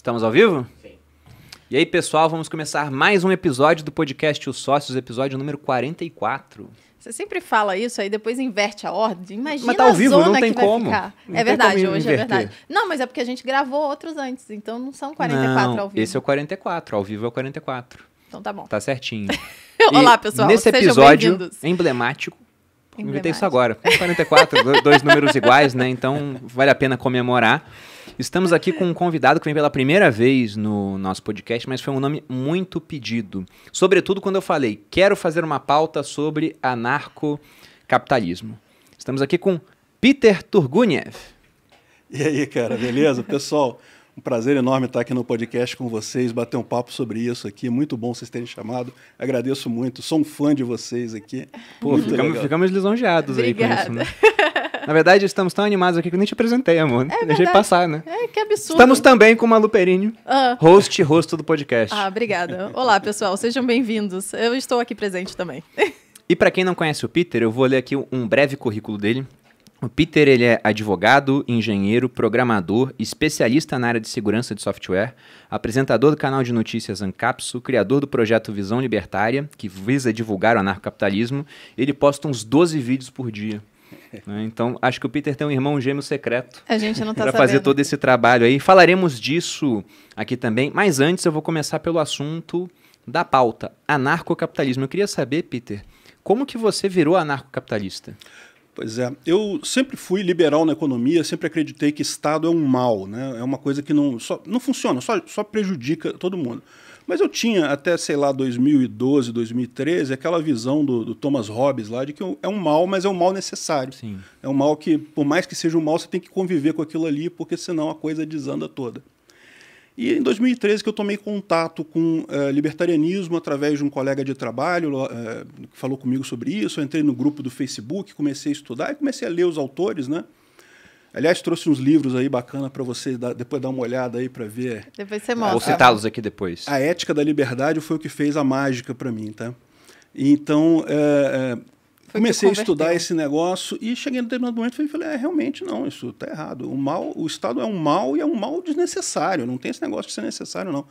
Estamos ao vivo? Sim. E aí, pessoal, vamos começar mais um episódio do podcast Os Sócios, episódio número 44. Você sempre fala isso, aí depois inverte a ordem. Imagina mas tá ao vivo, não tem como. Ficar. Não é verdade, hoje é inverter. é verdade. Não, mas é porque a gente gravou outros antes, então não são 44 não, ao vivo. Esse é o 44, ao vivo é o 44. Então tá bom. Tá certinho. Olá, pessoal. Nesse episódio emblemático, inventei isso agora. 44, dois números iguais, né? Então vale a pena comemorar. Estamos aqui com um convidado que vem pela primeira vez no nosso podcast, mas foi um nome muito pedido. Sobretudo quando eu falei, quero fazer uma pauta sobre anarcocapitalismo. Estamos aqui com Peter Turguniev. E aí, cara, beleza? Pessoal, um prazer enorme estar aqui no podcast com vocês, bater um papo sobre isso aqui. Muito bom vocês terem chamado. Agradeço muito. Sou um fã de vocês aqui. Pô, ficamos, ficamos, lisonjeados Obrigada. aí com isso, né? Na verdade, estamos tão animados aqui que eu nem te apresentei, amor. É Deixei passar, né? É, que absurdo. Estamos também com o Malu Perinho, ah. host e rosto do podcast. Ah, obrigada. Olá, pessoal. Sejam bem-vindos. Eu estou aqui presente também. E para quem não conhece o Peter, eu vou ler aqui um breve currículo dele. O Peter ele é advogado, engenheiro, programador, especialista na área de segurança de software, apresentador do canal de notícias Ancapsu, criador do projeto Visão Libertária, que visa divulgar o anarcocapitalismo. Ele posta uns 12 vídeos por dia. Né? Então, acho que o Peter tem um irmão gêmeo secreto. A gente não tá Para fazer todo esse trabalho aí. Falaremos disso aqui também. Mas antes, eu vou começar pelo assunto da pauta, anarcocapitalismo. Eu queria saber, Peter, como que você virou anarcocapitalista? Pois é, eu sempre fui liberal na economia, sempre acreditei que Estado é um mal, né? é uma coisa que não, só, não funciona, só, só prejudica todo mundo. Mas eu tinha até, sei lá, 2012, 2013, aquela visão do, do Thomas Hobbes lá de que é um mal, mas é um mal necessário. Sim. É um mal que, por mais que seja um mal, você tem que conviver com aquilo ali, porque senão a coisa desanda toda. E em 2013 que eu tomei contato com uh, libertarianismo através de um colega de trabalho uh, que falou comigo sobre isso. Eu entrei no grupo do Facebook, comecei a estudar e comecei a ler os autores, né? Aliás, trouxe uns livros aí bacana para você dar, depois dar uma olhada aí para ver. Depois você mostra. Vou citá-los aqui depois. A ética da liberdade foi o que fez a mágica para mim, tá? Então, é, é, comecei a estudar esse negócio e cheguei no determinado momento e falei, é, realmente não, isso está errado. O mal, o Estado é um mal e é um mal desnecessário. Não tem esse negócio de ser necessário, não.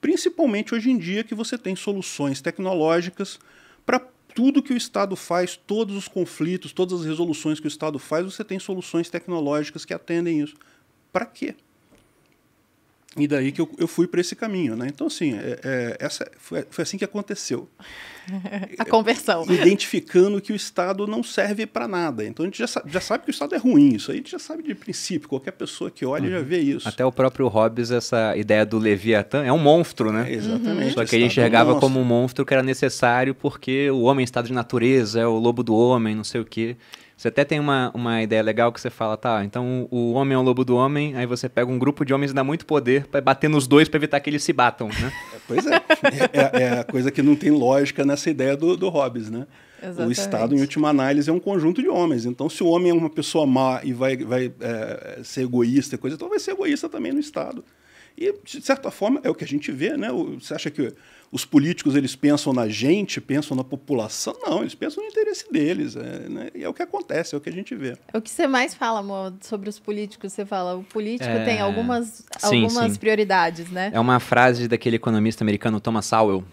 Principalmente hoje em dia que você tem soluções tecnológicas para tudo que o Estado faz, todos os conflitos, todas as resoluções que o Estado faz, você tem soluções tecnológicas que atendem isso. Para quê? E daí que eu, eu fui para esse caminho. Né? Então, assim, é, é, essa, foi, foi assim que aconteceu. a conversão. Identificando que o Estado não serve para nada. Então a gente já, sa já, sabe que o Estado é ruim, isso aí a gente já sabe de princípio. Qualquer pessoa que olha uhum. já vê isso. Até o próprio Hobbes, essa ideia do Leviatã, é um monstro, né? É, exatamente. Só que ele enxergava é um como um monstro que era necessário porque o homem é estado de natureza, é o lobo do homem, não sei o quê. Você até tem uma, uma ideia legal que você fala, tá, então o homem é o lobo do homem, aí você pega um grupo de homens e dá muito poder para bater nos dois para evitar que eles se batam, né? É, pois é. é. é. É a coisa que não tem lógica, né? nessa ideia do, do Hobbes, né? Exatamente. O Estado, em última análise, é um conjunto de homens. Então, se o homem é uma pessoa má e vai, vai é, ser egoísta, coisa, então vai ser egoísta também no Estado. E, de certa forma, é o que a gente vê, né? Você acha que os políticos eles pensam na gente, pensam na população? Não, eles pensam no interesse deles. É, né? E é o que acontece, é o que a gente vê. O que você mais fala, amor, sobre os políticos? Você fala, o político é... tem algumas, sim, algumas sim. prioridades, né? É uma frase daquele economista americano Thomas Sowell,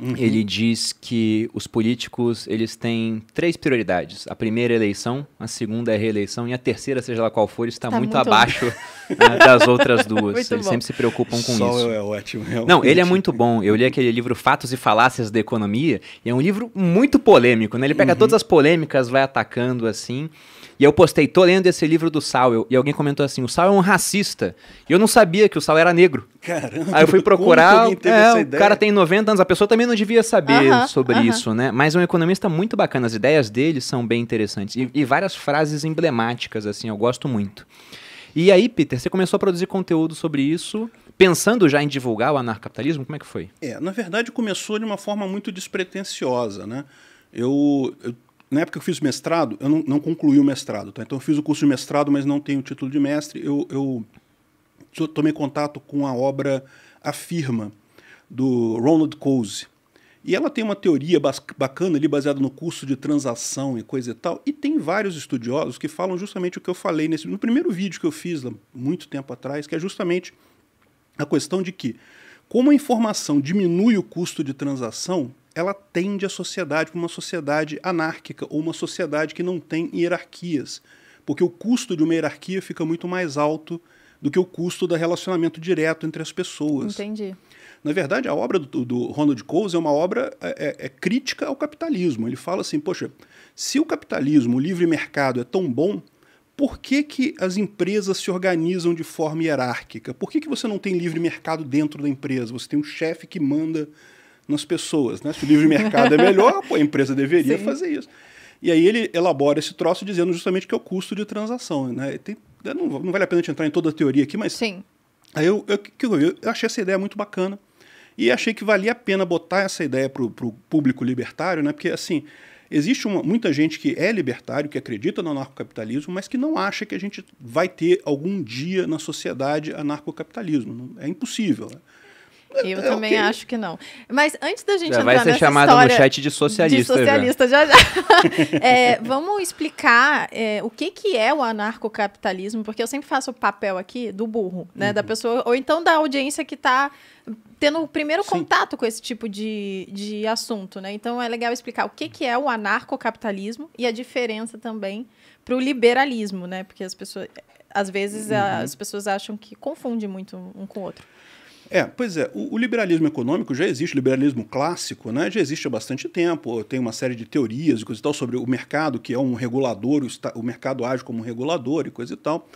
Uhum. Ele diz que os políticos eles têm três prioridades: a primeira é eleição, a segunda é a reeleição e a terceira, seja lá qual for, está tá muito, muito, abaixo né, das outras duas. Muito Eles bom. sempre se preocupam com Sol isso. É ótimo, Realmente. É Não, ele é muito bom. Eu li aquele livro Fatos e Falácias da Economia e é um livro muito polêmico. Né? Ele pega uhum. todas as polêmicas, vai atacando assim. E eu postei, tô lendo esse livro do Sal. E alguém comentou assim: o Sal é um racista. E eu não sabia que o Sal era negro. Caramba. Aí eu fui procurar. É, o cara tem 90 anos, a pessoa também não devia saber uh -huh, sobre uh -huh. isso, né? Mas é um economista muito bacana. As ideias dele são bem interessantes. E, e várias frases emblemáticas, assim, eu gosto muito. E aí, Peter, você começou a produzir conteúdo sobre isso, pensando já em divulgar o anarcapitalismo? Como é que foi? É, na verdade começou de uma forma muito despretensiosa, né? Eu, eu na época que eu fiz mestrado, eu não, não concluí o mestrado, tá? Então eu fiz o curso de mestrado, mas não tenho título de mestre. Eu, eu tomei contato com a obra A Firma, do Ronald Coase. E ela tem uma teoria bacana ali, baseada no curso de transação e coisa e tal. E tem vários estudiosos que falam justamente o que eu falei nesse, no primeiro vídeo que eu fiz, lá, muito tempo atrás, que é justamente a questão de que, como a informação diminui o custo de transação, ela tende à sociedade para uma sociedade anárquica ou uma sociedade que não tem hierarquias, porque o custo de uma hierarquia fica muito mais alto do que o custo do relacionamento direto entre as pessoas. Entendi. Na verdade, a obra do, do Ronald Coase é uma obra é, é, é, crítica ao capitalismo. Ele fala assim, poxa, se o capitalismo, o livre mercado é tão bom, por que, que as empresas se organizam de forma hierárquica? Por que, que você não tem livre mercado dentro da empresa? Você tem um chefe que manda nas pessoas. Né? Se o livre mercado é melhor, pô, a empresa deveria Sim. fazer isso. E aí ele elabora esse troço dizendo justamente que é o custo de transação. Né? Tem, não, não, vale a pena a gente entrar em toda a teoria aqui, mas. Sim. Aí eu, eu, eu, eu achei essa ideia muito bacana. E achei que valia a pena botar essa ideia para o público libertário, né? porque assim existe uma, muita gente que é libertário, que acredita no anarcocapitalismo, mas que não acha que a gente vai ter algum dia na sociedade anarcocapitalismo. É impossível. Né? Eu é também okay. acho que não. Mas antes da gente já entrar nessa história... vai ser chamada no chat de socialista. De né? socialista, já já. já. é, vamos explicar é, o que, que é o anarcocapitalismo, porque eu sempre faço o papel aqui do burro, né? Uhum. Da pessoa, ou então da audiência que está tendo o primeiro Sim. contato com esse tipo de, de assunto, né? Então é legal explicar o que, que é o anarcocapitalismo e a diferença também para o liberalismo, né? Porque as pessoas... Às vezes uhum. as pessoas acham que confunde muito um com o outro. É, pois é. O, o, liberalismo econômico já existe, o liberalismo clássico, né, já existe há bastante tempo. Tem uma série de teorias e coisa e tal sobre o mercado, que é um regulador, o, o mercado age como um regulador e coisa e tal.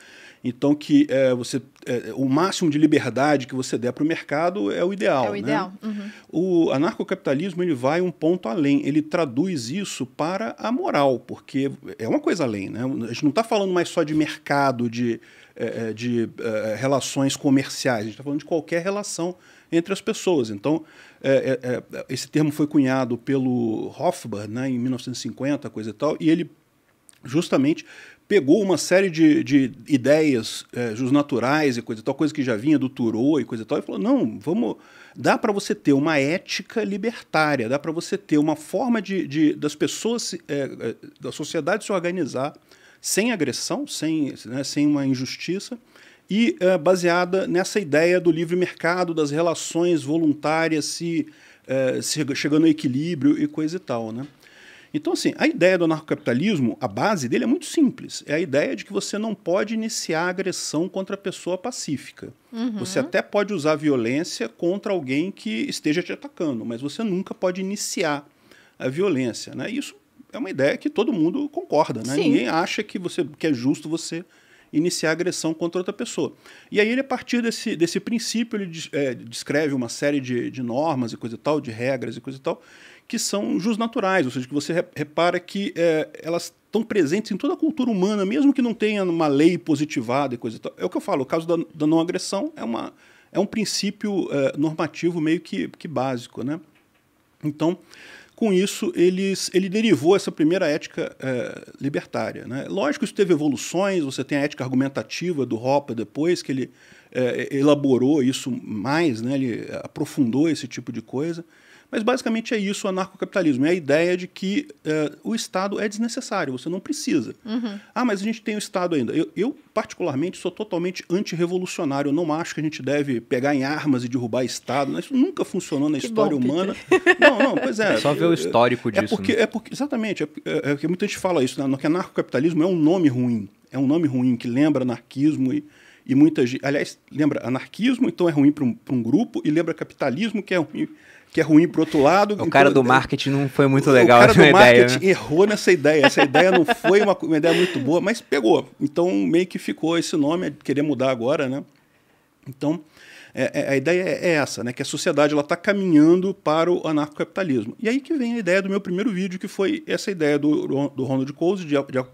Então, que é, você é, o máximo de liberdade que você der para o mercado é o ideal. É o né? ideal. Né? Uhum. O anarcocapitalismo ele vai um ponto além. Ele traduz isso para a moral, porque é uma coisa além. Né? A gente não está falando mais só de mercado, de é, é, de é, relações comerciais, a gente está falando de qualquer relação entre as pessoas. Então, é, esse termo foi cunhado pelo Hofbauer né, em 1950, coisa e tal, e ele justamente pegou uma série de, de ideias é, naturais e coisa e tal, coisa que já vinha do Turô e coisa e tal, e falou: não, vamos. Dá para você ter uma ética libertária, dá para você ter uma forma de, de das pessoas, é, da sociedade se organizar sem agressão, sem, né, sem uma injustiça, e uh, baseada nessa ideia do livre mercado, das relações voluntárias se, uh, se chegando ao equilíbrio e coisa e tal. Né? Então, assim, a ideia do anarcocapitalismo, a base dele é muito simples. É a ideia de que você não pode iniciar agressão contra a pessoa pacífica. Uhum. Você até pode usar violência contra alguém que esteja te atacando, mas você nunca pode iniciar a violência. Né? Isso é uma ideia que todo mundo concorda, né? Sim. Ninguém acha que, você, que é justo você iniciar agressão contra outra pessoa. E aí ele, a partir desse, desse princípio, ele é, descreve uma série de, de normas e coisa e tal, de regras e coisa e tal, que são jus naturais, ou seja, que você repara que é, elas estão presentes em toda a cultura humana, mesmo que não tenha uma lei positivada e coisa e tal. É o que eu falo, o caso da, da não agressão é, uma, é um princípio é, normativo meio que, que básico, né? Então, com isso, ele ele derivou essa primeira ética é, libertária. Né? Lógico, isso teve evoluções, você tem a ética argumentativa do Hoppe depois, que ele é, elaborou isso mais, né? ele aprofundou esse tipo de coisa. Mas basicamente é isso o anarcocapitalismo. É a ideia de que uh, o Estado é desnecessário, você não precisa. Uhum. Ah, mas a gente tem o Estado ainda. Eu, eu particularmente, sou totalmente antirrevolucionário. Eu não acho que a gente deve pegar em armas e derrubar Estado. Né? Isso nunca funcionou na que história bom, humana. não, não, pois é. é só ver o histórico é, disso. É porque, né? é porque, exatamente, é, é, porque é muita gente fala isso, né, que anarcocapitalismo é um nome ruim. É um nome ruim que lembra anarquismo e e muita gente. Aliás, lembra anarquismo, então é ruim para um, um grupo, e lembra capitalismo, que é ruim que é ruim pro outro lado. O então, cara do é marketing não foi muito legal. ideia. O cara do marketing ideia, né? errou nessa ideia. Essa ideia não foi uma, uma, ideia muito boa, mas pegou. Então meio que ficou esse nome, é querer mudar agora, né? Então é, é, a ideia é, é essa, né? Que a sociedade ela está caminhando para o anarcocapitalismo. E aí que vem a ideia do meu primeiro vídeo, que foi essa ideia do, do Ronald Coase de, de uh,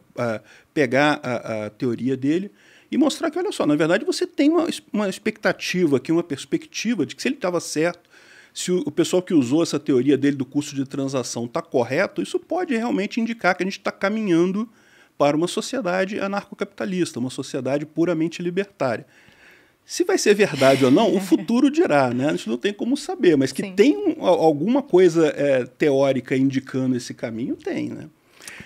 pegar a, a teoria dele e mostrar que, olha só, na verdade você tem uma, uma expectativa aqui, uma perspectiva de que se ele estava certo, se o pessoal que usou essa teoria dele do custo de transação está correto, isso pode realmente indicar que a gente está caminhando para uma sociedade anarcocapitalista, uma sociedade puramente libertária. Se vai ser verdade ou não, o futuro dirá, né? A gente não tem como saber, mas que Sim. tem um, alguma coisa é, teórica indicando esse caminho, tem, né?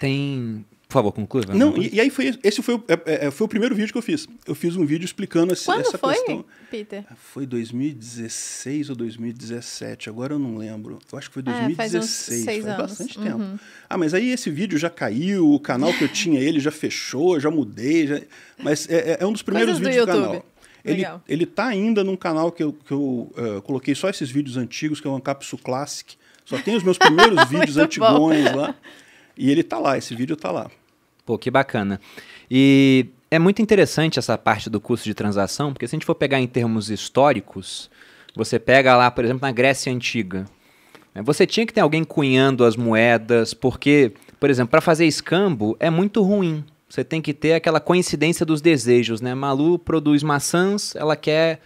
Tem por favor, conclua. Não, não e, e, aí foi, esse foi o, é, é, é, foi o primeiro vídeo que eu fiz. Eu fiz um vídeo explicando esse, Quando essa foi, questão. Peter? Ah, foi 2016 ou 2017, agora eu não lembro. Eu acho que foi 2016, é, faz, faz bastante uhum. tempo. Ah, mas aí esse vídeo já caiu, o canal que eu tinha, ele já fechou, já mudei. Já... Mas é, é, é um dos primeiros Coisas vídeos do, do canal. Ele, ele tá ainda num canal que eu, que eu uh, coloquei só esses vídeos antigos, que é o Ancapsu Classic. Só tem os meus primeiros vídeos antigões bom. lá. E ele tá lá, esse vídeo tá lá. Pô, que bacana. E é muito interessante essa parte do custo de transação, porque se a gente for pegar em termos históricos, você pega lá, por exemplo, na Grécia Antiga. Né, você tinha que ter alguém cunhando as moedas, porque, por exemplo, para fazer escambo é muito ruim. Você tem que ter aquela coincidência dos desejos, né? Malu produz maçãs, ela quer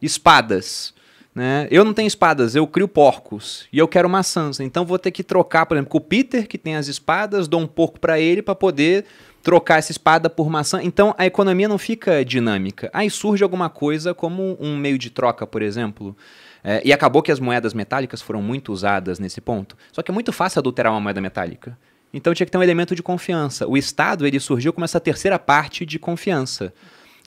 espadas. Né? Eu não tenho espadas, eu crio porcos e eu quero maçãs. Então vou ter que trocar, por exemplo, com o Peter, que tem as espadas, dou um porco para ele para poder trocar essa espada por maçã. Então a economia não fica dinâmica. Aí surge alguma coisa como um meio de troca, por exemplo. É, e acabou que as moedas metálicas foram muito usadas nesse ponto. Só que é muito fácil adulterar uma moeda metálica. Então tinha que ter um elemento de confiança. O Estado ele surgiu como essa terceira parte de confiança.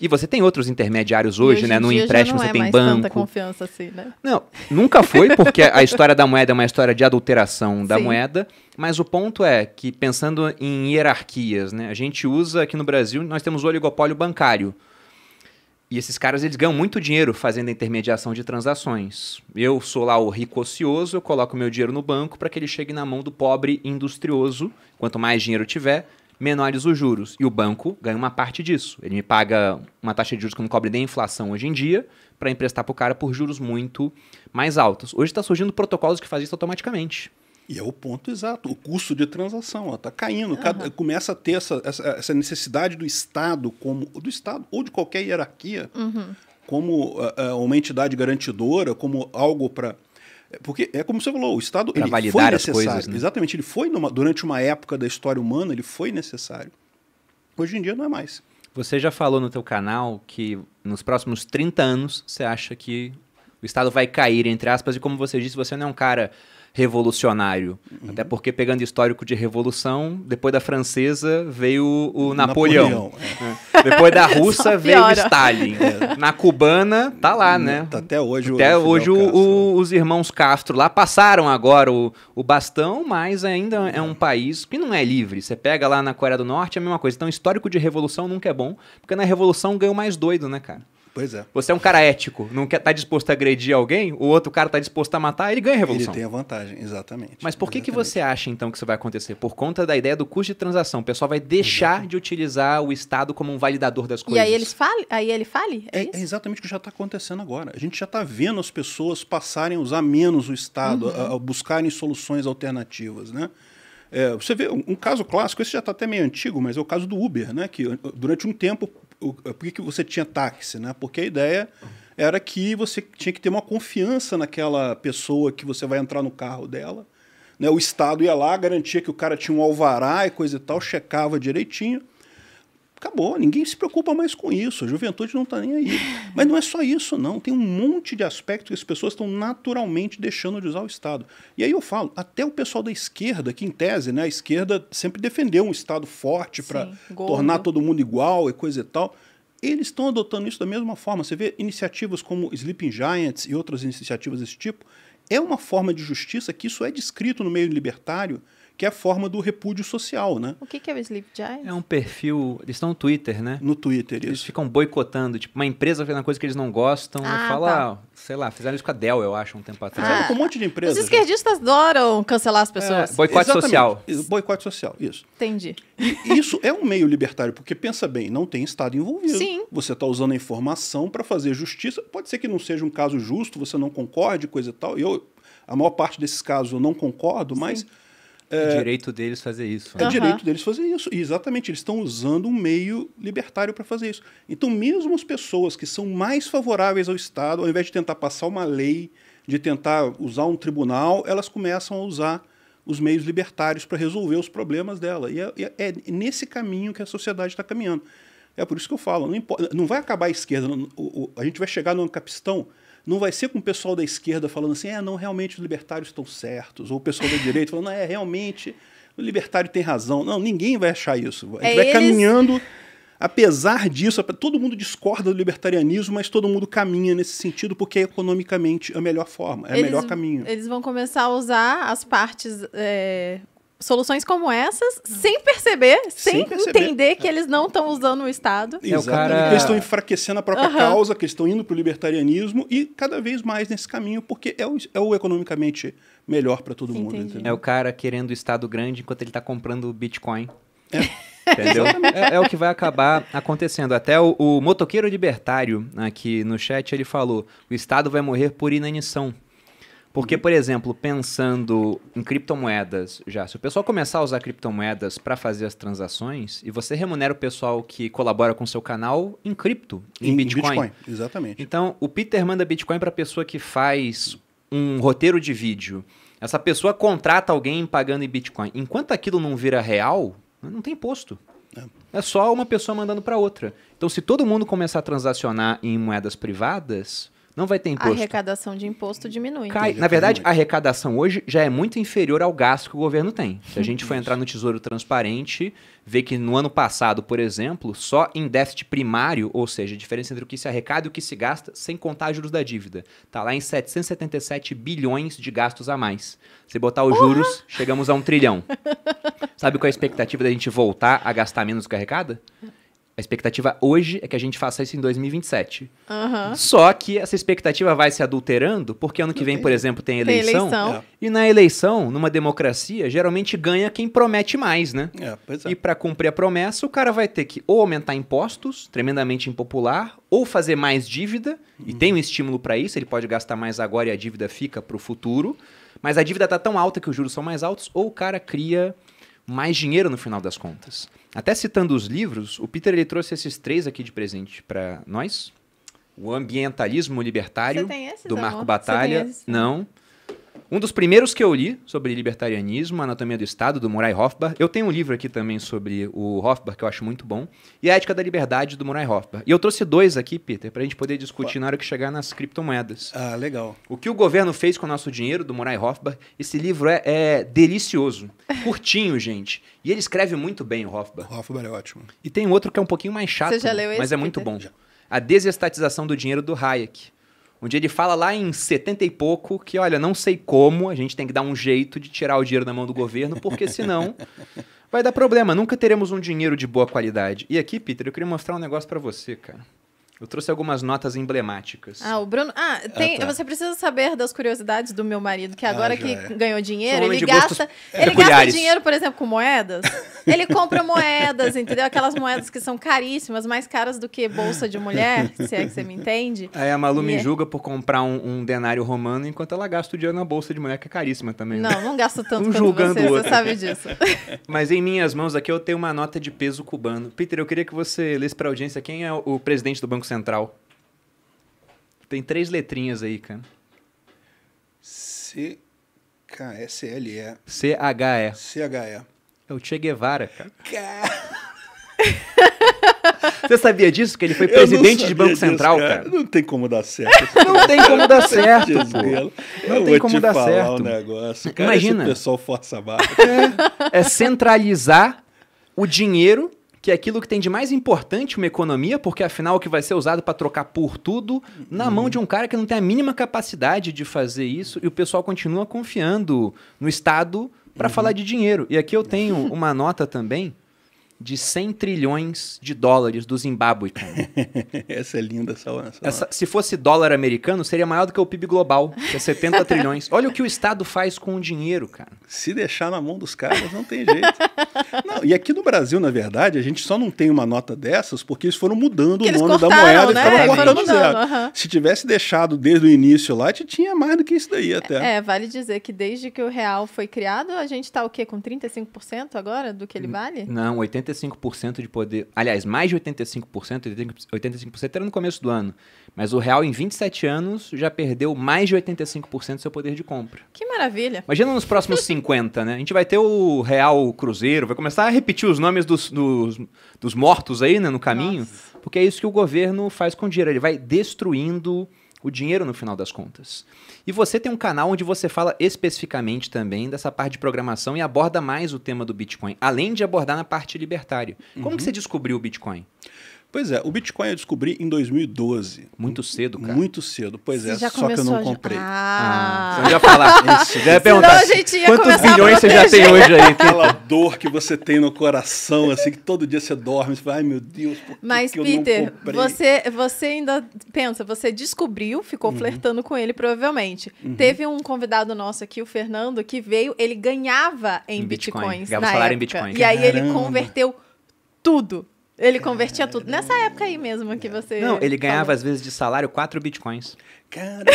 E você tem outros intermediários hoje, hoje né? No empréstimo você é tem mais banco. Tanta confiança assim, né? Não, nunca foi porque a história da moeda é uma história de adulteração da Sim. moeda, mas o ponto é que pensando em hierarquias, né? A gente usa aqui no Brasil, nós temos o oligopólio bancário. E esses caras, eles ganham muito dinheiro fazendo a intermediação de transações. Eu sou lá o rico ocioso, eu coloco meu dinheiro no banco para que ele chegue na mão do pobre industrioso. Quanto mais dinheiro tiver, menores os juros. E o banco ganha uma parte disso. Ele me paga uma taxa de juros que não cobre nem inflação hoje em dia, para emprestar para o cara por juros muito mais altos. Hoje está surgindo protocolos que fazem isso automaticamente. E é o ponto exato. O custo de transação está caindo. Cada, começa a ter essa, essa, essa, necessidade do Estado, como do Estado ou de qualquer hierarquia, uhum. como uh, uma entidade garantidora, como algo para porque é como você falou, o Estado ele foi necessário. Coisas, né? Exatamente, ele foi numa, durante uma época da história humana, ele foi necessário. Hoje em dia não é mais. Você já falou no teu canal que nos próximos 30 anos você acha que o Estado vai cair, entre aspas, e como você disse, você não é um cara revolucionário. Uhum. Até porque, pegando histórico de revolução, depois da francesa veio o Napoleão. Napoleão é. Né? Depois da russa veio o Stalin. É. Na cubana, tá lá, tá né? Até hoje. Até o hoje o, o, os irmãos Castro lá passaram agora o, o bastão, mas ainda é um país que não é livre. Você pega lá na Coreia do Norte, é a mesma coisa. Então, histórico de revolução nunca é bom, porque na revolução ganhou mais doido, né, cara? Pois é. Você é um cara ético, não quer tá disposto a agredir alguém, o outro cara tá disposto a matar, ele ganha a revolução. Ele tem a vantagem, exatamente. Mas por exatamente. que, que você acha então que isso vai acontecer? Por conta da ideia do custo de transação. O pessoal vai deixar exatamente. de utilizar o Estado como um validador das coisas. E aí eles fale, aí ele fale? É, é, é exatamente o que já está acontecendo agora. A gente já está vendo as pessoas passarem a usar menos o Estado, uhum. a, a buscarem soluções alternativas, né? É, você vê um, um, caso clássico, esse já está até meio antigo, mas é o caso do Uber, né? que durante um tempo eh, por que, que você tinha táxi, né? Porque a ideia era que você tinha que ter uma confiança naquela pessoa que você vai entrar no carro dela. Né? O Estado ia lá, garantia que o cara tinha um alvará e coisa e tal, checava direitinho acabou, ninguém se preocupa mais com isso, a juventude não está nem aí. Mas não é só isso, não. Tem um monte de aspectos que as pessoas estão naturalmente deixando de usar o Estado. E aí eu falo, até o pessoal da esquerda, que em tese, né, a esquerda sempre defendeu um Estado forte para tornar todo mundo igual e coisa e tal. Eles estão adotando isso da mesma forma. Você vê iniciativas como Sleeping Giants e outras iniciativas desse tipo. É uma forma de justiça que isso é descrito no meio libertário que é a forma do repúdio social, né? O que, que é o Sleep Giant? É um perfil. Eles estão no Twitter, né? No Twitter, eles isso. Eles ficam boicotando. Tipo, uma empresa fazendo uma coisa que eles não gostam. Ah, fala, tá. Ah, sei lá, fizeram isso com a Dell, eu acho, um tempo atrás. Fizeram ah, com um monte de empresas. Os né? esquerdistas já. adoram cancelar as pessoas. É, boicote Exatamente. social. Boicote social, isso. Entendi. E isso é um meio libertário, porque pensa bem, não tem Estado envolvido. Sim. Você está usando a informação para fazer justiça. Pode ser que não seja um caso justo, você não concorde, coisa e tal. Eu, a maior parte desses casos eu não concordo, Sim. mas é, o é direito deles fazer isso. Né? É uhum. direito deles fazer isso. E exatamente, eles estão usando um meio libertário para fazer isso. Então, mesmo as pessoas que são mais favoráveis ao Estado, ao invés de tentar passar uma lei, de tentar usar um tribunal, elas começam a usar os meios libertários para resolver os problemas dela. É, e é, é nesse caminho que a sociedade está caminhando. É por isso que eu falo, não, não vai acabar a esquerda, não, o, o, a gente vai chegar no capistão não vai ser com o pessoal da esquerda falando assim, é, não, realmente os libertários estão certos, ou o pessoal da direita falando, é, realmente o libertário tem razão. Não, ninguém vai achar isso. A gente é vai eles... caminhando apesar disso, todo mundo discorda do libertarianismo, mas todo mundo caminha nesse sentido porque é economicamente a melhor forma, é o melhor caminho. Eles vão começar a usar as partes é, soluções como essas hum. sem perceber, sem, sem perceber. entender que é. eles não estão usando o Estado. Exato. É cara... eles estão enfraquecendo a própria uhum. causa, que eles estão indo para o libertarianismo e cada vez mais nesse caminho, porque é o, é o economicamente melhor para todo mundo. Entendeu? É o cara querendo o Estado grande enquanto ele está comprando Bitcoin. É. Entendeu? é, é, o que vai acabar acontecendo. Até o, o motoqueiro libertário aqui no chat, ele falou, o Estado vai morrer por inanição. Porque, uhum. por exemplo, pensando em criptomoedas já, se o pessoal começar a usar criptomoedas para fazer as transações, e você remunera o pessoal que colabora com o seu canal em cripto, em, em Bitcoin. Bitcoin. Exatamente. Então, o Peter manda Bitcoin para a pessoa que faz um roteiro de vídeo. Essa pessoa contrata alguém pagando em Bitcoin. Enquanto aquilo não vira real, não tem imposto. É, é só uma pessoa mandando para outra. Então, se todo mundo começar a transacionar em moedas privadas, não vai ter imposto. A arrecadação de imposto diminui. Cai. Na verdade, a arrecadação hoje já é muito inferior ao gasto que o governo tem. Se a gente for entrar no uhum. Tesouro Transparente, ver que no ano passado, por exemplo, só em déficit primário, ou seja, a diferença entre o que se arrecada e o que se gasta, sem contar juros da dívida, está lá em 777 bilhões de gastos a mais. Se botar os juros, chegamos a um trilhão. Sabe qual é a expectativa da gente voltar a gastar menos do que arrecada? A expectativa hoje é que a gente faça isso em 2027. Uhum. Só que essa expectativa vai se adulterando, porque ano que vem, por uhum. exemplo, tem eleição. Tem eleição. É. E na eleição, numa democracia, geralmente ganha quem promete mais, né? É, pois é. E para cumprir a promessa, o cara vai ter que ou aumentar impostos, tremendamente impopular, ou fazer mais dívida, uhum. e tem um estímulo para isso, ele pode gastar mais agora e a dívida fica para o futuro. Mas a dívida está tão alta que os juros são mais altos, ou o cara cria mais dinheiro no final das contas. Até citando os livros, o Peter ele trouxe esses três aqui de presente para nós. O Ambientalismo Libertário, do Marco amor? Batalha. Não. Um dos primeiros que eu li sobre libertarianismo, Anatomia do Estado, do Murray Rothbard. Eu tenho um livro aqui também sobre o Rothbard que eu acho muito bom. E a Ética da Liberdade, do Murray Rothbard. E eu trouxe dois aqui, Peter, para a gente poder discutir na hora que chegar nas criptomoedas. Ah, legal. O que o governo fez com o nosso dinheiro, do Murray Rothbard. Esse livro é, é delicioso. Curtinho, gente. E ele escreve muito bem, o Rothbard O Hofbauer é ótimo. E tem outro que é um pouquinho mais chato, Você já né? leu esse, mas é muito bom. Já. A Desestatização do Dinheiro, do Hayek onde ele fala lá em 70 e pouco que, olha, não sei como, a gente tem que dar um jeito de tirar o dinheiro da mão do governo, porque senão vai dar problema, nunca teremos um dinheiro de boa qualidade. E aqui, Peter, eu queria mostrar um negócio para você, cara. Eu trouxe algumas notas emblemáticas. Ah, o Bruno. Ah, ah tem... ah tá. você precisa saber das curiosidades do meu marido, que ah, agora ah, que é. ganhou dinheiro, um ele gasta. Ele gasta dinheiro, por exemplo, com moedas. ele compra moedas, entendeu? Aquelas moedas que são caríssimas, mais caras do que bolsa de mulher, se é que você me entende. Aí a Malu e me é- julga por comprar um, um, denário romano enquanto ela gasta o dinheiro na bolsa de mulher, que é caríssima também. Né? Não, né? não gasta tanto um julgando você, você sabe disso. Mas em minhas mãos aqui eu tenho uma nota de peso cubano. Peter, eu queria que você lesse para a audiência quem é o presidente do Banco central. Tem três letrinhas aí, cara. C-K-S-L-E. C-H-E. C-H-E. É o Che Guevara, cara. Você sabia disso? Que ele foi presidente de Banco disso, Central, cara. cara. Não tem como dar certo. Não tem como dar certo, pô. Não tem como dar certo. Um negócio. Cara, Imagina. o pessoal força a barra. É, é centralizar o dinheiro que é aquilo que tem de mais importante uma economia, porque afinal o que vai ser usado para trocar por tudo, na uhum. mão de um cara que não tem a mínima capacidade de fazer isso, e o pessoal continua confiando no Estado para uhum. falar de dinheiro. E aqui eu tenho uma nota também de 100 trilhões de dólares do Zimbábue, essa é linda essa, essa, essa Se fosse dólar americano, seria maior do que o PIB global, que é 70 trilhões. Olha o que o Estado faz com o dinheiro, cara. Se deixar na mão dos caras, não tem jeito. Não, e aqui no Brasil, na verdade, a gente só não tem uma nota dessas porque eles foram mudando o nome cortaram, da moeda né? e estavam é, cortando zero. Uhum. Se tivesse deixado desde o início lá, a gente tinha mais do que isso daí até. É, vale dizer que desde que o real foi criado, a gente está o quê? Com 35% agora do que ele hum, vale? Não, 85%. 85% de poder. Aliás, mais de 85%, 85% era no começo do ano. Mas o real, em 27 anos, já perdeu mais de 85% do seu poder de compra. Que maravilha. Imagina nos próximos 50, né? A gente vai ter o real cruzeiro, vai começar a repetir os nomes dos, dos, dos mortos aí, né, no caminho. Nossa. Porque é isso que o governo faz com o dinheiro. Ele vai destruindo o dinheiro no final das contas. E você tem um canal onde você fala especificamente também dessa parte de programação e aborda mais o tema do Bitcoin, além de abordar na parte libertária. Como uhum. que você descobriu o Bitcoin? Pois é, o Bitcoin eu descobri em 2012. Muito cedo, cara. Muito cedo, pois você é, só que eu não comprei. Já... Ah. ah. Eu ia falar isso, Você ia perguntar quantos bilhões você já tem hoje aí. Aquela dor que você tem no coração, assim, que todo dia você dorme, você fala, ai meu Deus, por Mas, que Peter, você, você ainda pensa, você descobriu, ficou uhum. flertando com ele provavelmente. Uhum. Teve um convidado nosso aqui, o Fernando, que veio, ele ganhava em, em Bitcoin, bitcoins ganhava falar época. Em Bitcoin. E aí Caramba. ele converteu tudo ele convertia tudo. Nessa época aí mesmo que você. Não, ele ganhava falou. às vezes de salário 4 bitcoins. Caramba!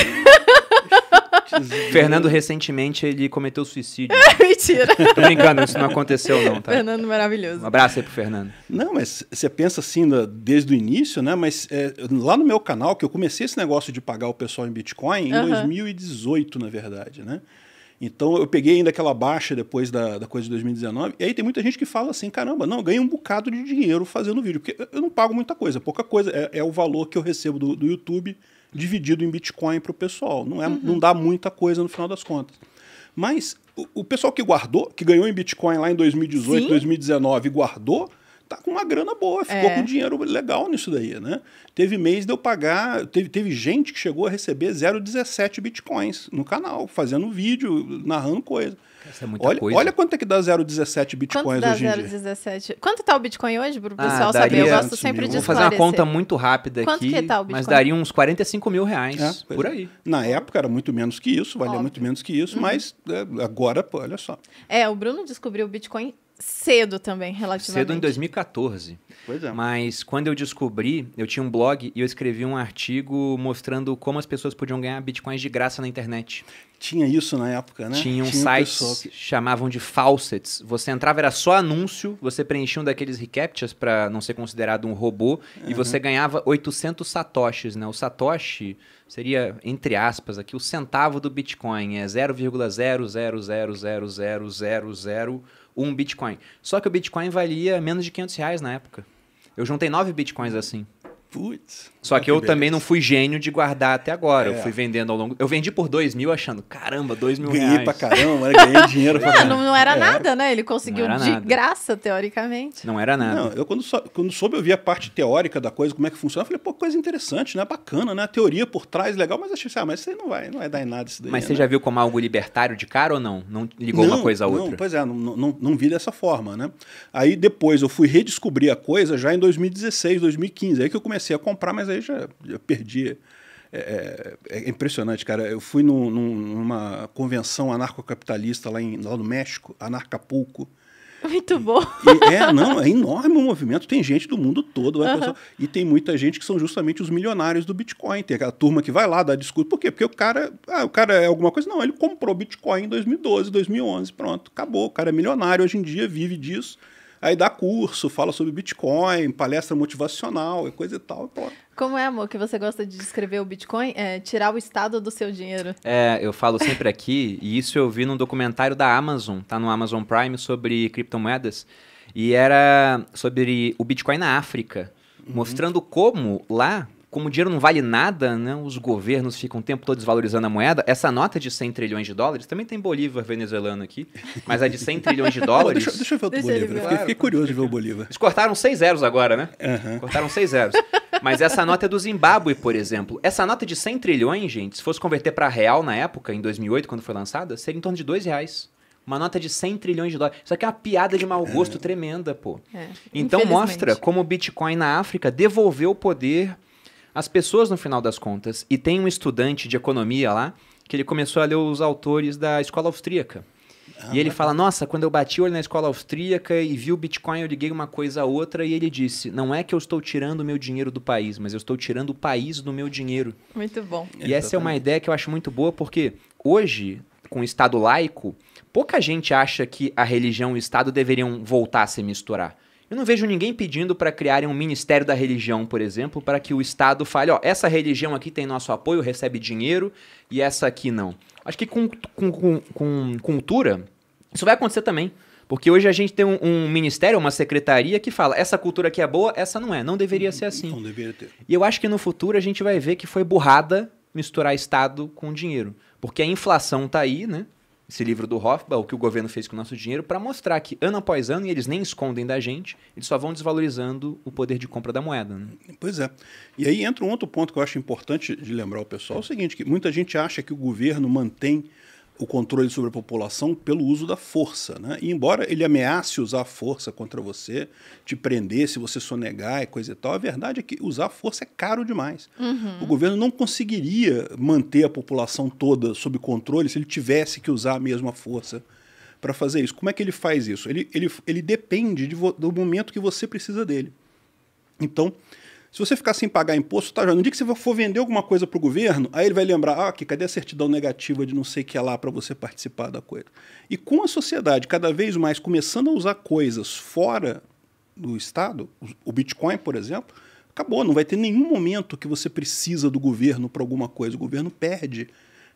Fernando recentemente ele cometeu suicídio. Mentira. Tô brincando, isso não aconteceu não, tá? Fernando maravilhoso. Um abraço aí pro Fernando. Não, mas você pensa assim né, desde o início, né? Mas é, lá no meu canal que eu comecei esse negócio de pagar o pessoal em Bitcoin em uh -huh. 2018, na verdade, né? Então eu peguei ainda aquela baixa depois da, da coisa de 2019, e aí tem muita gente que fala assim: caramba, não, ganhei um bocado de dinheiro fazendo vídeo, porque eu não pago muita coisa, pouca coisa. É, é o valor que eu recebo do, do YouTube dividido em Bitcoin para o pessoal. Não, é, uhum. não dá muita coisa no final das contas. Mas o, o, pessoal que guardou, que ganhou em Bitcoin lá em 2018, Sim. 2019 guardou, tá com uma grana boa, ficou é. com dinheiro legal nisso daí, né? Teve mês de eu pagar, teve, teve gente que chegou a receber 0,17 bitcoins no canal, fazendo vídeo, narrando coisa. É olha, coisa. Olha quanto é que dá 0,17 bitcoins dá hoje em 0, dia. 17? Quanto tá o bitcoin hoje, pro ah, pessoal ah, saber? Eu gosto sempre mil. de Vou fazer uma conta muito rápida quanto aqui, tá mas daria uns 45 mil reais, é, por é. aí. Na época era muito menos que isso, valia Óbvio. muito menos que isso, uhum. mas é, agora, pô, olha só. É, o Bruno descobriu o bitcoin cedo também, relativamente. Cedo em 2014. Pois é. Mas quando eu descobri, eu tinha um blog e eu escrevi um artigo mostrando como as pessoas podiam ganhar bitcoins de graça na internet. Tinha isso na época, né? Tinha um site que chamavam de faucets. Você entrava, era só anúncio, você preenchia um daqueles reCAPTCHAs para não ser considerado um robô uhum. e você ganhava 800 satoshis, né? O satoshi seria, entre aspas, aqui o centavo do bitcoin, é 0,0000000 um Bitcoin. Só que o Bitcoin valia menos de 500 reais na época. Eu juntei nove Bitcoins assim. Putz. Só que, que eu beleza. também não fui gênio de guardar até agora. É. Eu fui vendendo ao longo. Eu vendi por dois mil achando, caramba, dois mil ganhei reais. Pra caramba, né? ganhei dinheiro pra Não, não era é. nada, né? Ele conseguiu de graça, teoricamente. Não era nada. Não, eu quando, sou, quando soube, eu vi a parte teórica da coisa, como é que funciona, eu falei, pô, coisa interessante, né? Bacana, né? A teoria por trás, legal, mas achei, assim, ah, mas isso aí não vai, não vai dar em nada isso daí. Mas você né? já viu como algo libertário de cara ou não? Não ligou não, uma coisa a outra? Não, pois é, não, não, não vi dessa forma, né? Aí depois eu fui redescobrir a coisa já em 2016, 2015. Aí que eu comecei a comprar, mas aí daí já, perdi. É, é, é, impressionante, cara. Eu fui num, num, numa convenção anarcocapitalista lá, em, lá no México, Anarcapulco. Muito bom. E, e é, não, é enorme o movimento. Tem gente do mundo todo. Uhum. Né, Pessoa, e tem muita gente que são justamente os milionários do Bitcoin. Tem aquela turma que vai lá dar discurso. Por quê? Porque o cara, ah, o cara é alguma coisa. Não, ele comprou Bitcoin em 2012, 2011. Pronto, acabou. O cara é milionário hoje em dia, vive disso. Aí dá curso, fala sobre Bitcoin, palestra motivacional, coisa e tal. Pronto. Como é, amor, que você gosta de descrever o Bitcoin? É tirar o estado do seu dinheiro. É, eu falo sempre aqui, e isso eu vi num documentário da Amazon, tá no Amazon Prime, sobre criptomoedas. E era sobre o Bitcoin na África, uhum. mostrando como lá como o dinheiro não vale nada, né, os governos ficam o tempo todo desvalorizando a moeda. Essa nota de 100 trilhões de dólares, também tem Bolívar venezuelano aqui, mas a de 100 trilhões de dólares. deixa, deixa, eu ver o Bolívar, fiquei, fiquei, curioso de ver o Bolívar. Eles cortaram seis zeros agora, né? Uhum. Cortaram seis zeros. mas essa nota é do Zimbábue, por exemplo. Essa nota de 100 trilhões, gente, se fosse converter para real na época, em 2008, quando foi lançada, seria em torno de dois reais. Uma nota de 100 trilhões de dólares. Isso aqui é uma piada de mau gosto é. tremenda, pô. É, então mostra como o Bitcoin na África devolveu o poder as pessoas no final das contas. E tem um estudante de economia lá que ele começou a ler os autores da escola austríaca. Ah, e ele fala: Nossa, quando eu bati o olho na escola austríaca e vi o Bitcoin, eu liguei uma coisa a outra. E ele disse: Não é que eu estou tirando o meu dinheiro do país, mas eu estou tirando o país do meu dinheiro. Muito bom. E Exatamente. essa é uma ideia que eu acho muito boa, porque hoje, com o Estado laico, pouca gente acha que a religião e o Estado deveriam voltar a se misturar. Eu não vejo ninguém pedindo para criarem um Ministério da Religião, por exemplo, para que o Estado fale, ó, essa religião aqui tem nosso apoio, recebe dinheiro e essa aqui não. Acho que com, com, com, com cultura, isso vai acontecer também. Porque hoje a gente tem um, um, ministério, uma secretaria que fala: essa cultura aqui é boa, essa não é. Não deveria ser assim. Não deveria ter. E eu acho que no futuro a gente vai ver que foi burrada misturar Estado com dinheiro. Porque a inflação tá aí, né? esse livro do Hofbauer, o que o governo fez com o nosso dinheiro, para mostrar que ano após ano, e eles nem escondem da gente, eles só vão desvalorizando o poder de compra da moeda. Né? Pois é. E aí entra um outro ponto que eu acho importante de lembrar o pessoal, é o seguinte, que muita gente acha que o governo mantém o controle sobre a população pelo uso da força. Né? E embora ele ameace usar força contra você, te prender se você sonegar e coisa e tal, a verdade é que usar força é caro demais. Uhum. O governo não conseguiria manter a população toda sob controle se ele tivesse que usar a mesma força para fazer isso. Como é que ele faz isso? Ele, ele, ele depende de do momento que você precisa dele. Então, se você ficar sem pagar imposto, tá já No dia que você for vender alguma coisa para o governo, aí ele vai lembrar, ah, aqui, cadê a certidão negativa de não sei o que é lá para você participar da coisa? E com a sociedade cada vez mais começando a usar coisas fora do Estado, o Bitcoin, por exemplo, acabou. Não vai ter nenhum momento que você precisa do governo para alguma coisa. O governo perde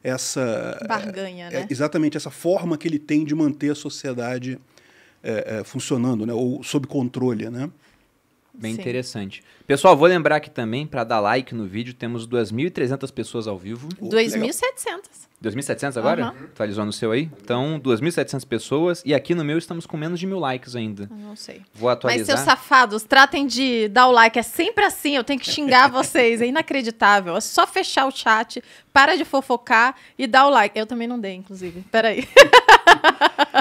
essa... Barganha, é, é, né? Exatamente, essa forma que ele tem de manter a sociedade... É, é, funcionando, né? ou sob controle. Né? Bem Sim. interessante. Pessoal, vou lembrar aqui também para dar like no vídeo, temos 2.300 pessoas ao vivo. Oh, 2.700. 2.700 agora? Uhum. Atualizou no seu aí? Então, 2.700 pessoas. E aqui no meu estamos com menos de mil likes ainda. Não sei. Vou atualizar. Mas, seus safados, tratem de dar o like. É sempre assim. Eu tenho que xingar vocês. É inacreditável. É só fechar o chat, para de fofocar e dar o like. Eu também não dei, inclusive. Peraí.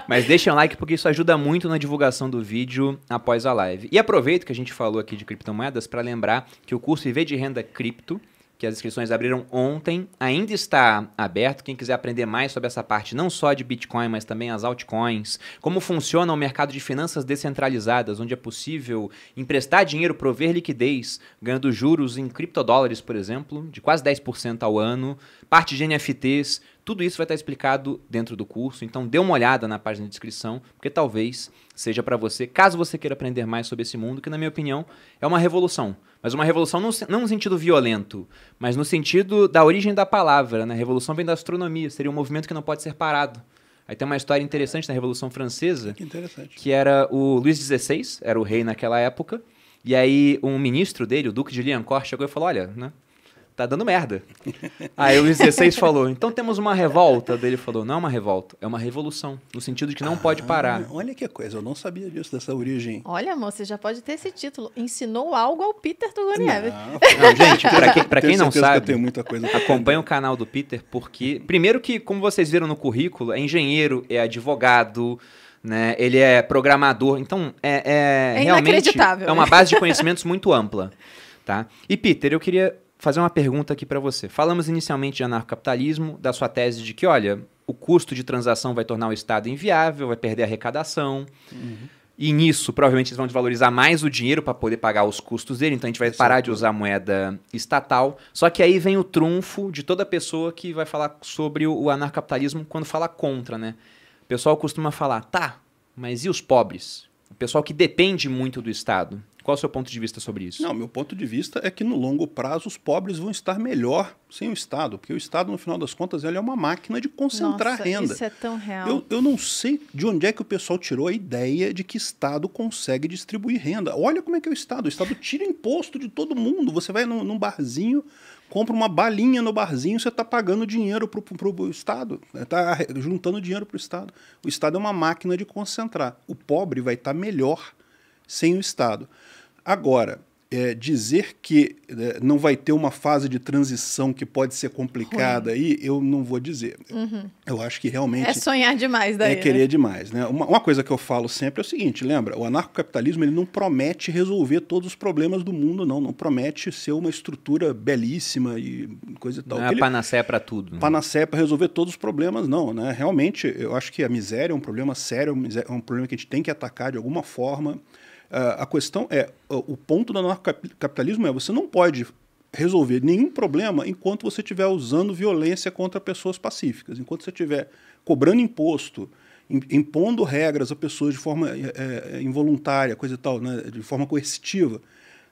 Mas deixem um like porque isso ajuda muito na divulgação do vídeo após a live. E aproveito que a gente falou aqui de criptomoedas para para lembrar que o curso Viver de Renda Cripto, que as inscrições abriram ontem, ainda está aberto. Quem quiser aprender mais sobre essa parte, não só de Bitcoin, mas também as altcoins, como funciona o mercado de finanças descentralizadas, onde é possível emprestar dinheiro, prover liquidez, ganhando juros em criptodólares, por exemplo, de quase 10% ao ano, parte de NFTs, tudo isso vai estar explicado dentro do curso, então dê uma olhada na página de descrição, porque talvez seja para você, caso você queira aprender mais sobre esse mundo, que na minha opinião é uma revolução. Mas uma revolução não, não no sentido violento, mas no sentido da origem da palavra. Né? A revolução vem da astronomia, seria um movimento que não pode ser parado. Aí tem uma história interessante na Revolução Francesa, que, que era o Luís XVI, era o rei naquela época, e aí um ministro dele, o Duque de Liancourt, chegou e falou, olha, né, tá dando merda. Aí o Luiz XVI falou, então temos uma revolta. Daí ele falou, não é uma revolta, é uma revolução. No sentido de que não ah, pode parar. Olha que coisa, eu não sabia disso, dessa origem. Olha, amor, você já pode ter esse título. Ensinou algo ao Peter do Nieves. gente, pra, que, pra quem não sabe, que muita coisa acompanha o canal do Peter, porque... Primeiro que, como vocês viram no currículo, é engenheiro, é advogado... Né? Ele é programador, então é, é, é realmente é uma base de conhecimentos muito ampla, tá? E Peter, eu queria fazer uma pergunta aqui para você. Falamos inicialmente de anarcocapitalismo, da sua tese de que, olha, o custo de transação vai tornar o Estado inviável, vai perder a arrecadação. Uhum. E nisso, provavelmente, eles vão desvalorizar mais o dinheiro para poder pagar os custos dele, então a gente vai Sim. parar de usar moeda estatal. Só que aí vem o trunfo de toda pessoa que vai falar sobre o anarcapitalismo quando fala contra, né? O pessoal costuma falar, tá, mas e os pobres? O pessoal que depende muito do Estado. Qual é o seu ponto de vista sobre isso? Não, meu ponto de vista é que no longo prazo os pobres vão estar melhor sem o Estado, porque o Estado, no final das contas, ele é uma máquina de concentrar Nossa, renda. Isso é tão real. Eu, eu não sei de onde é que o pessoal tirou a ideia de que Estado consegue distribuir renda. Olha como é que é o Estado. O Estado tira imposto de todo mundo. Você vai num, num barzinho, compra uma balinha no barzinho, você está pagando dinheiro para o Estado, está né? juntando dinheiro para o Estado. O Estado é uma máquina de concentrar. O pobre vai estar tá melhor sem o Estado. Agora, é, dizer que é, não vai ter uma fase de transição que pode ser complicada Ruim. aí, eu não vou dizer. Uhum. Eu acho que realmente. É sonhar demais, daí. É né? querer né? demais, né? Uma, uma, coisa que eu falo sempre é o seguinte: lembra, o anarcocapitalismo ele não promete resolver todos os problemas do mundo, não. Não promete ser uma estrutura belíssima e coisa e tal. Não é ele, panacéia para tudo. Né? Panacéia para resolver todos os problemas, não, né? Realmente, eu acho que a miséria é um problema sério, é um é problema que a gente tem que atacar de alguma forma. Ah, a questão é, o ponto do anarcocapitalismo é você não pode resolver nenhum problema enquanto você estiver usando violência contra pessoas pacíficas, enquanto você estiver cobrando imposto, impondo regras a pessoas de forma é, involuntária, coisa e tal, né, de forma coercitiva.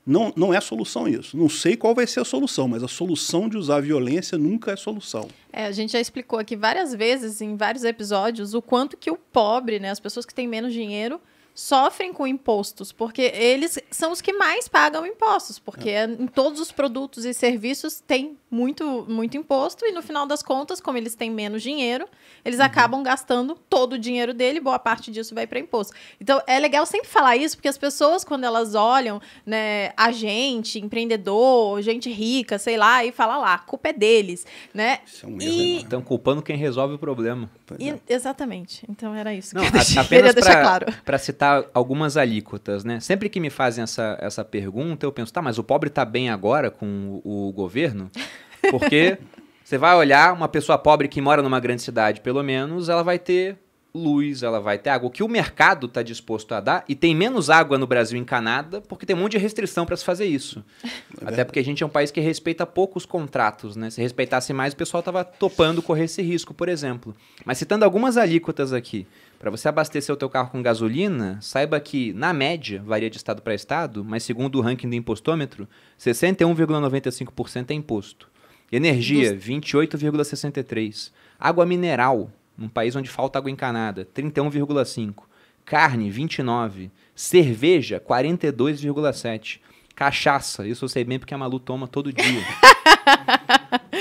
Não, não é a solução isso. Não sei qual vai ser a solução, mas a solução de usar violência nunca é solução. É, a gente já explicou aqui várias vezes, em vários episódios, o quanto que o pobre, né, as pessoas que têm menos dinheiro, sofrem com impostos, porque eles são os que mais pagam impostos, porque é. em todos os produtos e serviços tem muito, muito imposto, e no final das contas, como eles têm menos dinheiro, eles uhum. acabam gastando todo o dinheiro dele, boa parte disso vai para imposto. Então, é legal sempre falar isso, porque as pessoas, quando elas olham né, a gente, empreendedor, gente rica, sei lá, e fala lá, ah, a culpa é deles, né? Isso é um erro, e... Estão culpando quem resolve o problema. E, é. exatamente. Então era isso Não, que eu deixei, apenas queria pra, claro. Para citar algumas alíquotas, né? Sempre que me fazem essa, essa pergunta, eu penso, tá, mas o pobre está bem agora com o, o governo? Porque você vai olhar uma pessoa pobre que mora numa grande cidade, pelo menos, ela vai ter luz, ela vai ter água. O que o mercado está disposto a dar, e tem menos água no Brasil encanada, porque tem um monte de restrição para se fazer isso. É Até porque a gente é um país que respeita poucos contratos, né? Se respeitasse mais, o pessoal estava topando correr esse risco, por exemplo. Mas citando algumas alíquotas aqui, para você abastecer o teu carro com gasolina, saiba que, na média, varia de estado para estado, mas segundo o ranking do impostômetro, 61,95% é imposto. Energia, 28,63%. Água mineral, num país onde falta água encanada, 31,5. Carne, 29. Cerveja, 42,7. Cachaça, isso eu sei bem porque a Malu toma todo dia.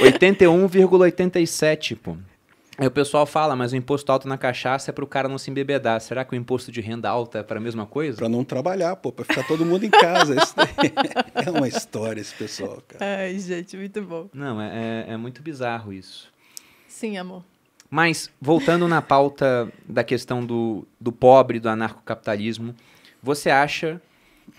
81,87, pô. Aí o pessoal fala, mas o imposto alto na cachaça é para o cara não se embebedar. Será que o imposto de renda alta é para a mesma coisa? Para não trabalhar, pô, para ficar todo mundo em casa. é uma história esse pessoal, cara. Ai, gente, muito bom. Não, é, é, é muito bizarro isso. Sim, amor. Mas, voltando na pauta da questão do, do pobre, do anarcocapitalismo, você acha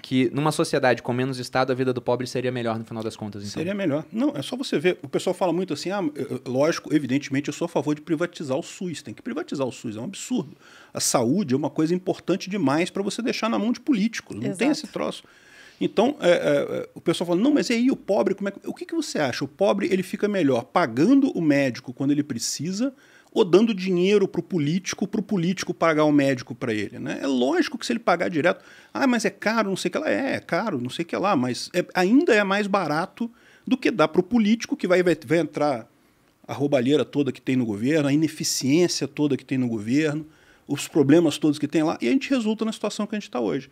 que numa sociedade com menos Estado, a vida do pobre seria melhor no final das contas? Então? Seria melhor. Não, é só você ver. O pessoal fala muito assim, ah, lógico, evidentemente, eu sou a favor de privatizar o SUS. Tem que privatizar o SUS, é um absurdo. A saúde é uma coisa importante demais para você deixar na mão de políticos. Não Exato. tem esse troço. Então, é, é, é, o pessoal fala, não, mas e aí o pobre, como é que... O que, que você acha? O pobre, ele fica melhor pagando o médico quando ele precisa ou dando dinheiro para o político, para o político pagar o médico para ele. Né? É lógico que se ele pagar direto, ah, mas é caro, não sei o que lá, é, é caro, não sei o que lá, mas é, ainda é mais barato do que dar para o político que vai, vai, vai entrar a roubalheira toda que tem no governo, a ineficiência toda que tem no governo, os problemas todos que tem lá, e a gente resulta na situação que a gente está hoje.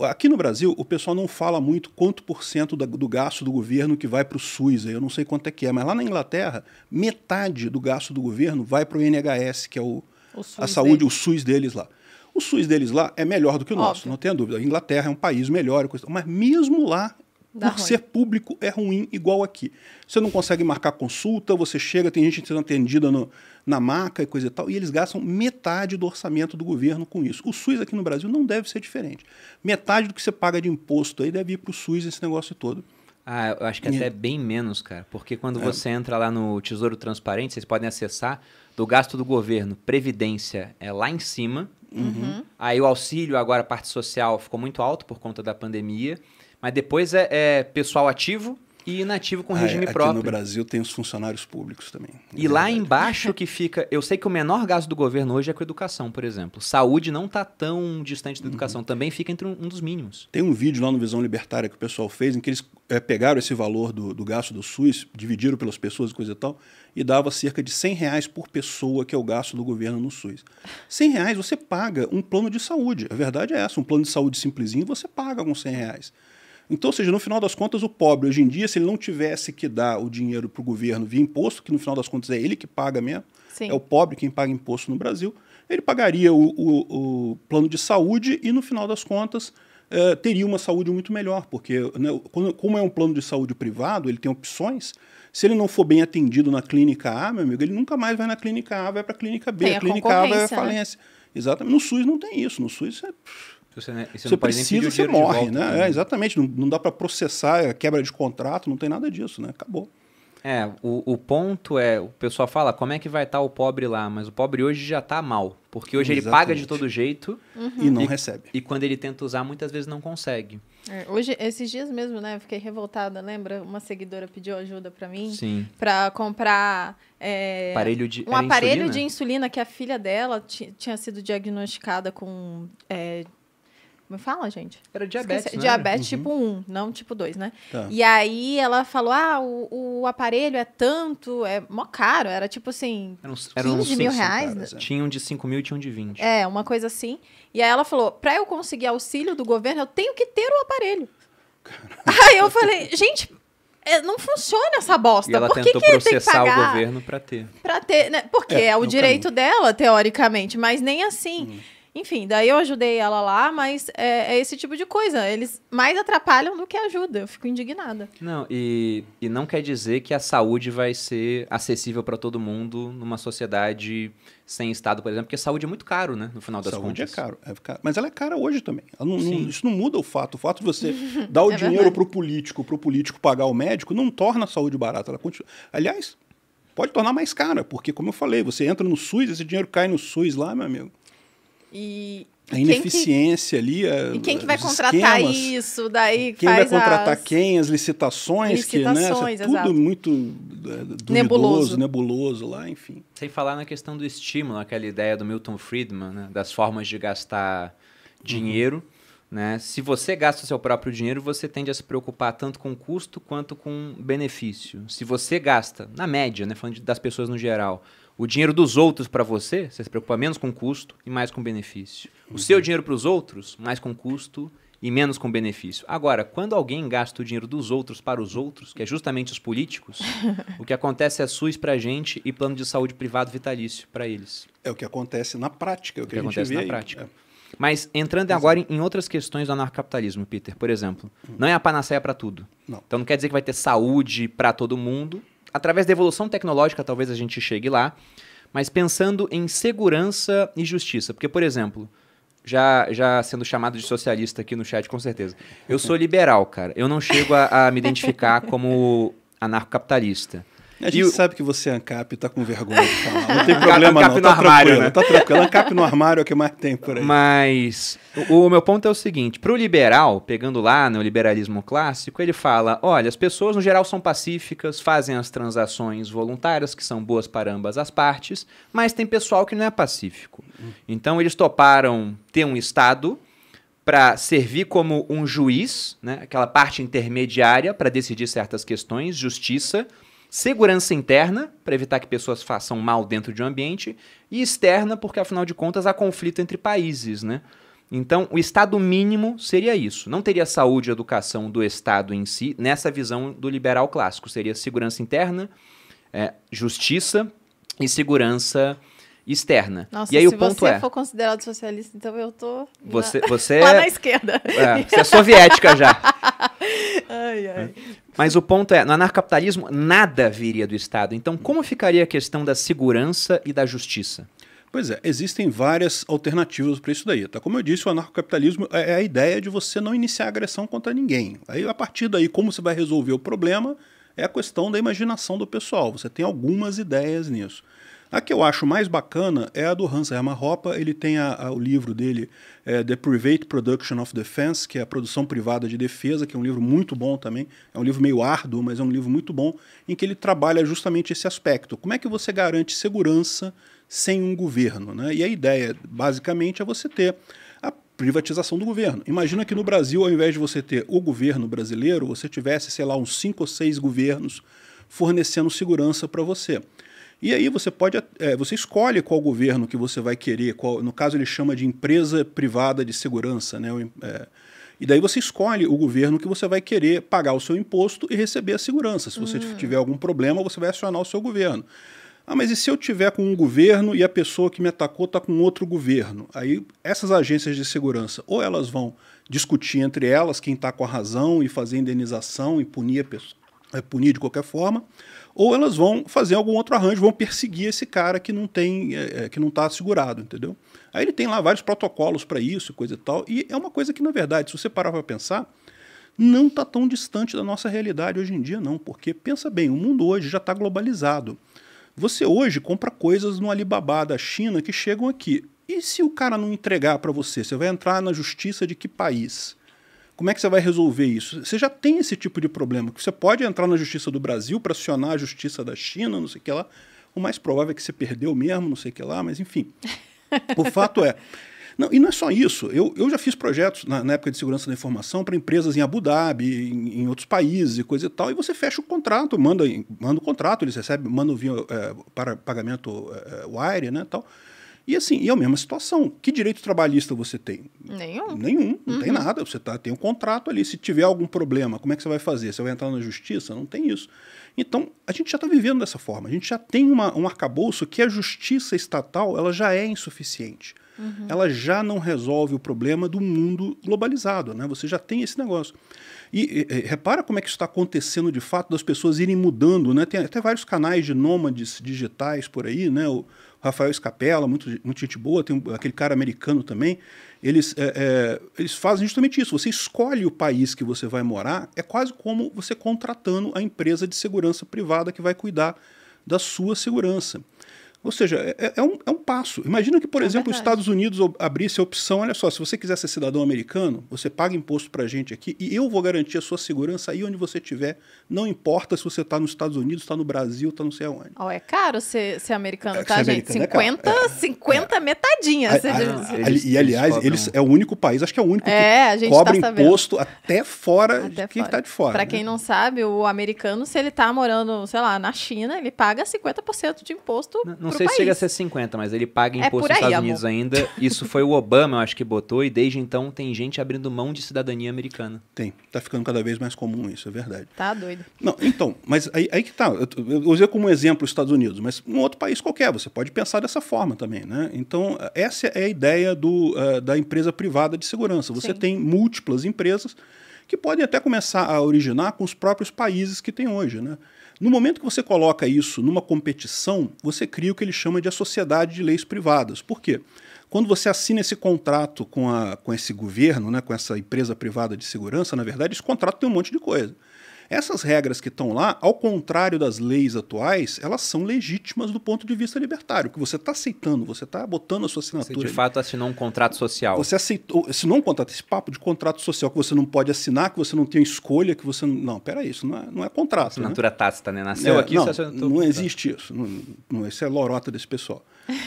Aqui no Brasil, o pessoal não fala muito quanto por cento do gasto do governo que vai para o SUS, eu não sei quanto é que é, mas lá na Inglaterra, metade do gasto do governo vai para o NHS, que é o, o a saúde, deles. o SUS deles lá. O SUS deles lá é melhor do que o Óbvio. nosso, não tenha dúvida. A Inglaterra é um país melhor, mas mesmo lá Dá por ruim. ser público é ruim igual aqui. Você não consegue marcar consulta, você chega, tem gente sendo atendida no, na maca e coisa e tal, e eles gastam metade do orçamento do governo com isso. O SUS aqui no Brasil não deve ser diferente. Metade do que você paga de imposto aí deve ir para o SUS esse negócio todo. Ah, eu acho que até é. bem menos, cara. Porque quando é. você entra lá no Tesouro Transparente, vocês podem acessar do gasto do governo, previdência é lá em cima. Uhum. uhum. Aí o auxílio, agora a parte social, ficou muito alto por conta da pandemia. Mas depois é, é pessoal ativo e inativo com ah, regime é, aqui próprio. Aqui no Brasil tem os funcionários públicos também. E é lá embaixo que fica... Eu sei que o menor gasto do governo hoje é com educação, por exemplo. Saúde não está tão distante da uhum. educação. Uhum. Também fica entre um, um, dos mínimos. Tem um vídeo lá no Visão Libertária que o pessoal fez, em que eles é, pegaram esse valor do, do, gasto do SUS, dividiram pelas pessoas e coisa e tal, e dava cerca de 100 reais por pessoa que é o gasto do governo no SUS. 100 reais você paga um plano de saúde. A verdade é essa. Um plano de saúde simplesinho você paga alguns 100 reais. Então, ou seja, no final das contas, o pobre, hoje em dia, se ele não tivesse que dar o dinheiro para o governo via imposto, que no final das contas é ele que paga mesmo, Sim. é o pobre quem paga imposto no Brasil, ele pagaria o, o, o plano de saúde e, no final das contas, eh, teria uma saúde muito melhor, porque né, quando, como é um plano de saúde privado, ele tem opções. Se ele não for bem atendido na clínica A, meu amigo, ele nunca mais vai na clínica A, vai para a clínica B. Tem a, a clínica A vai à né? falência. Né? Exatamente. No SUS não tem isso. No SUS é. Você, você, você precisa, você morre, volta, né? né? É, exatamente. Não, não dá para processar a é quebra de contrato, não tem nada disso, né? Acabou. É, o, o ponto é, o pessoal fala, como é que vai estar tá o pobre lá? Mas o pobre hoje já está mal, porque hoje Exatamente. ele paga de todo jeito uhum. e não e, recebe. E quando ele tenta usar, muitas vezes não consegue. É, hoje, esses dias mesmo, né, eu fiquei revoltada, lembra? Uma seguidora pediu ajuda para mim, Sim. pra comprar é, aparelho de, um aparelho insulina? de insulina que a filha dela tinha sido diagnosticada com... É, me fala, gente? Era diabetes. Esqueci, né? Diabetes uhum. tipo 1, não tipo 2, né? Tá. E aí ela falou: ah, o, o, aparelho é tanto, é mó caro. Era tipo assim, era uns, 15 era uns mil reais. Caras, né? assim. é. Tinha um de 5 mil e tinha um de 20. É, uma coisa assim. E aí ela falou: pra eu conseguir auxílio do governo, eu tenho que ter o aparelho. Caraca. Aí eu falei, gente, é, não funciona essa bosta. E ela Por que tentou que processar tem que pagar o governo para ter. Para ter, né? Porque é, é o direito caminho. dela, teoricamente, mas nem assim. Hum. Enfim, daí eu ajudei ela lá, mas é, é, esse tipo de coisa. Eles mais atrapalham do que ajudam. Eu fico indignada. Não, e, e não quer dizer que a saúde vai ser acessível para todo mundo numa sociedade sem Estado, por exemplo, porque a saúde é muito caro, né? No final das saúde é contas. Saúde é, é caro, Mas ela é cara hoje também. Não, não, isso não muda o fato. O fato de você dar o é dinheiro para o político, para o político pagar o médico, não torna a saúde barata. Ela continua... Aliás, pode tornar mais cara, porque, como eu falei, você entra no SUS, esse dinheiro cai no SUS lá, meu amigo. E, a ineficiência que, ali. A, é, e quem que vai contratar esquemas, isso? Daí quem vai contratar as, quem? As licitações, licitações que, né? É tudo muito é, duvidoso, nebuloso. nebuloso lá, enfim. Sem falar na questão do estímulo, aquela ideia do Milton Friedman, né? das formas de gastar dinheiro. Uhum. Né? Se você gasta o seu próprio dinheiro, você tende a se preocupar tanto com custo quanto com benefício. Se você gasta, na média, né? falando de, das pessoas no geral, o dinheiro dos outros para você, você se preocupa menos com custo e mais com benefício. O seu dinheiro para os outros, mais com custo e menos com benefício. Agora, quando alguém gasta o dinheiro dos outros para os outros, que é justamente os políticos, o que acontece é SUS para a gente e plano de saúde privado vitalício para eles. É o que acontece na prática, é o que, o que a gente acontece vê na aí. prática. É. Mas entrando Exato. agora em outras questões do anarcocapitalismo, Peter, por exemplo, hum. não é a panaceia para tudo. Não. Então não quer dizer que vai ter saúde para todo mundo, através da evolução tecnológica, talvez a gente chegue lá, mas pensando em segurança e justiça. Porque, por exemplo, já, já sendo chamado de socialista aqui no chat, com certeza. Eu sou liberal, cara. Eu não chego a, a me identificar como anarcocapitalista. A gente e sabe que você é ANCAP e tá com vergonha de falar. Não tem problema, ancap não. Tá armário, tranquilo, né? tá tranquilo. ANCAP é no armário é o que mais tem por aí. Mas o, o meu ponto é o seguinte: para o liberal, pegando lá no liberalismo clássico, ele fala: olha, as pessoas no geral são pacíficas, fazem as transações voluntárias, que são boas para ambas as partes, mas tem pessoal que não é pacífico. Então eles toparam ter um Estado para servir como um juiz, né, aquela parte intermediária para decidir certas questões, justiça, segurança interna, para evitar que pessoas façam mal dentro de um ambiente, e externa, porque afinal de contas há conflito entre países, né? Então, o Estado mínimo seria isso. Não teria saúde e educação do Estado em si, nessa visão do liberal clássico. Seria segurança interna, é, justiça e segurança externa. Nossa, e aí se o ponto você é, for considerado socialista, então eu tô você, na, você lá é- na esquerda. É, você é soviética já. Ai, ai. Mas o ponto é, no anarcapitalismo, nada viria do Estado. Então, como ficaria a questão da segurança e da justiça? Pois é, existem várias alternativas para isso daí. Tá? Como eu disse, o anarcocapitalismo é, é a ideia de você não iniciar agressão contra ninguém. Aí, a partir daí, como você vai resolver o problema é a questão da imaginação do pessoal. Você tem algumas ideias nisso. A que eu acho mais bacana é a do Hans Hermann Hoppe. Ele tem a, a, o livro dele, é, The Private Production of Defense, que é a produção privada de defesa, que é um livro muito bom também. É um livro meio árduo, mas é um livro muito bom, em que ele trabalha justamente esse aspecto. Como é que você garante segurança sem um governo? Né? E a ideia, basicamente, é você ter a privatização do governo. Imagina que no Brasil, ao invés de você ter o governo brasileiro, você tivesse, sei lá, uns cinco ou seis governos fornecendo segurança para você. E aí você pode, é, você escolhe qual governo que você vai querer, qual, no caso ele chama de empresa privada de segurança, né? É, e daí você escolhe o governo que você vai querer pagar o seu imposto e receber a segurança. Se você uhum. tiver algum problema, você vai acionar o seu governo. Ah, mas e se eu tiver com um governo e a pessoa que me atacou está com outro governo? Aí essas agências de segurança, ou elas vão discutir entre elas quem está com a razão e fazer indenização e punir, a pessoa, é, punir de qualquer forma, ou elas vão fazer algum outro arranjo, vão perseguir esse cara que não tem, é, é que não está segurado, entendeu? Aí ele tem lá vários protocolos para isso, coisa e tal, e é uma coisa que na verdade, se você parar para pensar, não está tão distante da nossa realidade hoje em dia, não, porque pensa bem, o mundo hoje já está globalizado. Você hoje compra coisas no Alibaba da China que chegam aqui. E se o cara não entregar para você, você vai entrar na justiça de que país? Como é que você vai resolver isso? Você já tem esse tipo de problema, que você pode entrar na justiça do Brasil para acionar a justiça da China, não sei o que lá. O mais provável é que você perdeu mesmo, não sei o que lá, mas enfim. o fato é. Não, e não é só isso. Eu, eu já fiz projetos na, na época de segurança da informação para empresas em Abu Dhabi, em, em, outros países e coisa e tal, e você fecha o contrato, manda, manda o contrato, eles recebem, mandam via, é, eh, para pagamento é, wire, né, tal. E assim, e é a mesma situação. Que direito trabalhista você tem? Nenhum. Nenhum, não uhum. tem nada. Você tá, tem um contrato ali. Se tiver algum problema, como é que você vai fazer? Você vai entrar na justiça? Não tem isso. Então, a gente já está vivendo dessa forma. A gente já tem uma, um arcabouço que a justiça estatal ela já é insuficiente. Uhum. Ela já não resolve o problema do mundo globalizado. Né? Você já tem esse negócio. E, e, e, repara como é que isso está acontecendo de fato, das pessoas irem mudando, né? Tem até vários canais de nômades digitais por aí, né? O, Rafael Escapela, muito, muito gente boa, tem aquele cara americano também. Eles, é, é, eles fazem justamente isso. Você escolhe o país que você vai morar, é quase como você contratando a empresa de segurança privada que vai cuidar da sua segurança. Ou seja, é, é, é, um, é um passo. Imagina que, por é exemplo, verdade. os Estados Unidos abrisse a opção: olha só, se você quiser ser cidadão americano, você paga imposto para gente aqui e eu vou garantir a sua segurança aí onde você estiver. Não importa se você está nos Estados Unidos, está no Brasil, está não sei aonde. Oh, é caro ser, ser americano, é, tá, ser gente? Americano 50, é 50 é é. metadinhas. e, aliás, eles, é o único país, acho que é o único que cobra tá imposto até fora até de quem está de fora. Para né? quem não sabe, o americano, se ele está morando, sei lá, na China, ele paga 50% de imposto. Não, não pro sei país. se chega a ser 50, mas ele paga é imposto é nos Estados Unidos ainda. Isso foi o Obama, eu acho que botou, e desde então tem gente abrindo mão de cidadania americana. Tem. Tá ficando cada vez mais comum isso, é verdade. Tá doido. Não, então, mas aí, aí que tá. Eu, eu usei como exemplo os Estados Unidos, mas um outro país qualquer, você pode pensar dessa forma também, né? Então, essa é a ideia do, uh, da empresa privada de segurança. Você Sim. tem múltiplas empresas que podem até começar a originar com os próprios países que tem hoje, né? No momento que você coloca isso numa competição, você cria o que ele chama de a sociedade de leis privadas. Por quê? Quando você assina esse contrato com, a, com esse governo, né, com essa empresa privada de segurança, na verdade, esse contrato tem um monte de coisa. Essas regras que estão lá, ao contrário das leis atuais, elas são legítimas do ponto de vista libertário, que você está aceitando, você está botando a sua assinatura. Você de fato assinou um contrato social. Você aceitou, assinou um contrato, esse papo de contrato social que você não pode assinar, que você não tem escolha, que você não. Não, peraí, isso não é, não é contrato. Né? Assinatura né? tácita, né? Nasceu é, aqui, não, você assinou. Não existe isso. Não, não, isso é lorota desse pessoal.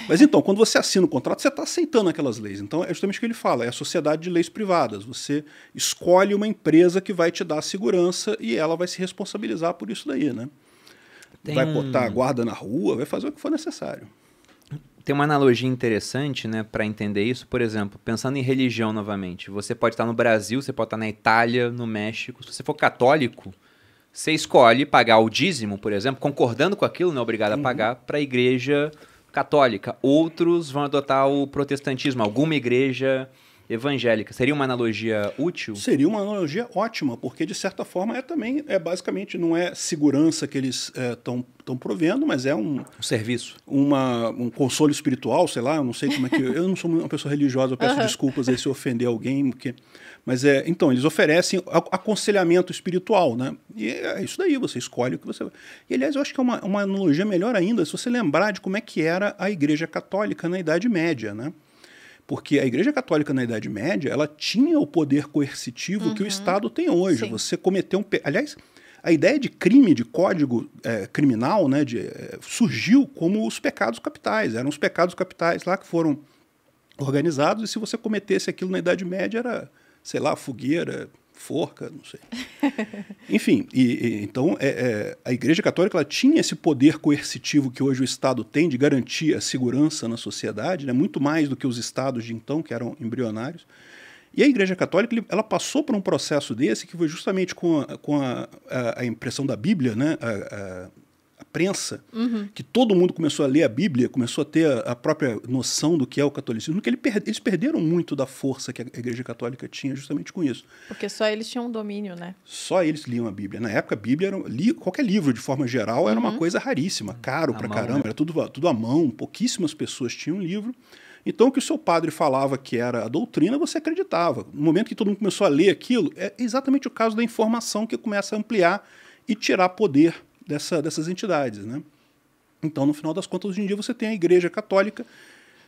Mas então, quando você assina o contrato, você está aceitando aquelas leis. Então, é justamente o que ele fala: é a sociedade de leis privadas. Você escolhe uma empresa que vai te dar segurança e ela vai se responsabilizar por isso daí, né? Tem vai botar a guarda na rua, vai fazer o que for necessário. Tem uma analogia interessante, né, para entender isso. Por exemplo, pensando em religião novamente, você pode estar no Brasil, você pode estar na Itália, no México. Se você for católico, você escolhe pagar o dízimo, por exemplo, concordando com aquilo, não é obrigado uhum. a pagar para a igreja católica, outros vão adotar o protestantismo, alguma igreja evangélica. Seria uma analogia útil? Seria uma analogia ótima, porque de certa forma é também, é basicamente, não é segurança que eles estão eh, é, estão provendo, mas é um, um, serviço, uma, um consolo espiritual, sei lá, eu não sei como é que eu não sou uma pessoa religiosa, eu peço uhum. desculpas aí se eu ofender alguém, porque mas é, então, eles oferecem aconselhamento espiritual, né? E é isso daí, você escolhe o que você vai. E aliás, eu acho que é uma, uma analogia melhor ainda se você lembrar de como é que era a Igreja Católica na Idade Média, né? porque a Igreja Católica na Idade Média ela tinha o poder coercitivo uhum. que o uhum. Estado tem hoje. Sim. Você cometeu um, aliás, a ideia de crime, de código é, criminal, né, de, é, surgiu como os pecados capitais. Eram os pecados capitais lá que foram organizados e se você cometesse aquilo na Idade Média era sei lá, fogueira, forca, não sei. Enfim, e, e então é, é, a Igreja Católica ela tinha esse poder coercitivo que hoje o Estado tem de garantir a segurança na sociedade, né, muito mais do que os Estados de então, que eram embrionários. E a Igreja Católica ela passou por um processo desse que foi justamente com a, com a, a, a impressão da Bíblia, né, a, prensa, uhum. que todo mundo começou a ler a Bíblia, começou a ter a, própria noção do que é o catolicismo, que ele per eles perderam muito da força que a Igreja Católica tinha justamente com isso. Porque só eles tinham um domínio, né? Só eles liam a Bíblia. Na época, a Bíblia era li qualquer livro, de forma geral, era uhum. uma coisa raríssima, caro a pra mão, caramba, né? era tudo, tudo à mão, pouquíssimas pessoas tinham um livro. Então, o que o seu padre falava que era a doutrina, você acreditava. No momento que todo mundo começou a ler aquilo, é exatamente o caso da informação que começa a ampliar e tirar poder dessa, dessas entidades. Né? Então, no final das contas, hoje em dia você tem a Igreja Católica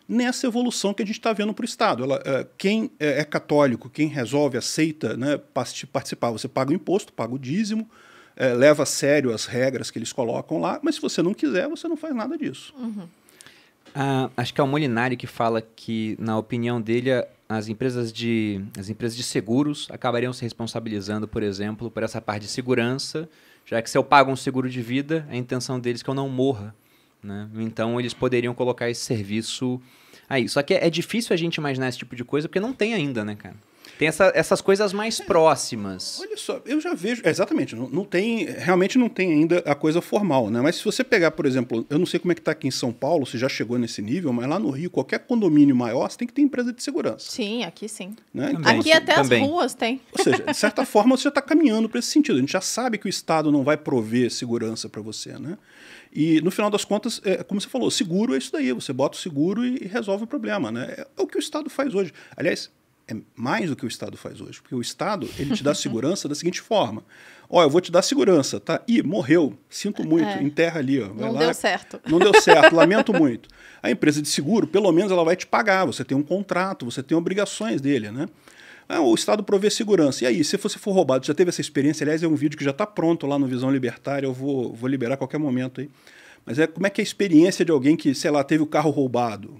nessa evolução que a gente está vendo para o Estado. Ela, eh, quem eh, é católico, quem resolve, aceita né, participar, você paga o imposto, paga o dízimo, é, leva a sério as regras que eles colocam lá, mas se você não quiser, você não faz nada disso. Uhum. Ah, acho que é o Molinari que fala que, na opinião dele, as empresas de, as empresas de seguros acabariam se responsabilizando, por exemplo, por essa parte de segurança já que se eu pago um seguro de vida, a intenção deles é que eu não morra. Né? Então eles poderiam colocar esse serviço aí. Só que é difícil a gente imaginar esse tipo de coisa porque não tem ainda, né, cara? Tem essa, essas coisas mais é, próximas. Olha só, eu já vejo. É, exatamente, não, não, tem. Realmente não tem ainda a coisa formal, né? Mas se você pegar, por exemplo, eu não sei como é que está aqui em São Paulo, se já chegou nesse nível, mas lá no Rio, qualquer condomínio maior, você tem que ter empresa de segurança. Sim, aqui sim. Né? Então, aqui você, até também. as ruas tem. Ou seja, de certa forma, você já está caminhando para esse sentido. A gente já sabe que o Estado não vai prover segurança para você, né? E no final das contas, é, como você falou, seguro é isso daí. Você bota o seguro e, e resolve o problema, né? É, é o que o Estado faz hoje. Aliás, é mais do que o Estado faz hoje, porque o Estado ele te dá segurança da seguinte forma: ó, eu vou te dar segurança, tá? Ih, morreu, sinto muito, é. enterra ali, ó. não lá, deu certo. Não deu certo, lamento muito. A empresa de seguro, pelo menos, ela vai te pagar. Você tem um contrato, você tem obrigações dele, né? Ah, o Estado provê segurança. E aí, se você for roubado, já teve essa experiência? Aliás, é um vídeo que já está pronto lá no Visão Libertária, eu vou, vou liberar a qualquer momento aí. Mas é como é que é a experiência de alguém que, sei lá, teve o carro roubado?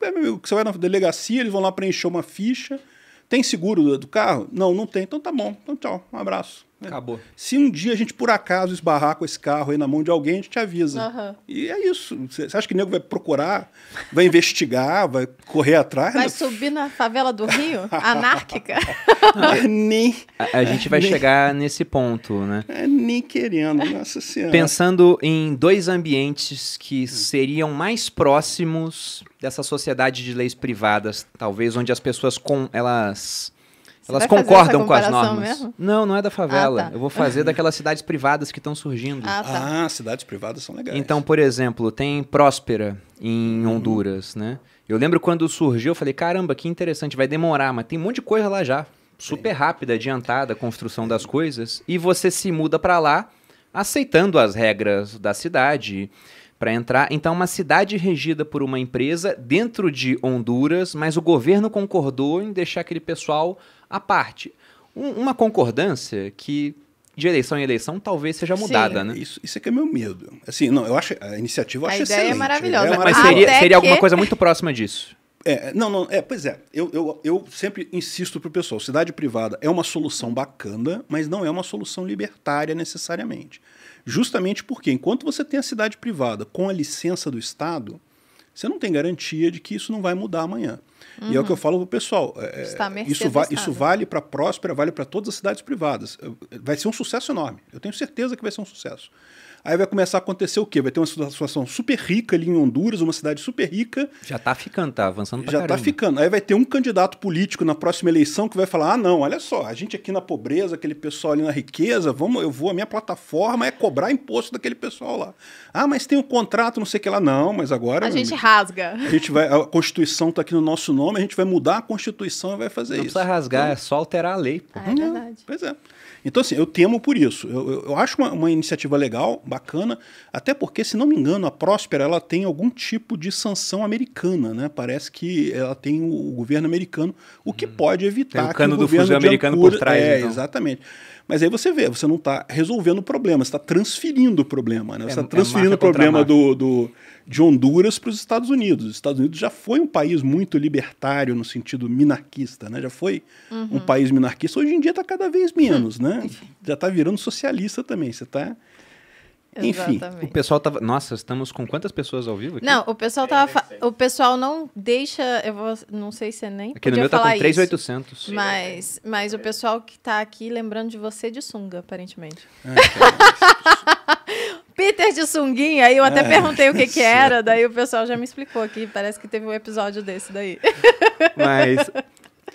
É, meu amigo, você vai na delegacia, eles vão lá preencher uma ficha. Tem seguro do, do carro? Não, não tem. Então tá bom. Então tchau, um abraço. É. Acabou. Se um dia a gente, por acaso, esbarrar com esse carro aí na mão de alguém, a gente te avisa. Uhum. E é isso. Você acha que o nego vai procurar, vai investigar, vai correr atrás? Vai né? subir na favela do Rio? anárquica? É nem. A, a, gente vai nem, chegar nesse ponto, né? É, nem querendo, nossa senhora. Pensando em dois ambientes que hum. seriam mais próximos dessa sociedade de leis privadas, talvez, onde as pessoas com elas elas concordam com as normas. Mesmo? Não, não é da favela. Ah, tá. Eu vou fazer daquelas cidades privadas que estão surgindo. Ah, tá. ah, cidades privadas são legais. Então, por exemplo, tem Próspera em hum. Honduras, uhum. né? Eu lembro quando surgiu, eu falei, caramba, que interessante, vai demorar, mas tem um monte de coisa lá já. Super Sim. rápida, adiantada a construção das coisas. E você se muda para lá aceitando as regras da cidade para entrar. Então, uma cidade regida por uma empresa dentro de Honduras, mas o governo concordou em deixar aquele pessoal à parte. Um, uma concordância que de eleição em eleição talvez seja mudada, Sim. né? Isso, isso é que é meu medo. Assim, não, eu acho a iniciativa eu acho é a ideia excelente. É maravilhosa. é maravilhosa. Mas seria, seria que... alguma coisa muito próxima disso. É, não, não, é, pois é. Eu, eu, eu sempre insisto pro pessoal, cidade privada é uma solução bacana, mas não é uma solução libertária necessariamente. Justamente porque, enquanto você tem a cidade privada com a licença do Estado, você não tem garantia de que isso não vai mudar amanhã. Uhum. E é o que eu uhum. falo para o pessoal. É, é isso, va isso, vale para Próspera, vale para todas as cidades privadas. Vai ser um sucesso enorme. Eu tenho certeza que vai ser um sucesso. Aí vai começar a acontecer o quê? Vai ter uma situação super rica ali em Honduras, uma cidade super rica. Já tá ficando, tá avançando pra Já tá caramba. tá ficando. Aí vai ter um candidato político na próxima eleição que vai falar: ah, não, olha só, a gente aqui na pobreza, aquele pessoal ali na riqueza, vamos, eu vou, a minha plataforma é cobrar imposto daquele pessoal lá. Ah, mas tem um contrato, não sei o que lá. Não, mas agora. A gente rasga. A gente vai. A Constituição tá aqui no nosso nome, a gente vai mudar a Constituição e vai fazer não isso. Não precisa rasgar, então, é só alterar a lei. Pô. Ah, é verdade. Pois é. Então, assim, eu temo por isso. Eu, eu, eu acho uma, uma, iniciativa legal, bacana, até porque, se não me engano, a Próspera ela tem algum tipo de sanção americana, né? Parece que ela tem o, o governo americano, o que hum. pode evitar. Tem o cano o do fuzil americano Ancura, por trás. É, então. exatamente. Mas aí você vê, você não está resolvendo o problema, você está transferindo o problema, né? É, você está é, transferindo é o problema do, do de Honduras para os Estados Unidos. Os Estados Unidos já foi um país muito libertário no sentido minarquista, né? Já foi uhum. um país minarquista. Hoje em dia está cada vez menos, hum, né? Já está virando socialista também. Você está enfim, Exatamente. o pessoal tava. Nossa, estamos com quantas pessoas ao vivo aqui? Não, o pessoal tava. Fa... O pessoal não deixa. Eu vou... não sei se é nem. Aqui no meu tá com 3,800. Mas, mas o pessoal que tá aqui lembrando de você de sunga, aparentemente. Ah, Peter de sunguinha, aí eu até é. perguntei o que que era, daí o pessoal já me explicou aqui, parece que teve um episódio desse daí. Mas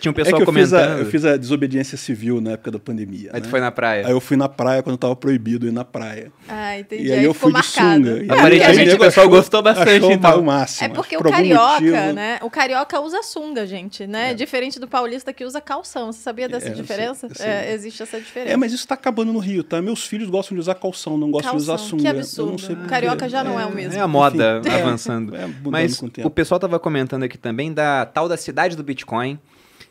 tinha um é pessoal é que eu comentando. Fiz a, eu fiz a desobediência civil na época da pandemia. Aí né? tu foi na praia. Aí eu fui na praia quando tava proibido ir na praia. Ah, entendi. E aí, aí eu fui marcado. de sunga. É Aparentemente o pessoal gostou bastante. Então. O máximo, é porque o carioca, motivo... né? O carioca usa sunga, gente, né? É. Diferente do paulista que usa calção. Você sabia dessa é, diferença? É, existe essa diferença. É, mas isso tá acabando no Rio, tá? Meus filhos gostam de usar calção, não gostam calção. de usar sunga. Que absurdo. o carioca já não é o mesmo. É a moda avançando. Mas o pessoal tava comentando aqui também da tal da cidade do Bitcoin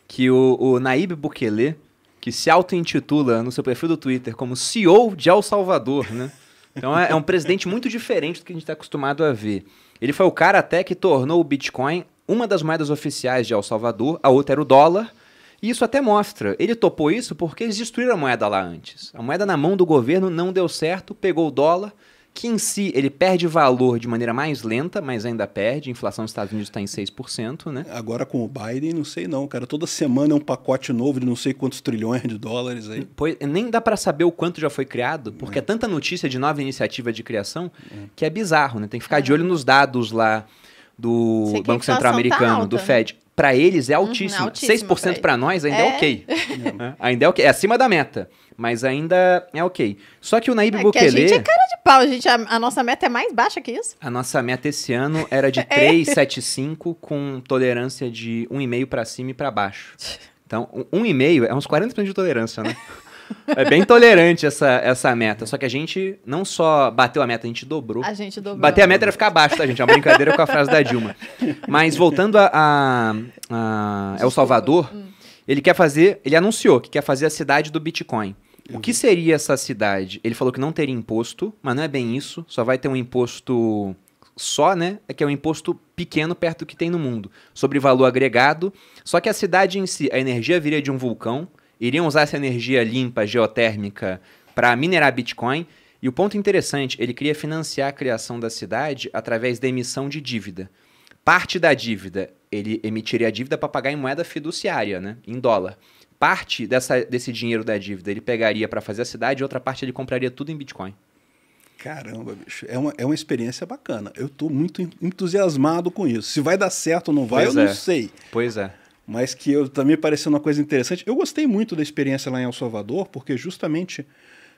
que o, o Naíbe Bukele, que se auto-intitula no seu perfil do Twitter como CEO de El Salvador, né? Então é, é um presidente muito diferente do que a gente está acostumado a ver. Ele foi o cara até que tornou o Bitcoin uma das moedas oficiais de El Salvador, a outra era o dólar. E isso até mostra. Ele topou isso porque eles destruíram a moeda lá antes. A moeda na mão do governo não deu certo, pegou o dólar que em si ele perde valor de maneira mais lenta, mas ainda perde. A inflação nos Estados Unidos está em 6%, né? Agora com o Biden, não sei não, cara. Toda semana é um pacote novo de não sei quantos trilhões de dólares aí. Pois, nem dá para saber o quanto já foi criado, porque é, é tanta notícia de nova iniciativa de criação é. que é bizarro, né? Tem que ficar é. de olho nos dados lá do Banco Central tá Americano, tá do né? Fed. Para eles é altíssimo. Uhum, é altíssimo 6% para nós ainda é, é ok. É. Ainda é ok. É acima da meta, mas ainda é ok. Só que o Naíbe é Bukele... Que a gente é pau, gente. A, a, nossa meta é mais baixa que isso? A nossa meta esse ano era de 3,75 é. com tolerância de 1,5 para cima e para baixo. Então, 1,5 é uns 40% de tolerância, né? É bem tolerante essa, essa meta. Só que a gente não só bateu a meta, a gente dobrou. A gente dobrou. Bater a meta era ficar abaixo, tá, gente? É uma brincadeira com a frase da Dilma. Mas voltando a, a, a El Salvador, hum. ele quer fazer. Ele anunciou que quer fazer a cidade do Bitcoin. O que seria essa cidade? Ele falou que não teria imposto, mas não é bem isso. Só vai ter um imposto só, né? É que é um imposto pequeno perto do que tem no mundo, sobre valor agregado. Só que a cidade em si, a energia viria de um vulcão, iriam usar essa energia limpa, geotérmica, para minerar Bitcoin. E o ponto interessante, ele queria financiar a criação da cidade através da emissão de dívida. Parte da dívida, ele emitiria a dívida para pagar em moeda fiduciária, né? Em dólar parte dessa, desse dinheiro da dívida ele pegaria para fazer a cidade e outra parte ele compraria tudo em Bitcoin. Caramba, bicho, é uma, é uma experiência bacana. Eu estou muito entusiasmado com isso. Se vai dar certo ou não vai, pois eu é. não sei. Pois é. Mas que eu também tá pareceu uma coisa interessante. Eu gostei muito da experiência lá em El Salvador, porque justamente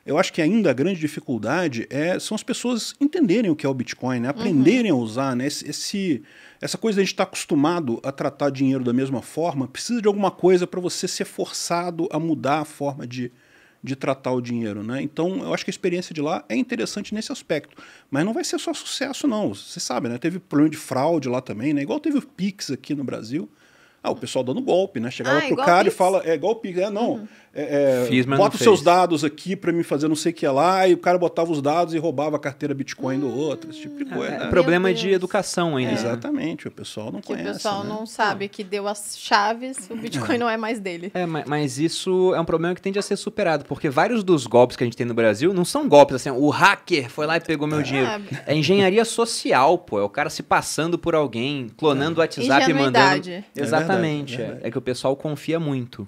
eu acho que ainda a grande dificuldade é, são as pessoas entenderem o que é o Bitcoin, né? Uhum. aprenderem uhum. a usar. Né? Esse, esse, essa coisa de a gente estar tá acostumado a tratar dinheiro da mesma forma, precisa de alguma coisa para você ser forçado a mudar a forma de, de tratar o dinheiro. Né? Então, eu acho que a experiência de lá é interessante nesse aspecto. Mas não vai ser só sucesso, não. Você sabe, né? teve problema de fraude lá também, né? igual teve o Pix aqui no Brasil. Ah, o pessoal dando golpe, né? Chegava ah, pro cara Pix? e fala, é golpe, é não. Uhum. É, é, Fiz, bota os seus dados aqui para me fazer não sei o que lá, e o cara botava os dados e roubava a carteira Bitcoin hum, do outro, esse tipo de coisa. É, problema de educação ainda. É. Exatamente, o pessoal não que conhece. O pessoal né? não sabe que deu as chaves, o é. Bitcoin não é mais dele. É, mas, mas, isso é um problema que tende a ser superado, porque vários dos golpes que a gente tem no Brasil não são golpes, assim, o hacker foi lá e pegou meu é. dinheiro. Ah, é engenharia social, pô, é o cara se passando por alguém, clonando é. o WhatsApp e mandando. Exatamente. Exatamente. Verdade, é. verdade. É, que o pessoal confia muito.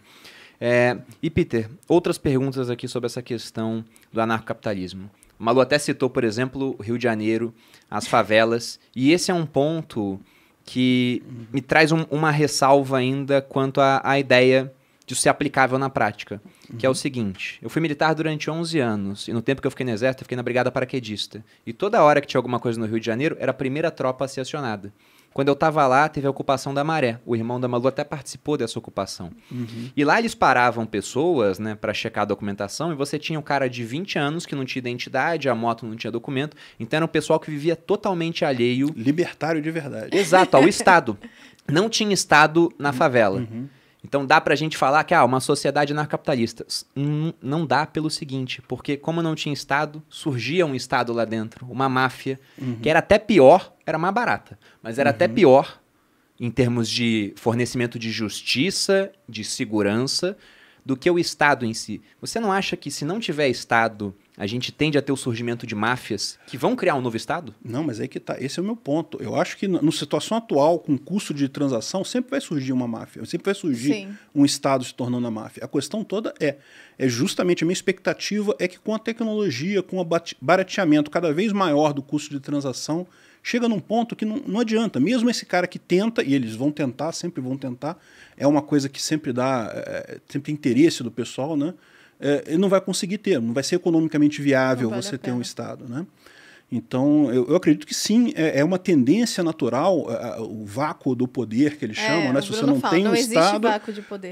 É, e, Peter, outras perguntas aqui sobre essa questão do anarcocapitalismo. O Malu até citou, por exemplo, o Rio de Janeiro, as favelas. e esse é um ponto que me traz um, uma ressalva ainda quanto à ideia de ser aplicável na prática, que é o uhum. seguinte: eu fui militar durante 11 anos e no tempo que eu fiquei no exército, eu fiquei na brigada paraquedista. E toda hora que tinha alguma coisa no Rio de Janeiro, era a primeira tropa a ser acionada. Quando eu estava lá, teve a ocupação da Maré. O irmão da Malu até participou dessa ocupação. Uhum. E lá eles paravam pessoas, né, para checar a documentação, e você tinha um cara de 20 anos que não tinha identidade, a moto não tinha documento. Então era um pessoal que vivia totalmente alheio. Libertário de verdade. Exato, ao Estado. Não tinha Estado na favela. Uhum. Então dá pra gente falar que ah, uma sociedade anarcapitalista. Não, não dá pelo seguinte, porque como não tinha Estado, surgia um Estado lá dentro, uma máfia, uhum. que era até pior, era mais barata, mas era uhum. até pior em termos de fornecimento de justiça, de segurança, do que o Estado em si. Você não acha que se não tiver Estado a gente tende a ter o surgimento de máfias que vão criar um novo Estado? Não, mas aí que tá. Esse é o meu ponto. Eu acho que na situação atual, com o custo de transação, sempre vai surgir uma máfia, sempre vai surgir Sim. um Estado se tornando a máfia. A questão toda é, é justamente a minha expectativa é que com a tecnologia, com o barateamento cada vez maior do custo de transação, chega num ponto que não, não adianta. Mesmo esse cara que tenta, e eles vão tentar, sempre vão tentar, é uma coisa que sempre dá, é, é sempre tem interesse do pessoal, né? é, não vai conseguir ter, não vai ser economicamente viável vale você ter um Estado. Né? Então, eu, eu, acredito que sim, é, é uma tendência natural, a, o vácuo do poder que eles é, chamam, né? Se você não fala, tem não um Estado,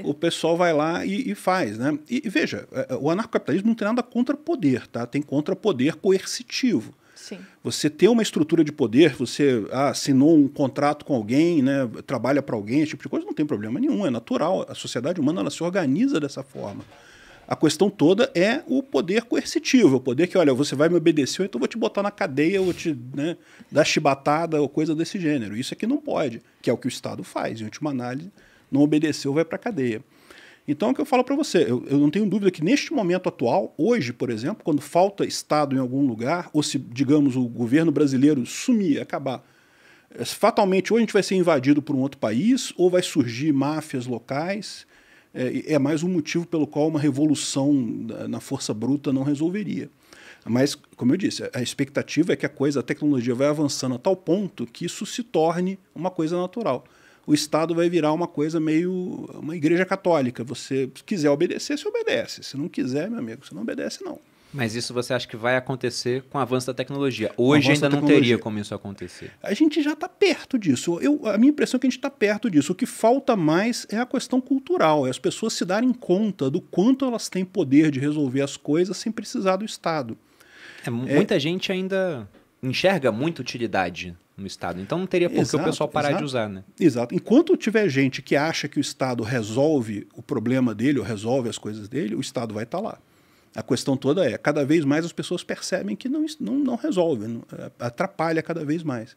o pessoal vai lá e, e faz, né? E, e, veja, é, é, o anarcocapitalismo não tem nada contra poder, tá? Tem contra poder coercitivo. Sim. Você ter uma estrutura de poder, você ah, assinou um contrato com alguém, né, trabalha para alguém, esse tipo de coisa, não tem problema nenhum, é natural. A sociedade humana ela se organiza dessa forma. A questão toda é o poder coercitivo, é o poder que, olha, você vai me obedecer, então eu vou te botar na cadeia, eu vou te né, dar chibatada ou coisa desse gênero. Isso aqui não pode, que é o que o Estado faz. Em última análise, não obedeceu, vai para a cadeia. Então, é o que eu falo para você, eu, eu, não tenho dúvida que neste momento atual, hoje, por exemplo, quando falta Estado em algum lugar, ou se, digamos, o governo brasileiro sumir, acabar, é, fatalmente ou a gente vai ser invadido por um outro país, ou vai surgir máfias locais, é, é mais um motivo pelo qual uma revolução na força bruta não resolveria. Mas, como eu disse, a expectativa é que a coisa, a tecnologia vai avançando a tal ponto que isso se torne uma coisa natural. O Estado vai virar uma coisa meio uma igreja católica. Você se quiser obedecer, você obedece. Se não quiser, meu amigo, você não obedece, não. Mas isso você acha que vai acontecer com o avanço da tecnologia? Hoje ainda não teria como isso acontecer. A gente já está perto disso. Eu, a minha impressão é que a gente está perto disso. O que falta mais é a questão cultural, é as pessoas se darem conta do quanto elas têm poder de resolver as coisas sem precisar do Estado. É, é. muita gente ainda enxerga muita utilidade no Estado. Então não teria por que o pessoal parar exato, de usar, né? Exato. Enquanto tiver gente que acha que o Estado resolve o problema dele ou resolve as coisas dele, o Estado vai estar tá lá. A questão toda é, cada vez mais as pessoas percebem que não, não, não resolve, não, é, atrapalha cada vez mais.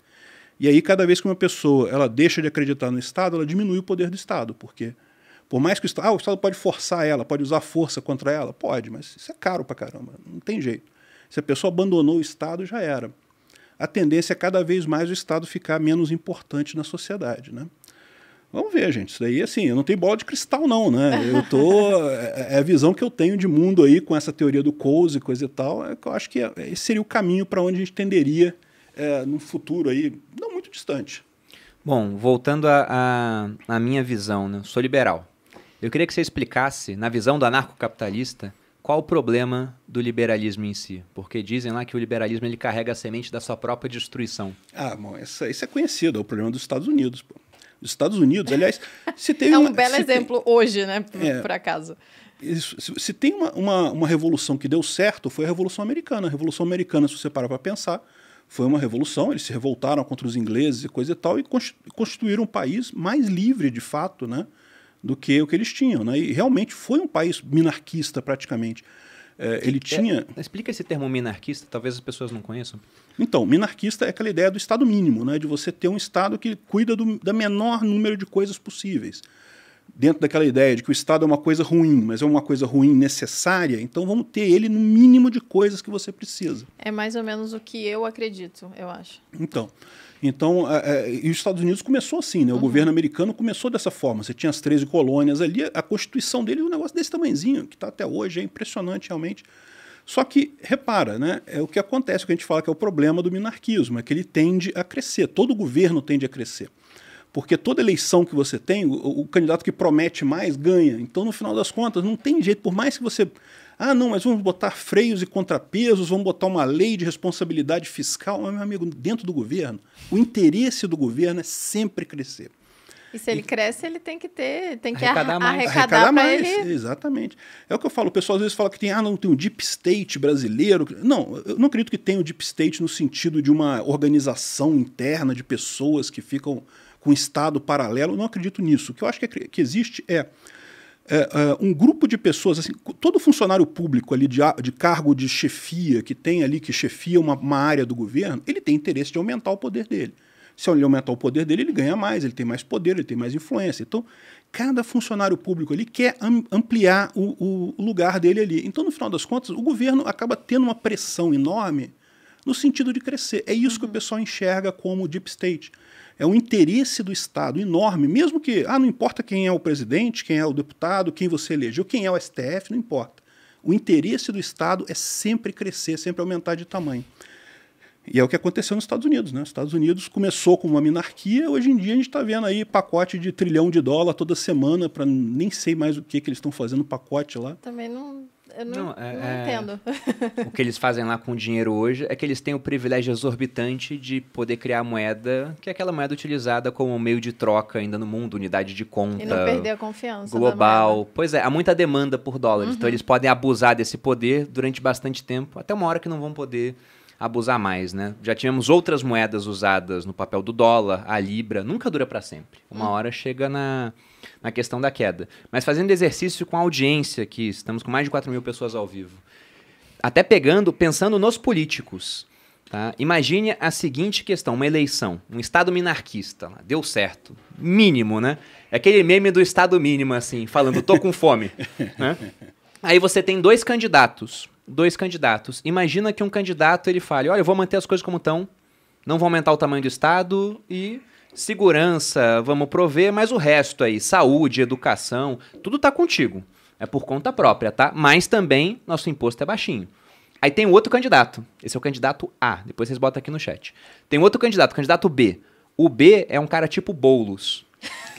E aí, cada vez que uma pessoa ela deixa de acreditar no Estado, ela diminui o poder do Estado, porque por mais que o Estado, ah, o Estado pode forçar ela, pode usar força contra ela, pode, mas isso é caro pra caramba, não tem jeito. Se a pessoa abandonou o Estado, já era. A tendência é cada vez mais o Estado ficar menos importante na sociedade, né? Vamos ver, gente. Isso daí, assim, eu não tenho bola de cristal, não, né? Eu tô. É, é, é a visão que eu tenho de mundo aí com essa teoria do Coase e coisa e tal. É que eu acho que é, esse seria o caminho para onde a gente tenderia é, futuro aí, não muito distante. Bom, voltando à minha visão, né? sou liberal. Eu queria que você explicasse, na visão do anarcocapitalista, qual o problema do liberalismo em si? Porque dizem lá que o liberalismo ele carrega a semente da sua própria destruição. Ah, bom, isso é conhecido, é o problema dos Estados Unidos. Pô. Os Estados Unidos, aliás, se tem é um uma, belo exemplo tem, hoje, né? Por, é, por acaso. Isso, se, se, tem uma, uma, uma revolução que deu certo, foi a Revolução Americana. A Revolução Americana, se você parar para pensar, foi uma revolução, eles se revoltaram contra os ingleses e coisa e tal, e constituíram um país mais livre, de fato, né, do que o que eles tinham. Né? E realmente foi um país minarquista, praticamente. É, ele é, tinha. É, explica esse termo minarquista, talvez as pessoas não conheçam. Então, minarquista é aquela ideia do Estado mínimo, né? de você ter um Estado que cuida do da menor número de coisas possíveis. Dentro daquela ideia de que o Estado é uma coisa ruim, mas é uma coisa ruim necessária, então vamos ter ele no mínimo de coisas que você precisa. É mais ou menos o que eu acredito, eu acho. Então. Então, é, é, e os Estados Unidos começou assim, né? O uhum. governo americano começou dessa forma. Você tinha as 13 colônias ali, a Constituição dele é um negócio desse tamanhozinho, que está até hoje, é impressionante realmente. Só que, repara, né, é o que acontece, o que a gente fala que é o problema do minarquismo, é que ele tende a crescer, todo governo tende a crescer. Porque toda eleição que você tem, o, o candidato que promete mais ganha. Então, no final das contas, não tem jeito, por mais que você ah, não, mas vamos botar freios e contrapesos, vamos botar uma lei de responsabilidade fiscal. Mas, meu amigo, dentro do governo, o interesse do governo é sempre crescer. E se ele e, cresce, ele tem que ter, tem que arrecadar mais. Arrecadar, arrecadar mais, ele... exatamente. É o que eu falo, o pessoal às vezes fala que tem, ah, não tem um deep state brasileiro. Não, eu não acredito que tenha o um deep state no sentido de uma organização interna de pessoas que ficam com o estado paralelo. Eu não acredito nisso. O que eu acho que, é, que existe é é, é, um grupo de pessoas, assim, todo funcionário público ali de, de cargo de chefia, que tem ali, que chefia uma, uma área do governo, ele tem interesse de aumentar o poder dele. Se ele aumentar o poder dele, ele ganha mais, ele tem mais poder, ele tem mais influência. Então, cada funcionário público ali quer ampliar o, o lugar dele ali. Então, no final das contas, o governo acaba tendo uma pressão enorme no sentido de crescer. É isso que o uhum. pessoal enxerga como deep state é um interesse do Estado enorme, mesmo que, ah, não importa quem é o presidente, quem é o deputado, quem você elegeu, quem é o STF, não importa. O interesse do Estado é sempre crescer, sempre aumentar de tamanho. E é o que aconteceu nos Estados Unidos. Né? Os Estados Unidos começou com uma minarquia, hoje em dia a gente está vendo aí pacote de trilhão de dólar toda semana, para nem sei mais o que, que eles estão fazendo pacote lá. Também não eu não, não, é, não é, entendo. É, o que eles fazem lá com o dinheiro hoje é que eles têm o privilégio exorbitante de poder criar moeda, que é aquela moeda utilizada como meio de troca ainda no mundo, unidade de conta. E não perder a confiança. Global. Pois é, há muita demanda por dólar, então Uhum. Então eles podem abusar desse poder durante bastante tempo, até uma hora que não vão poder abusar mais, né? Já tivemos outras moedas usadas no papel do dólar, a libra, nunca dura para sempre. Uma hum. hora chega na na questão da queda. Mas fazendo exercício com a audiência aqui, estamos com mais de 4 mil pessoas ao vivo. Até pegando, pensando nos políticos. Tá? Imagine a seguinte questão: uma eleição, um Estado minarquista, deu certo, mínimo, né? É aquele meme do Estado mínimo, assim, falando, tô com fome. né? Aí você tem dois candidatos, dois candidatos. Imagina que um candidato ele fale, olha, eu vou manter as coisas como estão, não vou aumentar o tamanho do Estado e segurança vamos prover, mas o resto aí, saúde, educação, tudo tá contigo. É por conta própria, tá? Mas também nosso imposto é baixinho. Aí tem outro candidato. Esse é o candidato A. Depois vocês botam aqui no chat. Tem outro candidato, candidato B. O B é um cara tipo Boulos.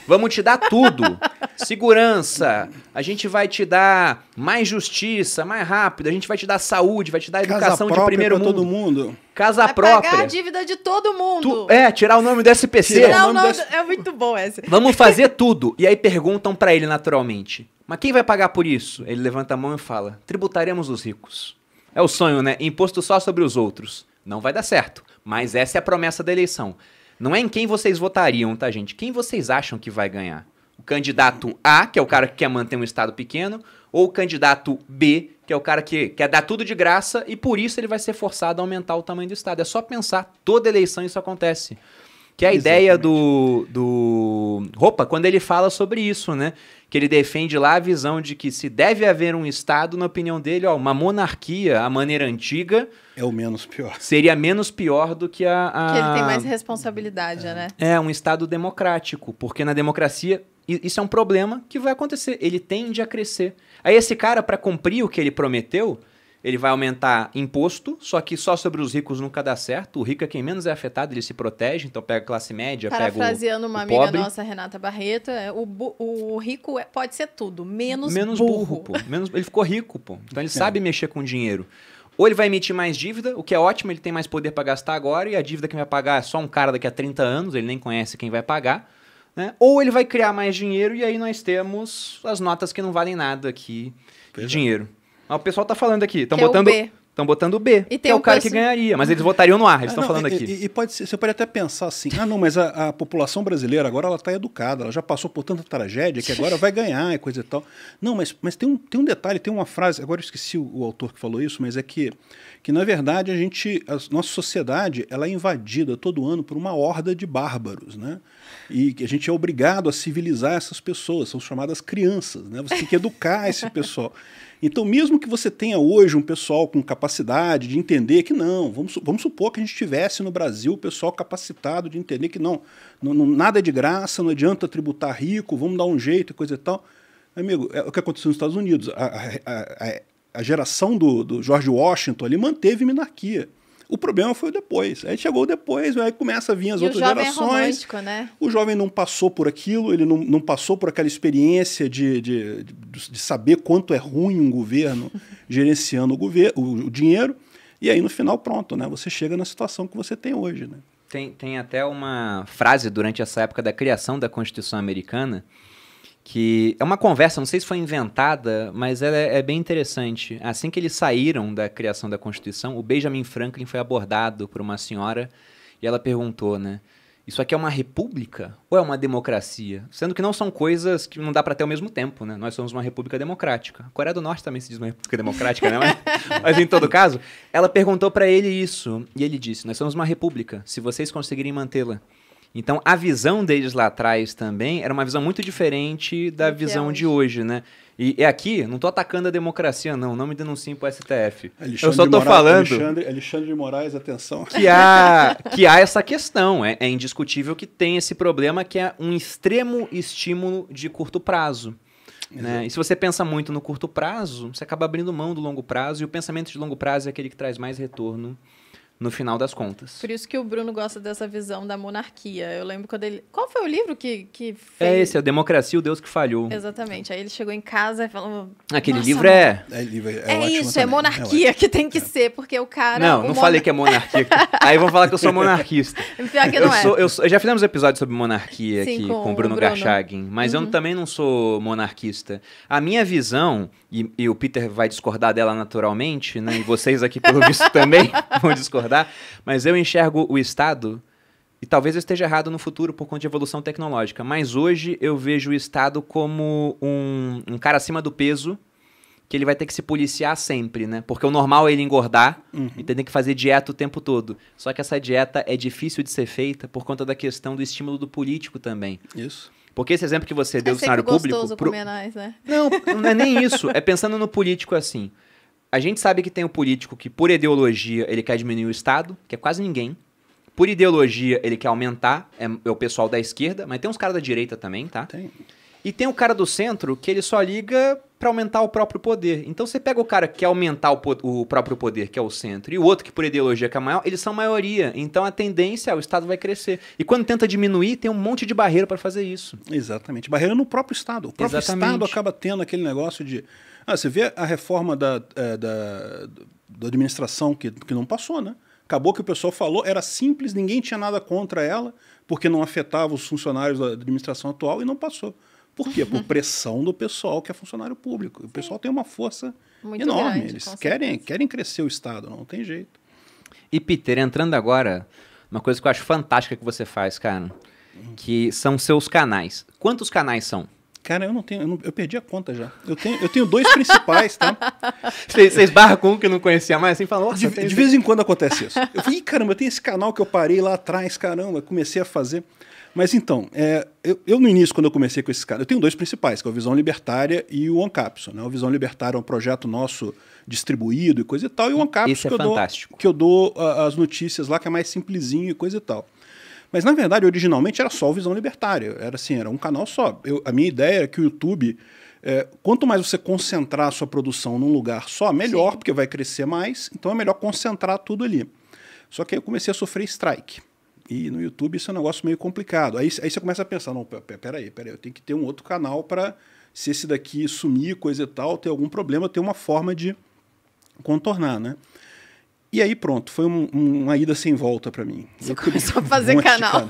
Vamos te dar tudo. Segurança. A gente vai te dar mais justiça, mais rápido. A gente vai te dar saúde, vai te dar educação de primeiro mundo. todo mundo. Casa vai própria. Pagar a dívida de todo mundo. Tu, é, tirar o nome do SPC. Tirar o nome do... É muito bom essa. Vamos fazer tudo. E aí perguntam para ele naturalmente. Mas quem vai pagar por isso? Ele levanta a mão e fala: tributaremos os ricos. É o sonho, né? Imposto só sobre os outros. Não vai dar certo. Mas essa é a promessa da eleição. Não é em quem vocês votariam, tá, gente? Quem vocês acham que vai ganhar? O candidato A, que é o cara que quer manter um estado pequeno, ou o candidato B, que é o cara que quer dar tudo de graça e por isso ele vai ser forçado a aumentar o tamanho do estado. É só pensar, toda eleição isso acontece. Que é a Exatamente. ideia do, do quando ele fala sobre isso, né? que ele defende lá a visão de que se deve haver um Estado, na opinião dele, ó, uma monarquia, a maneira antiga. É o menos pior. Seria menos pior do que a. a... Que ele tem mais responsabilidade, é. né? É, um Estado democrático, porque na democracia isso é um problema que vai acontecer. Ele tende a crescer. Aí esse cara, para cumprir o que ele prometeu, ele vai aumentar imposto, só que só sobre os ricos nunca dá certo. O rico é quem menos é afetado, ele se protege, então pega classe média, pega o Parafraseando uma o amiga pobre. nossa, Renata Barreto, é, o, o rico é- pode ser tudo, menos, menos burro, pô. Menos, ele ficou rico, pô. Então ele é. sabe mexer com dinheiro. Ou ele vai emitir mais dívida, o que é ótimo, ele tem mais poder para gastar agora, e a dívida que vai pagar é só um cara daqui a 30 anos, ele nem conhece quem vai pagar. Né? Ou ele vai criar mais dinheiro, e aí nós temos as notas que não valem nada aqui de é. dinheiro. Mas ah, o pessoal tá falando aqui, estão é botando. É Estão botando o B, e que é o um cara que ganharia, mas eles votariam no A, eles estão ah, falando aqui. E, e, pode ser, você pode até pensar assim, ah não, mas a, a população brasileira agora ela está educada, ela já passou por tanta tragédia que agora vai ganhar e coisa e tal. Não, mas, mas tem, um, tem um detalhe, tem uma frase, agora eu esqueci o, o autor que falou isso, mas é que, que na verdade a gente, a nossa sociedade, ela é invadida todo ano por uma horda de bárbaros, né? E a gente é obrigado a civilizar essas pessoas, são chamadas crianças, né? Você tem que educar esse pessoal. Então, mesmo que você tenha hoje um pessoal com capacidade de entender que não, vamos, vamos supor que a gente tivesse no Brasil o pessoal capacitado de entender que não, não, não, nada é de graça, não adianta tributar rico, vamos dar um jeito e coisa e tal. Amigo, é o que aconteceu nos Estados Unidos. A, a, a, a geração do, do George Washington ali manteve monarquia. O problema foi depois. Aí chegou depois, aí começa a vir as e outras o jovem é gerações. É né? O jovem não passou por aquilo, ele não, não passou por aquela experiência de, de, de, de saber quanto é ruim um governo gerenciando o, gover o, o, dinheiro. E aí, no final, pronto, né? Você chega na situação que você tem hoje. Né? Tem, tem até uma frase durante essa época da criação da Constituição Americana que é uma conversa, não sei se foi inventada, mas ela é, é, bem interessante. Assim que eles saíram da criação da Constituição, o Benjamin Franklin foi abordado por uma senhora e ela perguntou, né? Isso aqui é uma república ou é uma democracia? Sendo que não são coisas que não dá para ter ao mesmo tempo, né? Nós somos uma república democrática. A Coreia do Norte também se diz uma república democrática, né? Mas, mas em todo caso, ela perguntou para ele isso e ele disse: "Nós somos uma república, se vocês conseguirem mantê-la". Então, a visão deles lá atrás também era uma visão muito diferente da que é visão é hoje. de hoje, né? E, e aqui, não estou atacando a democracia, não. Não me denunciem para o STF. Alexandre Eu só estou falando... Alexandre, Alexandre de Moraes, atenção. Que há, que há essa questão. É, é indiscutível que tem esse problema que é um extremo estímulo de curto prazo. Né? E se você pensa muito no curto prazo, você acaba abrindo mão do longo prazo, e o pensamento de longo prazo é aquele que traz mais retorno no final das contas. Por isso que o Bruno gosta dessa visão da monarquia. Eu lembro quando ele. Qual foi o livro que, que é fez? É esse, é a Democracia, o Deus que Falhou. Exatamente. Aí ele chegou em casa e falou. Aquele é é, livro é... é. É, isso, também. é monarquia é que tem que é. ser, porque o cara. Não, o não falei que é monarquia. Aí vão falar que eu sou monarquista. Pior que não eu é. Sou, eu, sou, já fizemos episódio sobre monarquia Sim, aqui com, com, o Bruno, Bruno. mas uhum. eu também não sou monarquista. A minha visão, e, e o Peter vai discordar dela naturalmente, né, e vocês aqui, pelo visto, também vão discordar concordar, mas eu enxergo o Estado, e talvez eu esteja errado no futuro por conta de evolução tecnológica, mas hoje eu vejo o Estado como um, um cara acima do peso que ele vai ter que se policiar sempre, né? Porque o normal é ele engordar uhum. e ter que fazer dieta o tempo todo. Só que essa dieta é difícil de ser feita por conta da questão do estímulo do político também. Isso. Porque esse exemplo que você deu é do cenário público. Pro... Comer nós, né? Não, não é nem isso. É pensando no político assim. A gente sabe que tem o um político que, por ideologia, ele quer diminuir o Estado, que é quase ninguém. Por ideologia, ele quer aumentar, é, é o pessoal da esquerda, mas tem uns caras da direita também, tá? Tem. E tem o cara do centro que ele só liga para aumentar o próprio poder. Então você pega o cara que quer aumentar o, o, próprio poder, que é o centro, e o outro que por ideologia quer é maior, eles são maioria. Então a tendência é o Estado vai crescer. E quando tenta diminuir, tem um monte de barreira para fazer isso. Exatamente. Barreira no próprio Estado. O próprio Exatamente. Estado acaba tendo aquele negócio de ah, você vê a reforma da, é, da, da administração que, que não passou, né? Acabou que o pessoal falou, era simples, ninguém tinha nada contra ela, porque não afetava os funcionários da administração atual e não passou. Por quê? Por uhum. pressão do pessoal que é funcionário público. O Sim. pessoal tem uma força Muito enorme. Grande, Eles querem, querem crescer o Estado, não tem jeito. E, Peter, entrando agora, uma coisa que eu acho fantástica que você faz, cara, uhum. que são seus canais. Quantos canais são? Cara, eu não tenho. Eu, não, eu, perdi a conta já. Eu tenho, eu tenho dois principais, tá? Vocês barram com um que não conhecia mais, assim, falou. de, de vez em quando acontece isso. Eu falei, caramba, eu tenho esse canal que eu parei lá atrás, caramba, comecei a fazer. Mas então, é, eu, eu, no início, quando eu comecei com esses caras, eu tenho dois principais, que é o Visão Libertária e o OneCapson. Né? O Visão Libertária é um projeto nosso distribuído e coisa e tal, e o OneCapson é que, eu dou, que eu dou uh, as notícias lá, que é mais simplesinho e coisa e tal. Mas, na verdade, originalmente era só o Visão Libertária. Era assim, era um canal só. Eu, a minha ideia era que o YouTube. É, quanto mais você concentrar a sua produção num lugar só, melhor, Sim. porque vai crescer mais. Então é melhor concentrar tudo ali. Só que aí eu comecei a sofrer strike. E no YouTube isso é um negócio meio complicado. Aí, aí você começa a pensar: não, peraí, peraí, eu tenho que ter um outro canal para. Se esse daqui sumir, coisa e tal, ter algum problema, ter uma forma de contornar, né? E aí pronto, foi um, um, uma ida sem volta para mim. Você eu começou a fazer um canal.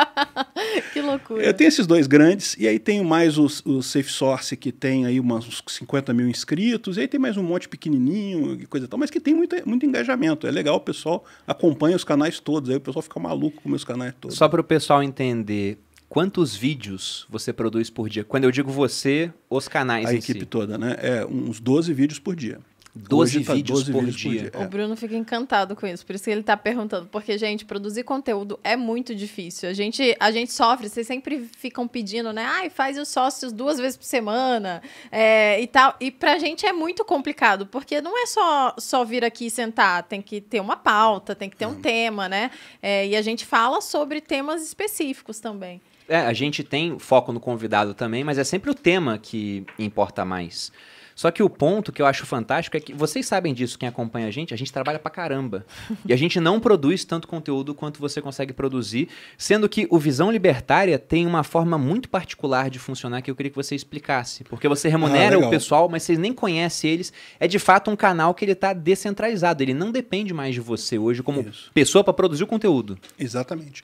que loucura. Eu tenho esses dois grandes, e aí tenho mais os, Safe Source, que tem aí umas, uns 50 mil inscritos, e aí tem mais um monte pequenininho e coisa e tal, mas que tem muito, muito engajamento. É legal, o pessoal acompanha os canais todos, aí o pessoal fica maluco com meus canais todos. Só para o pessoal entender, quantos vídeos você produz por dia? Quando eu digo você, os canais A equipe si. toda, né? É uns 12 vídeos por dia. 12 tá vídeos, 12 por, vídeos dia. por, dia. O Bruno fica encantado com isso, por isso que ele está perguntando. Porque, gente, produzir conteúdo é muito difícil. A gente, a gente sofre, vocês sempre ficam pedindo, né? Ai, faz os sócios duas vezes por semana é, e tal. E pra gente é muito complicado, porque não é só, só vir aqui e sentar, tem que ter uma pauta, tem que ter um hum. tema, né? É, e a gente fala sobre temas específicos também. É, a gente tem foco no convidado também, mas é sempre o tema que importa mais. Só que o ponto que eu acho fantástico é que vocês sabem disso, quem acompanha a gente, a gente trabalha pra caramba. e a gente não produz tanto conteúdo quanto você consegue produzir, sendo que o Visão Libertária tem uma forma muito particular de funcionar que eu queria que você explicasse. Porque você ah, remunera ah, o pessoal, mas vocês nem conhecem eles. É de fato um canal que ele tá descentralizado, ele não depende mais de você hoje como Isso. pessoa para produzir o conteúdo. Exatamente.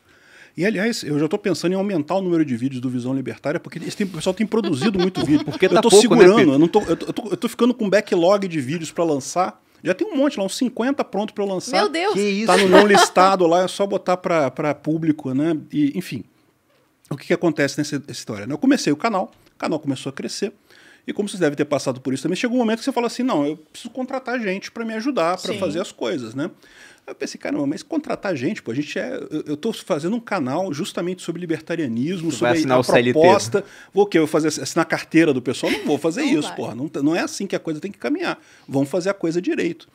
E, aliás, eu já estou pensando em aumentar o número de vídeos do Visão Libertária, porque tem, o pessoal tem produzido muito vídeo. Porque eu tá pouco, né, segurando, né, eu, não tô, eu, tô, tô ficando com um backlog de vídeos para lançar. Já tem um monte lá, uns 50 pronto para lançar. Meu Deus! Que isso? Tá no não listado lá, é só botar para público, né? E, enfim, o que, que acontece nessa história? Né? Eu comecei o canal, o canal começou a crescer. E como vocês devem ter passado por isso também, chegou um momento que você fala assim: não, eu preciso contratar gente para me ajudar, para fazer as coisas, né? Aí eu pensei, caramba, mas contratar gente, pô, a gente é. Eu estou fazendo um canal justamente sobre libertarianismo, tu sobre a, a né? proposta. CLT. Vou o quê? Eu vou fazer assinar carteira do pessoal? Não vou fazer não isso, vai. porra. Não, não é assim que a coisa tem que caminhar. Vamos fazer a coisa direito.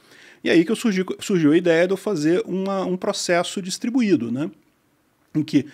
E aí que eu surgiu, surgiu a ideia de eu fazer uma, um processo distribuído, né? Em que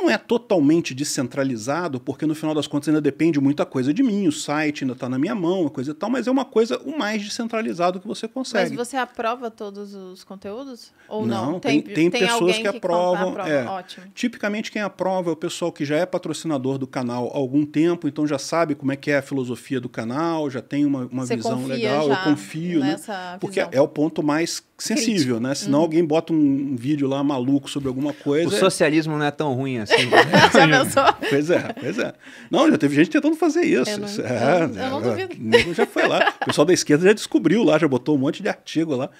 não é totalmente descentralizado, porque no final das contas ainda depende muita coisa de mim, o site ainda está na minha mão, a coisa e tal, mas é uma coisa o mais descentralizado que você consegue. Mas você aprova todos os conteúdos? Ou não? não? Tem, tem, tem pessoas que, que aprovam. Aprova. É. Ótimo. Tipicamente quem aprova é o pessoal que já é patrocinador do canal há algum tempo, então já sabe como é que é a filosofia do canal, já tem uma, uma você visão legal, eu confio, né? Porque é o ponto mais sensível, né? Crítico. né? Senão uhum. alguém bota um, um vídeo lá maluco sobre alguma coisa. O é socialismo não é tão ruim assim assim. já pensou? Pois é, pois é. Não, já teve gente tentando fazer isso. É, eu não, é, né? eu, eu não duvido. Já foi lá. O pessoal da esquerda já descobriu lá, já botou um monte de artigo lá.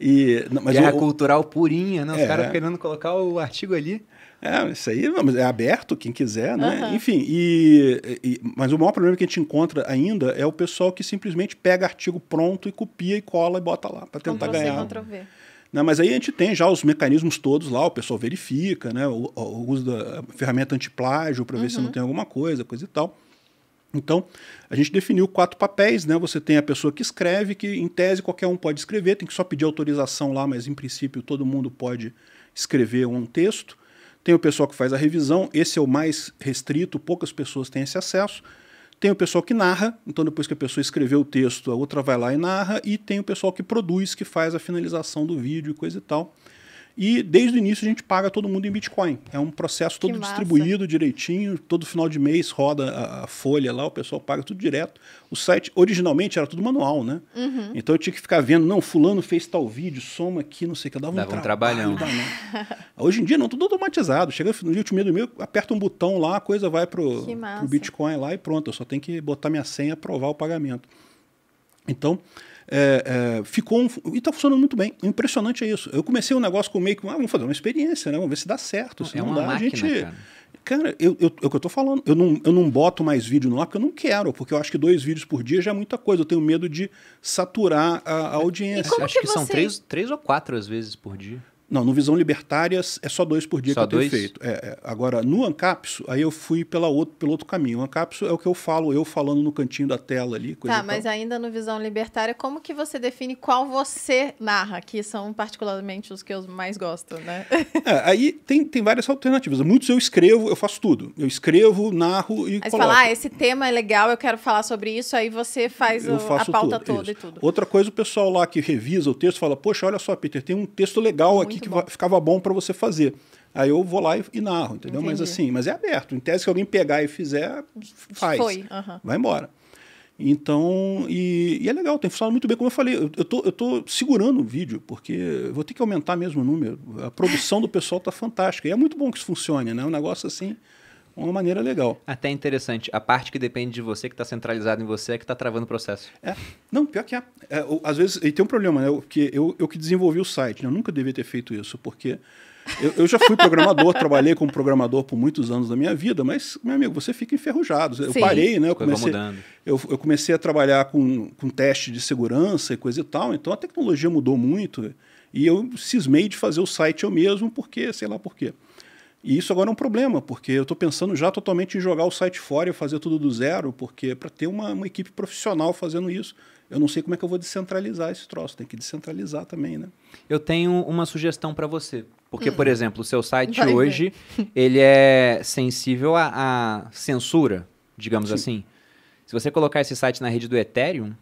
E, mas Guerra o, cultural purinha, né? Os é, caras querendo colocar o artigo ali. É, isso aí é aberto, quem quiser, né? Uhum. Enfim, e, e, mas o maior problema que a gente encontra ainda é o pessoal que simplesmente pega artigo pronto e copia e cola e bota lá para tentar ganhar. Ctrl -C, Ctrl -V. Né? Mas aí a gente tem já os mecanismos todos lá, o pessoal verifica, né? o, o uso da ferramenta antiplágio para ver uhum. se não uhum. tem alguma coisa, coisa e tal. Então, a gente definiu quatro papéis, né? Você tem a pessoa que escreve, que em tese qualquer um pode escrever, tem que só pedir autorização lá, mas em princípio todo mundo pode escrever um texto. Tem o pessoal que faz a revisão, esse é o mais restrito, poucas pessoas têm esse acesso. Tem o pessoal que narra, então depois que a pessoa escreveu o texto, a outra vai lá e narra, e tem o pessoal que produz, que faz a finalização do vídeo e coisa e tal. E desde o início a gente paga todo mundo em Bitcoin. É um processo todo distribuído direitinho, todo final de mês roda a, a, folha lá, o pessoal paga tudo direto. O site originalmente era tudo manual, né? Uhum. Então eu tinha que ficar vendo, não, fulano fez tal vídeo, soma aqui, não sei o que, dava, dava um, tra um trabalhão. Né? Hoje em dia não, tudo automatizado. Chega no dia último do meio, aperta um botão lá, a coisa vai pro, pro Bitcoin lá e pronto. Eu só tenho que botar minha senha, e aprovar o pagamento. Então, é, é, ficou um, e está funcionando muito bem. O impressionante é isso. Eu comecei o um negócio com meio que, ah, vamos fazer uma experiência, né? Vamos ver se dá certo. Se é não dá, máquina, a gente. Cara. Cara, eu, eu, é o que eu estou falando. Eu não, eu não boto mais vídeo no ar porque eu não quero, porque eu acho que dois vídeos por dia já é muita coisa. Eu tenho medo de saturar a, a é, audiência. E como acho que, que você... são três, três ou quatro às vezes por dia. Não, no Visão Libertária é só dois por dia só que eu dois? tenho feito. É, é, agora, no Ancapso, aí eu fui pela outro, pelo outro caminho. O Ancapso é o que eu falo, eu falando no cantinho da tela ali. Coisa tá, mas ainda no Visão Libertária, como que você define qual você narra? Que são particularmente os que eu mais gosto, né? É, aí tem, tem várias alternativas. Muitos eu escrevo, eu faço tudo. Eu escrevo, narro e aí coloco. Aí ah, esse tema é legal, eu quero falar sobre isso, aí você faz o, a pauta tudo, toda isso. e tudo. Outra coisa, o pessoal lá que revisa o texto fala, poxa, olha só, Peter, tem um texto legal Muito aqui que bom. ficava bom para você fazer. Aí eu vou lá e, e narro, entendeu? Entendi. Mas assim, mas é aberto. Em tese, que alguém pegar e fizer, faz. Foi. Uhum. Vai embora. Então, e, e, é legal, tem funcionado muito bem. Como eu falei, eu, eu, tô, eu tô segurando o vídeo, porque vou ter que aumentar mesmo o número. A produção do pessoal tá fantástica. E é muito bom que isso funcione, né? Um negócio assim uma maneira legal. Até interessante. A parte que depende de você, que está centralizada em você, é que está travando o processo. É. Não, pior que é. é às vezes, e tem um problema, né? Porque eu, eu que desenvolvi o site, né? eu nunca devia ter feito isso, porque eu, eu já fui programador, trabalhei como programador por muitos anos da minha vida, mas, meu amigo, você fica enferrujado. Eu Sim. parei, né? Eu comecei, eu, eu, comecei a trabalhar com, com teste de segurança e coisa e tal, então a tecnologia mudou muito. E eu cismei de fazer o site eu mesmo, porque, sei lá por quê. E isso agora é um problema, porque eu estou pensando já totalmente em jogar o site fora e fazer tudo do zero, porque para ter uma, uma equipe profissional fazendo isso, eu não sei como é que eu vou descentralizar esse troço. Tem que descentralizar também, né? Eu tenho uma sugestão para você. Porque, hum. por exemplo, o seu site Vai hoje, ver. ele é sensível à, censura, digamos Sim. assim. Se você colocar esse site na rede do Ethereum,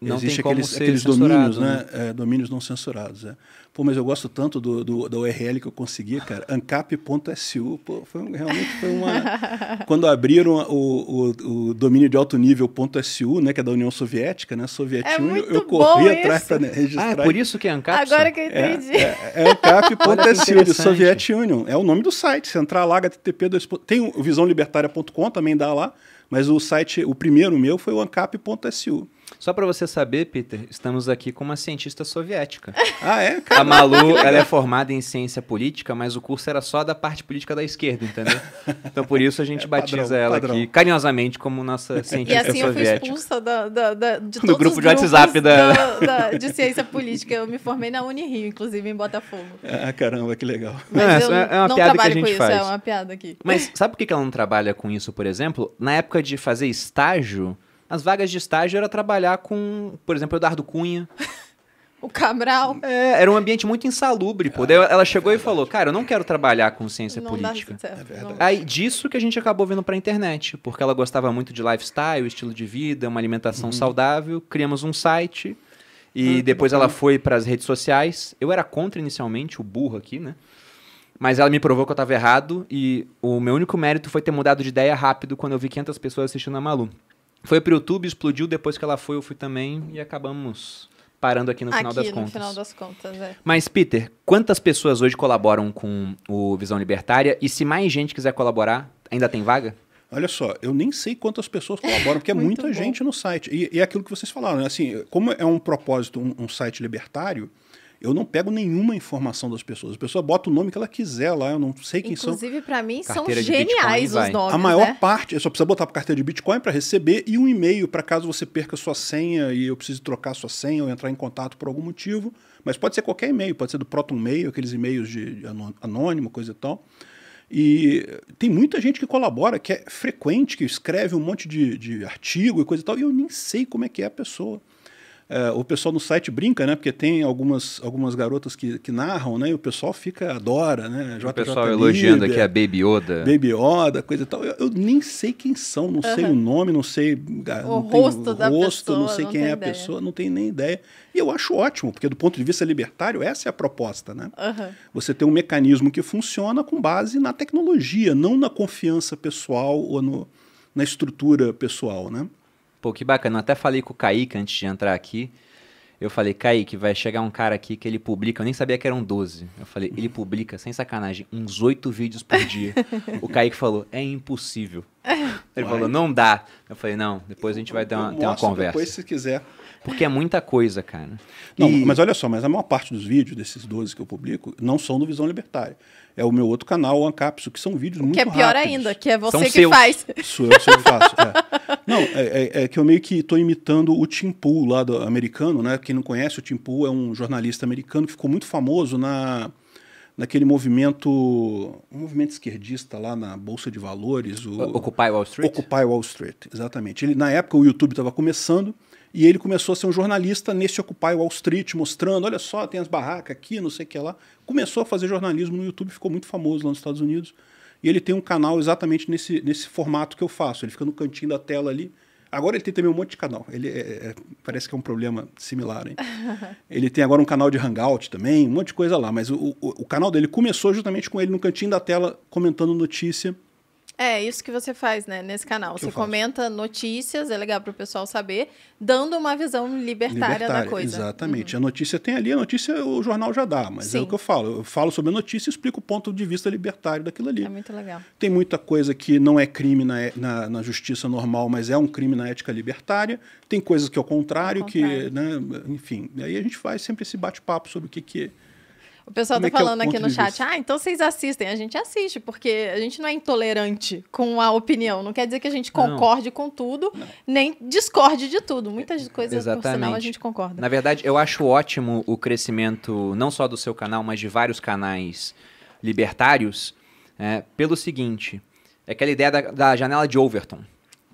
não Existe aqueles, aqueles domínios, né? né? É, domínios não censurados. É. Pô, mas eu gosto tanto do, do da URL que eu consegui, cara. Ancap.su, pô, foi, realmente foi uma. Quando abriram o, o, o domínio de alto nível.su, né? Que é da União Soviética, né? soviético é eu corri atrás para né, registrar. Ah, é por isso que é Ancap? Agora que eu é, entendi. É, é, é Ancap.su, Soviet Union. É o nome do site. Se entrar lá, http. Tem o visãolibertaria.com, também dá lá. Mas o site, o primeiro meu foi o ancap.su. Só para você saber, Peter, estamos aqui com uma cientista soviética. Ah, é? Caramba. A Malu, ela é formada em ciência política, mas o curso era só da parte política da esquerda, entendeu? Então por isso a gente é, batiza padrão, ela padrão. aqui carinhosamente como nossa cientista soviética. E assim soviética. eu fui expulsa da, da, da, de todos Do grupo de WhatsApp da... de ciência política. Eu me formei na Unirio, inclusive, em Botafogo. Ah, caramba, que legal. Mas não, é, é uma piada que a gente isso, é faz. É uma piada aqui. Mas sabe por que ela não trabalha com isso, por exemplo? Na época de fazer estágio as vagas de estágio era trabalhar com, por exemplo, Eduardo Cunha. O Cabral. É, era um ambiente muito insalubre, pô. ela chegou é e falou: Cara, eu não quero trabalhar com ciência não política. Dá certo. É verdade. Aí disso que a gente acabou vindo pra internet, porque ela gostava muito de lifestyle, estilo de vida, uma alimentação uhum. saudável. Criamos um site e ah, depois ela foi para as redes sociais. Eu era contra inicialmente, o burro aqui, né? Mas ela me provou que eu tava errado e o meu único mérito foi ter mudado de ideia rápido quando eu vi 500 pessoas assistindo a Malu. Foi pro YouTube, explodiu, depois que ela foi, eu fui também e acabamos parando aqui no aqui, final das no contas. Final das contas é. Mas, Peter, quantas pessoas hoje colaboram com o Visão Libertária? E se mais gente quiser colaborar, ainda tem vaga? Olha só, eu nem sei quantas pessoas colaboram, porque é muita bom. gente no site. E, é aquilo que vocês falaram, né? Assim, como é um propósito, um, um site libertário, eu não pego nenhuma informação das pessoas. A pessoa bota o nome que ela quiser lá, eu não sei quem Inclusive, são. Inclusive, para mim, carteira são geniais Bitcoin, os nomes. A maior né? parte, só precisa botar para carteira de Bitcoin para receber e um e-mail para caso você perca sua senha e eu precise trocar sua senha ou entrar em contato por algum motivo. Mas pode ser qualquer e-mail, pode ser do ProtonMail, aqueles e-mails de anônimo, coisa e tal. E tem muita gente que colabora, que é frequente, que escreve um monte de, de artigo e coisa e tal, e eu nem sei como é que é a pessoa. Uh, o pessoal no site brinca, né? Porque tem algumas, algumas garotas que, que narram, né? E o pessoal fica, adora, né? JJ o pessoal elogiando aqui a Baby Oda. Baby Oda, coisa e tal. Eu, eu nem sei quem são, não uhum. sei o nome, não sei... O não rosto da rosto, pessoa, não sei não quem é a ideia. pessoa, não tenho nem ideia. E eu acho ótimo, porque do ponto de vista libertário, essa é a proposta, né? Uhum. Você tem um mecanismo que funciona com base na tecnologia, não na confiança pessoal ou no, na estrutura pessoal, né? Pô, que bacana. Eu até falei com o Kaique antes de entrar aqui. Eu falei, Kaique, vai chegar um cara aqui que ele publica, eu nem sabia que eram 12. Eu falei, ele publica, sem sacanagem, uns 8 vídeos por dia. o Kaique falou, é impossível. Ele vai. falou, não dá. Eu falei, não, depois a gente vai ter uma, ter uma conversa. Depois, se quiser. Porque é muita coisa, cara. Não, e... mas olha só, mas a maior parte dos vídeos, desses 12 que eu publico, não são do Visão Libertária é o meu outro canal, o Ancapso, que são vídeos muito rápidos. Que é pior rápidos. ainda, que é você são que seus. faz. Sou eu, sou que faço, é. Não, é, é, é, que eu meio que estou imitando o Tim Pool lá do, americano, né? Quem não conhece, o Tim Pool é um jornalista americano que ficou muito famoso na naquele movimento, um movimento esquerdista lá na Bolsa de Valores. O, Occupy Wall Street? Occupy Wall Street, exatamente. Ele, na época o YouTube estava começando e ele começou a ser um jornalista nesse Occupy Wall Street, mostrando, olha só, tem as barracas aqui, não sei o que lá. Começou a fazer jornalismo no YouTube, ficou muito famoso lá nos Estados Unidos. E ele tem um canal exatamente nesse, nesse formato que eu faço. Ele fica no cantinho da tela ali. Agora ele tem também um monte de canal. Ele é, é, é parece que é um problema similar, hein? ele tem agora um canal de hangout também, um monte de coisa lá. Mas o, o, o canal dele começou justamente com ele no cantinho da tela comentando notícia é, isso que você faz, né, nesse canal. Que você comenta notícias, é legal para o pessoal saber, dando uma visão libertária, libertária da coisa. Exatamente. Uhum. A notícia tem ali, a notícia o jornal já dá, mas Sim. é o que eu falo. Eu falo sobre a notícia e explico o ponto de vista libertário daquilo ali. É muito legal. Tem muita coisa que não é crime na, na, na justiça normal, mas é um crime na ética libertária. Tem coisas que é o contrário, contrário. que, né, enfim. Aí a gente faz sempre esse bate-papo sobre o que, que é o pessoal tá é é falando é aqui no chat, ah, então vocês assistem. A gente assiste, porque a gente não é intolerante com a opinião. Não quer dizer que a gente concorde não. com tudo, não. nem discorde de tudo. Muitas coisas, Exatamente. por sinal, a gente concorda. Na verdade, eu acho ótimo o crescimento, não só do seu canal, mas de vários canais libertários, é, pelo seguinte, é aquela ideia da, da janela de Overton.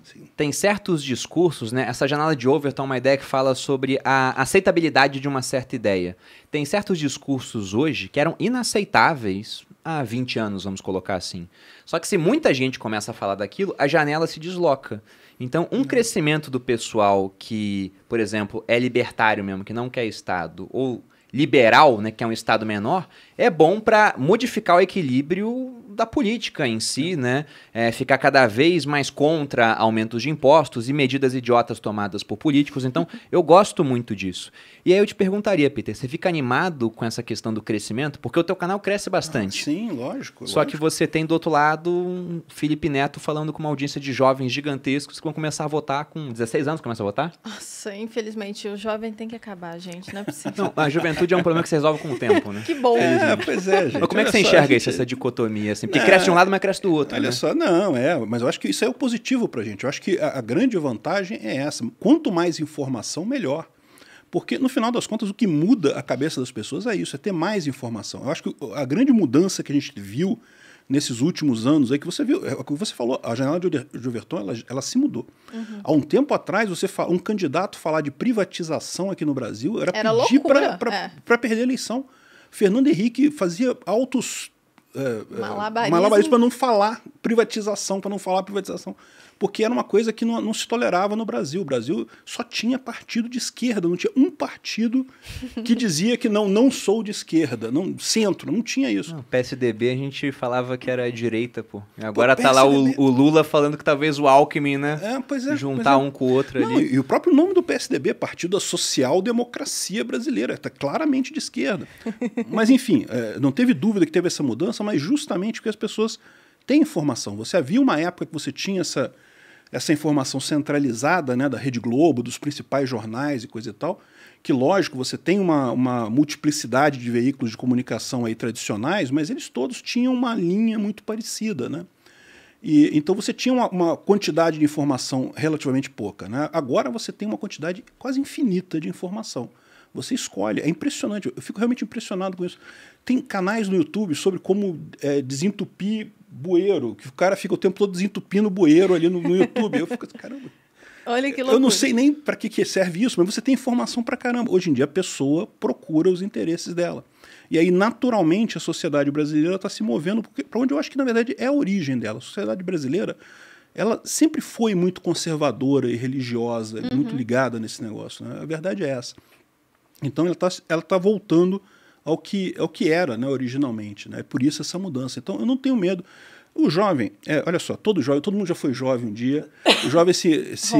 Sim. Tem certos discursos, né? Essa janela de Overton é uma ideia que fala sobre a aceitabilidade de uma certa ideia. Tem certos discursos hoje que eram inaceitáveis há 20 anos, vamos colocar assim. Só que se muita gente começa a falar daquilo, a janela se desloca. Então, um uhum. crescimento do pessoal que, por exemplo, é libertário mesmo, que não quer Estado, ou liberal, né, que é um Estado menor, é bom para modificar o equilíbrio da política em si, é. né? É, ficar cada vez mais contra aumentos de impostos e medidas idiotas tomadas por políticos. Então, eu gosto muito disso. E aí eu te perguntaria, Peter, você fica animado com essa questão do crescimento? Porque o teu canal cresce bastante. Ah, sim, lógico. Só lógico. que você tem do outro lado um Felipe Neto falando com uma audiência de jovens gigantescos que vão começar a votar com 16 anos, começa a votar? Nossa, infelizmente, o jovem tem que acabar, gente. Não é possível. Não, a juventude é um problema que se resolve com o tempo, né? que bom. É, pois é, gente. Mas como é que você enxerga isso, essa dicotomia? Assim? assim, porque não, cresce de um lado, mas cresce do outro. Olha né? só, não, é. Mas eu acho que isso é o positivo para a gente. Eu acho que a, a grande vantagem é essa. Quanto mais informação, melhor. Porque, no final das contas, o que muda a cabeça das pessoas é isso, é ter mais informação. Eu acho que a grande mudança que a gente viu nesses últimos anos aí é que você viu, é, é o que você falou, a janela de Overton, ela, ela se mudou. Uhum. Há um tempo atrás, você um candidato falar de privatização aqui no Brasil era, era pedir para é. perder a eleição. Fernando Henrique fazia altos é, é, malabarismo. malabarismo para não falar privatização, para não falar privatização, porque era uma coisa que não, não, se tolerava no Brasil. O Brasil só tinha partido de esquerda, não tinha um partido que dizia que não, não sou de esquerda, não centro, não tinha isso. Não, PSDB a gente falava que era direita, pô. Agora pô, tá lá o, o, Lula falando que talvez o Alckmin, né? É, pois é, juntar pois é. um com o outro não, ali. E o próprio nome do PSDB, Partido da Social Democracia Brasileira, está claramente de esquerda. mas enfim, é, não teve dúvida que teve essa mudança, mas justamente porque as pessoas tem informação. Você havia uma época que você tinha essa, essa informação centralizada né, da Rede Globo, dos principais jornais e coisa e tal, que lógico, você tem uma, uma multiplicidade de veículos de comunicação aí tradicionais, mas eles todos tinham uma linha muito parecida, né? E, então você tinha uma, uma, quantidade de informação relativamente pouca. Né? Agora você tem uma quantidade quase infinita de informação. Você escolhe. É impressionante. Eu fico realmente impressionado com isso. Tem canais no YouTube sobre como é, desentupir bueiro, que o cara fica o tempo todo desentupindo bueiro ali no, no YouTube. eu fico, caramba. Olha que loucura. Eu não sei nem para que, que serve isso, mas você tem informação para caramba. Hoje em dia a pessoa procura os interesses dela. E aí, naturalmente, a sociedade brasileira está se movendo para onde eu acho que, na verdade, é a origem dela. A sociedade brasileira ela sempre foi muito conservadora e religiosa, uhum. muito ligada nesse negócio. Né? A verdade é essa. Então, ela está ela tá voltando ao que, ao que era né, originalmente. Né? É por isso essa mudança. Então eu não tenho medo. O jovem, é, olha só, todo jovem, todo mundo já foi jovem um dia. O jovem se, se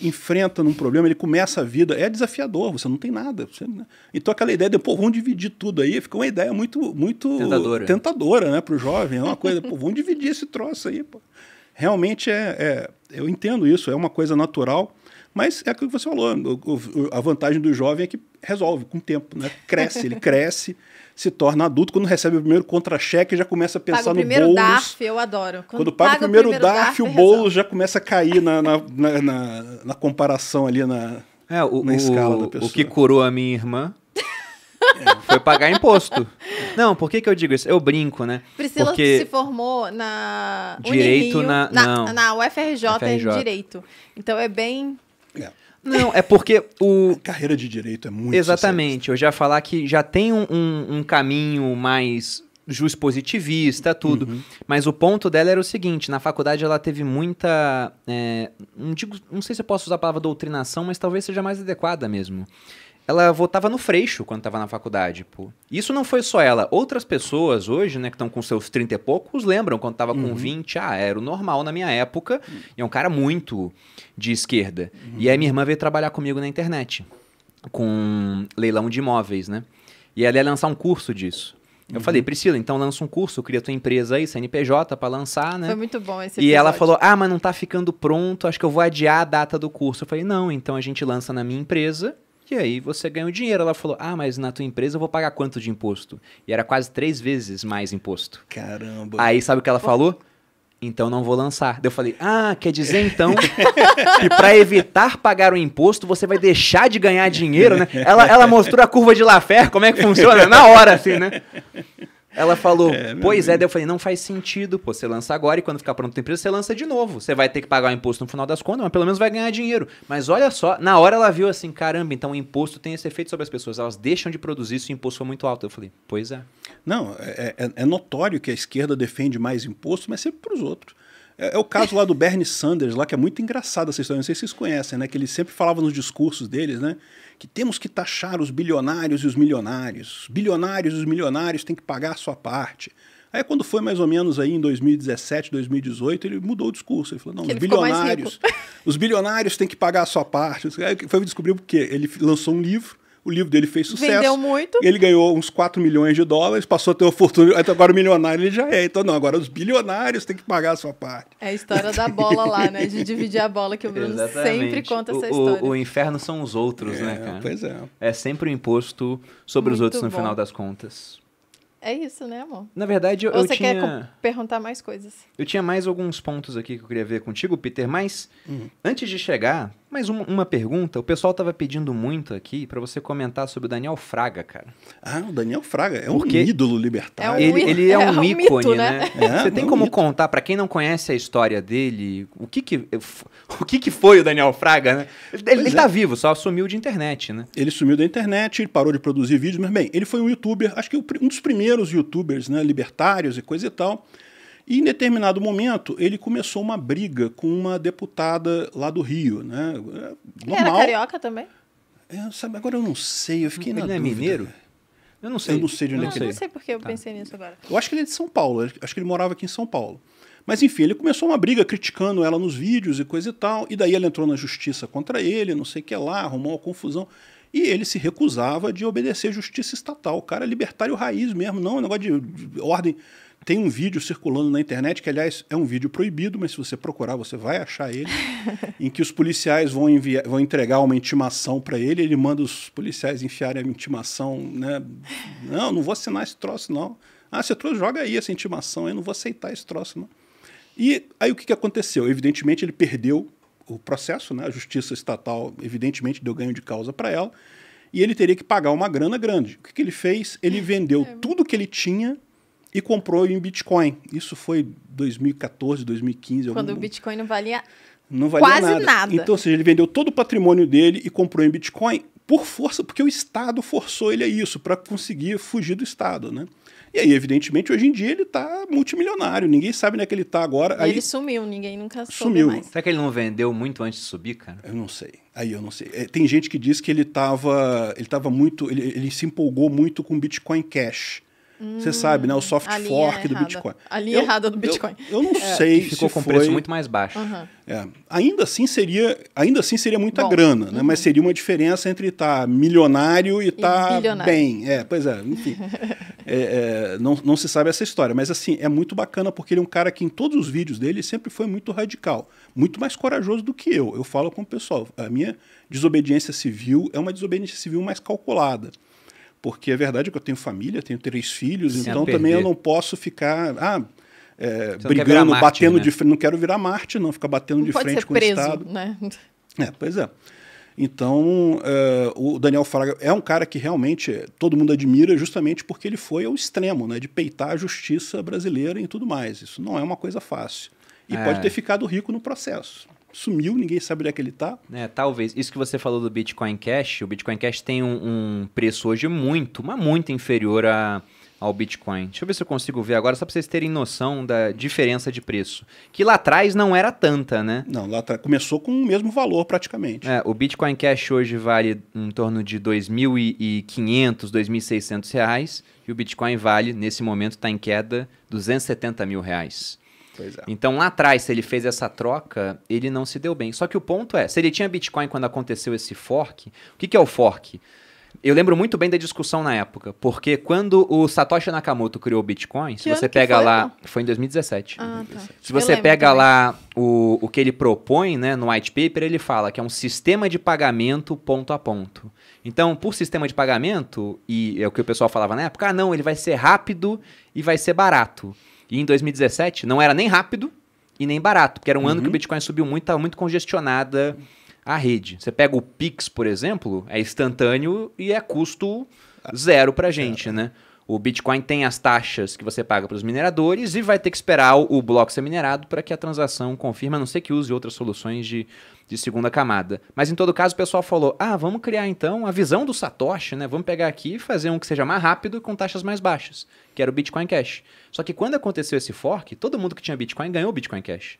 enfrenta num problema, ele começa a vida, é desafiador, você não tem nada. Você, né? Então aquela ideia de, pô, vamos dividir tudo aí, fica uma ideia muito, muito tentadora, tentadora né, para o jovem. É uma coisa, pô, vamos dividir esse troço aí. Pô. Realmente é, é, eu entendo isso, é uma coisa natural mas é aquilo que você falou, a vantagem do jovem é que resolve com o tempo, né? Cresce, ele cresce, se torna adulto, quando recebe o primeiro contra-cheque já começa a pensar paga no primeiro DARF, eu adoro. Quando, quando paga, paga, o primeiro, primeiro DARF, o bolo já começa a cair na, na, na, na, na comparação ali na, é, o, na escala o, da pessoa. O que curou a minha irmã foi pagar imposto. Não, por que, que eu digo isso? Eu brinco, né? Priscila Porque se formou na Direito Unirio, na, na, não. na UFRJ, UFRJ. em Direito. Então é bem é. Não, é porque o. A carreira de direito é muito. Exatamente. Sucesso. Eu já falar que já tem um, um, um caminho mais positivista tudo. Uhum. Mas o ponto dela era o seguinte: na faculdade ela teve muita. É, não, digo, não sei se eu posso usar a palavra doutrinação, mas talvez seja mais adequada mesmo ela votava no Freixo quando estava na faculdade, pô. Isso não foi só ela. Outras pessoas hoje, né, que estão com seus 30 e poucos, lembram quando estava uhum. com 20, ah, era o normal na minha época, uhum. e é um cara muito de esquerda. Uhum. E aí uhum. minha irmã veio trabalhar comigo na internet, com leilão de imóveis, né? E ela ia lançar um curso disso. Eu uhum. falei, Priscila, então lança um curso, cria tua empresa aí, CNPJ, para lançar, né? Foi muito bom esse episódio. E ela falou, ah, mas não tá ficando pronto, acho que eu vou adiar a data do curso. Eu falei, não, então a gente lança na minha empresa, e aí você ganhou dinheiro. Ela falou: Ah, mas na tua empresa eu vou pagar quanto de imposto? E era quase três vezes mais imposto. Caramba. Aí sabe o que ela falou? Então não vou lançar. Eu falei: "Ah, quer dizer então que para evitar pagar o imposto, você vai deixar de ganhar dinheiro, né?" Ela, ela mostrou a curva de Laffer, como é que funciona na hora assim, né? Ela falou, é, pois amigo. é. Daí eu falei, não faz sentido, pô, você lança agora e quando ficar pronto a empresa, você lança de novo. Você vai ter que pagar o imposto no final das contas, mas pelo menos vai ganhar dinheiro. Mas olha só, na hora ela viu assim, caramba, então o imposto tem esse efeito sobre as pessoas, elas deixam de produzir se o imposto for muito alto. Eu falei, pois é. Não, é, é, é notório que a esquerda defende mais imposto, mas sempre para os outros. É, é, o caso lá do Bernie Sanders, lá que é muito engraçado essa história, não sei se vocês conhecem, né? Que ele sempre falava nos discursos deles, né? que temos que taxar os bilionários e os milionários. bilionários e os milionários têm que pagar a sua parte. Aí quando foi mais ou menos aí em 2017, 2018, ele mudou o discurso. Ele falou: "Não, os bilionários, os bilionários têm que pagar a sua parte". Aí foi descobrir porque ele lançou um livro o livro dele fez sucesso. Vendeu muito. Ele ganhou uns 4 milhões de dólares, passou a ter uma fortuna. Agora o milionário ele já é. Então, não, agora os bilionários têm que pagar a sua parte. É a história da bola lá, né? De dividir a bola, que o Bruno Exatamente. sempre conta essa história. O, o, inferno são os outros, né, é, né, cara? Pois é. É sempre o imposto sobre muito os outros no final das contas. É isso, né, amor? Na verdade, eu, Ou você tinha... quer perguntar mais coisas? Eu tinha mais alguns pontos aqui que eu queria ver contigo, Peter, mas hum. antes de chegar mas uma, uma pergunta, o pessoal estava pedindo muito aqui para você comentar sobre o Daniel Fraga, cara. Ah, o Daniel Fraga é Porque um ídolo libertário. É um, ele, ele é, é um, ícone, mito, né? né? É, você tem é como mito. contar para quem não conhece a história dele, o que que o que que foi o Daniel Fraga, né? Ele, está é. vivo, só sumiu de internet, né? Ele sumiu da internet, ele parou de produzir vídeos, mas bem, ele foi um youtuber, acho que um dos primeiros youtubers, né, libertários e coisa e tal. E em determinado momento ele começou uma briga com uma deputada lá do Rio, né? É normal. Era carioca também? Eu, é, sabe, agora eu não sei, eu fiquei ele na não é mineiro? Eu não sei. Eu não sei de onde não, é que ele é. Eu não sei porque eu tá. pensei nisso agora. Eu acho que ele é de São Paulo, acho que ele morava aqui em São Paulo. Mas enfim, ele começou uma briga criticando ela nos vídeos e coisa e tal, e daí ela entrou na justiça contra ele, não sei o que lá, arrumou uma confusão. E ele se recusava de obedecer justiça estatal. O cara é libertário raiz mesmo, não, é um negócio de ordem tem um vídeo circulando na internet, que, aliás, é um vídeo proibido, mas se você procurar, você vai achar ele, em que os policiais vão, enviar, vão entregar uma intimação para ele, ele manda os policiais enfiarem a intimação, né? Não, não vou assinar esse troço, não. Ah, você trouxe, joga aí essa intimação, eu não vou aceitar esse troço, não. E aí o que, que aconteceu? Evidentemente, ele perdeu o processo, né? A justiça estatal, evidentemente, deu ganho de causa para ela, e ele teria que pagar uma grana grande. O que, que ele fez? Ele é. vendeu tudo que ele tinha e comprou em Bitcoin. Isso foi 2014, 2015. Quando algum... o Bitcoin não valia, não valia quase nada. nada. Então, ou seja, ele vendeu todo o patrimônio dele e comprou em Bitcoin por força, porque o Estado forçou ele a isso, para conseguir fugir do Estado, né? E aí, evidentemente, hoje em dia ele tá multimilionário. Ninguém sabe onde é que ele tá agora. E aí... Ele sumiu, ninguém nunca sumiu. mais. Será que ele não vendeu muito antes de subir, cara? Eu não sei. Aí eu não sei. É, tem gente que diz que ele estava ele tava muito, ele, ele se empolgou muito com Bitcoin Cash. Hum, Você sabe, né? O soft é fork do Bitcoin. A linha é eu, errada do Bitcoin. Eu, eu não é. sei ficou se com foi... preço muito mais baixo. Uhum. É. Ainda assim seria, ainda assim seria muita Bom, grana, né, uhum. né? Mas seria uma diferença entre estar tá milionário e estar tá bem. É, pois é. Enfim, é, é, não, não se sabe essa história, mas assim é muito bacana porque ele é um cara que em todos os vídeos dele sempre foi muito radical, muito mais corajoso do que eu. Eu falo com o pessoal, a minha desobediência civil é uma desobediência civil mais calculada. Porque é verdade que eu tenho família, tenho três filhos, Sem então também eu não posso ficar. Ah, é, brigando, batendo né? de frente. Não quero virar Marte, não, ficar batendo não de frente com preso, o Estado. Né? É, pois é. Então, uh, o Daniel Fraga é um cara que realmente todo mundo admira justamente porque ele foi ao extremo, né? De peitar a justiça brasileira e tudo mais. Isso não é uma coisa fácil. E é. pode ter ficado rico no processo sumiu, ninguém sabe onde é que ele está. É, né, talvez. Isso que você falou do Bitcoin Cash, o Bitcoin Cash tem um, um preço hoje muito, mas muito inferior a, ao Bitcoin. Deixa eu ver se eu consigo ver agora, só para vocês terem noção da diferença de preço. Que lá atrás não era tanta, né? Não, lá atrás começou com o mesmo valor praticamente. É, o Bitcoin Cash hoje vale em torno de 2.500, 2.600 reais. E o Bitcoin vale, nesse momento, está em queda, 270 mil reais. É. Então lá atrás, se ele fez essa troca, ele não se deu bem. Só que o ponto é, se ele tinha Bitcoin quando aconteceu esse fork, o que, que é o fork? Eu lembro muito bem da discussão na época, porque quando o Satoshi Nakamoto criou o Bitcoin, que se você pega foi, lá. Então? Foi em 2017. Ah, 2017. Tá. Se você pega também. lá o, o que ele propõe né, no white paper, ele fala que é um sistema de pagamento ponto a ponto. Então, por sistema de pagamento, e é o que o pessoal falava na época, ah, não, ele vai ser rápido e vai ser barato. E em 2017 não era nem rápido e nem barato, porque era um uhum. ano que o uhum. Bitcoin subiu muito, estava muito congestionada a rede. Você pega o Pix, por exemplo, é instantâneo e é custo zero para gente, é. né? O Bitcoin tem as taxas que você paga para os mineradores e vai ter que esperar o bloco ser minerado para que a transação confirme, a não ser que use outras soluções de, de segunda camada. Mas em todo caso, o pessoal falou: ah, vamos criar então a visão do Satoshi, né? Vamos pegar aqui e fazer um que seja mais rápido com taxas mais baixas, que era o Bitcoin Cash. Só que quando aconteceu esse fork, todo mundo que tinha Bitcoin ganhou Bitcoin Cash.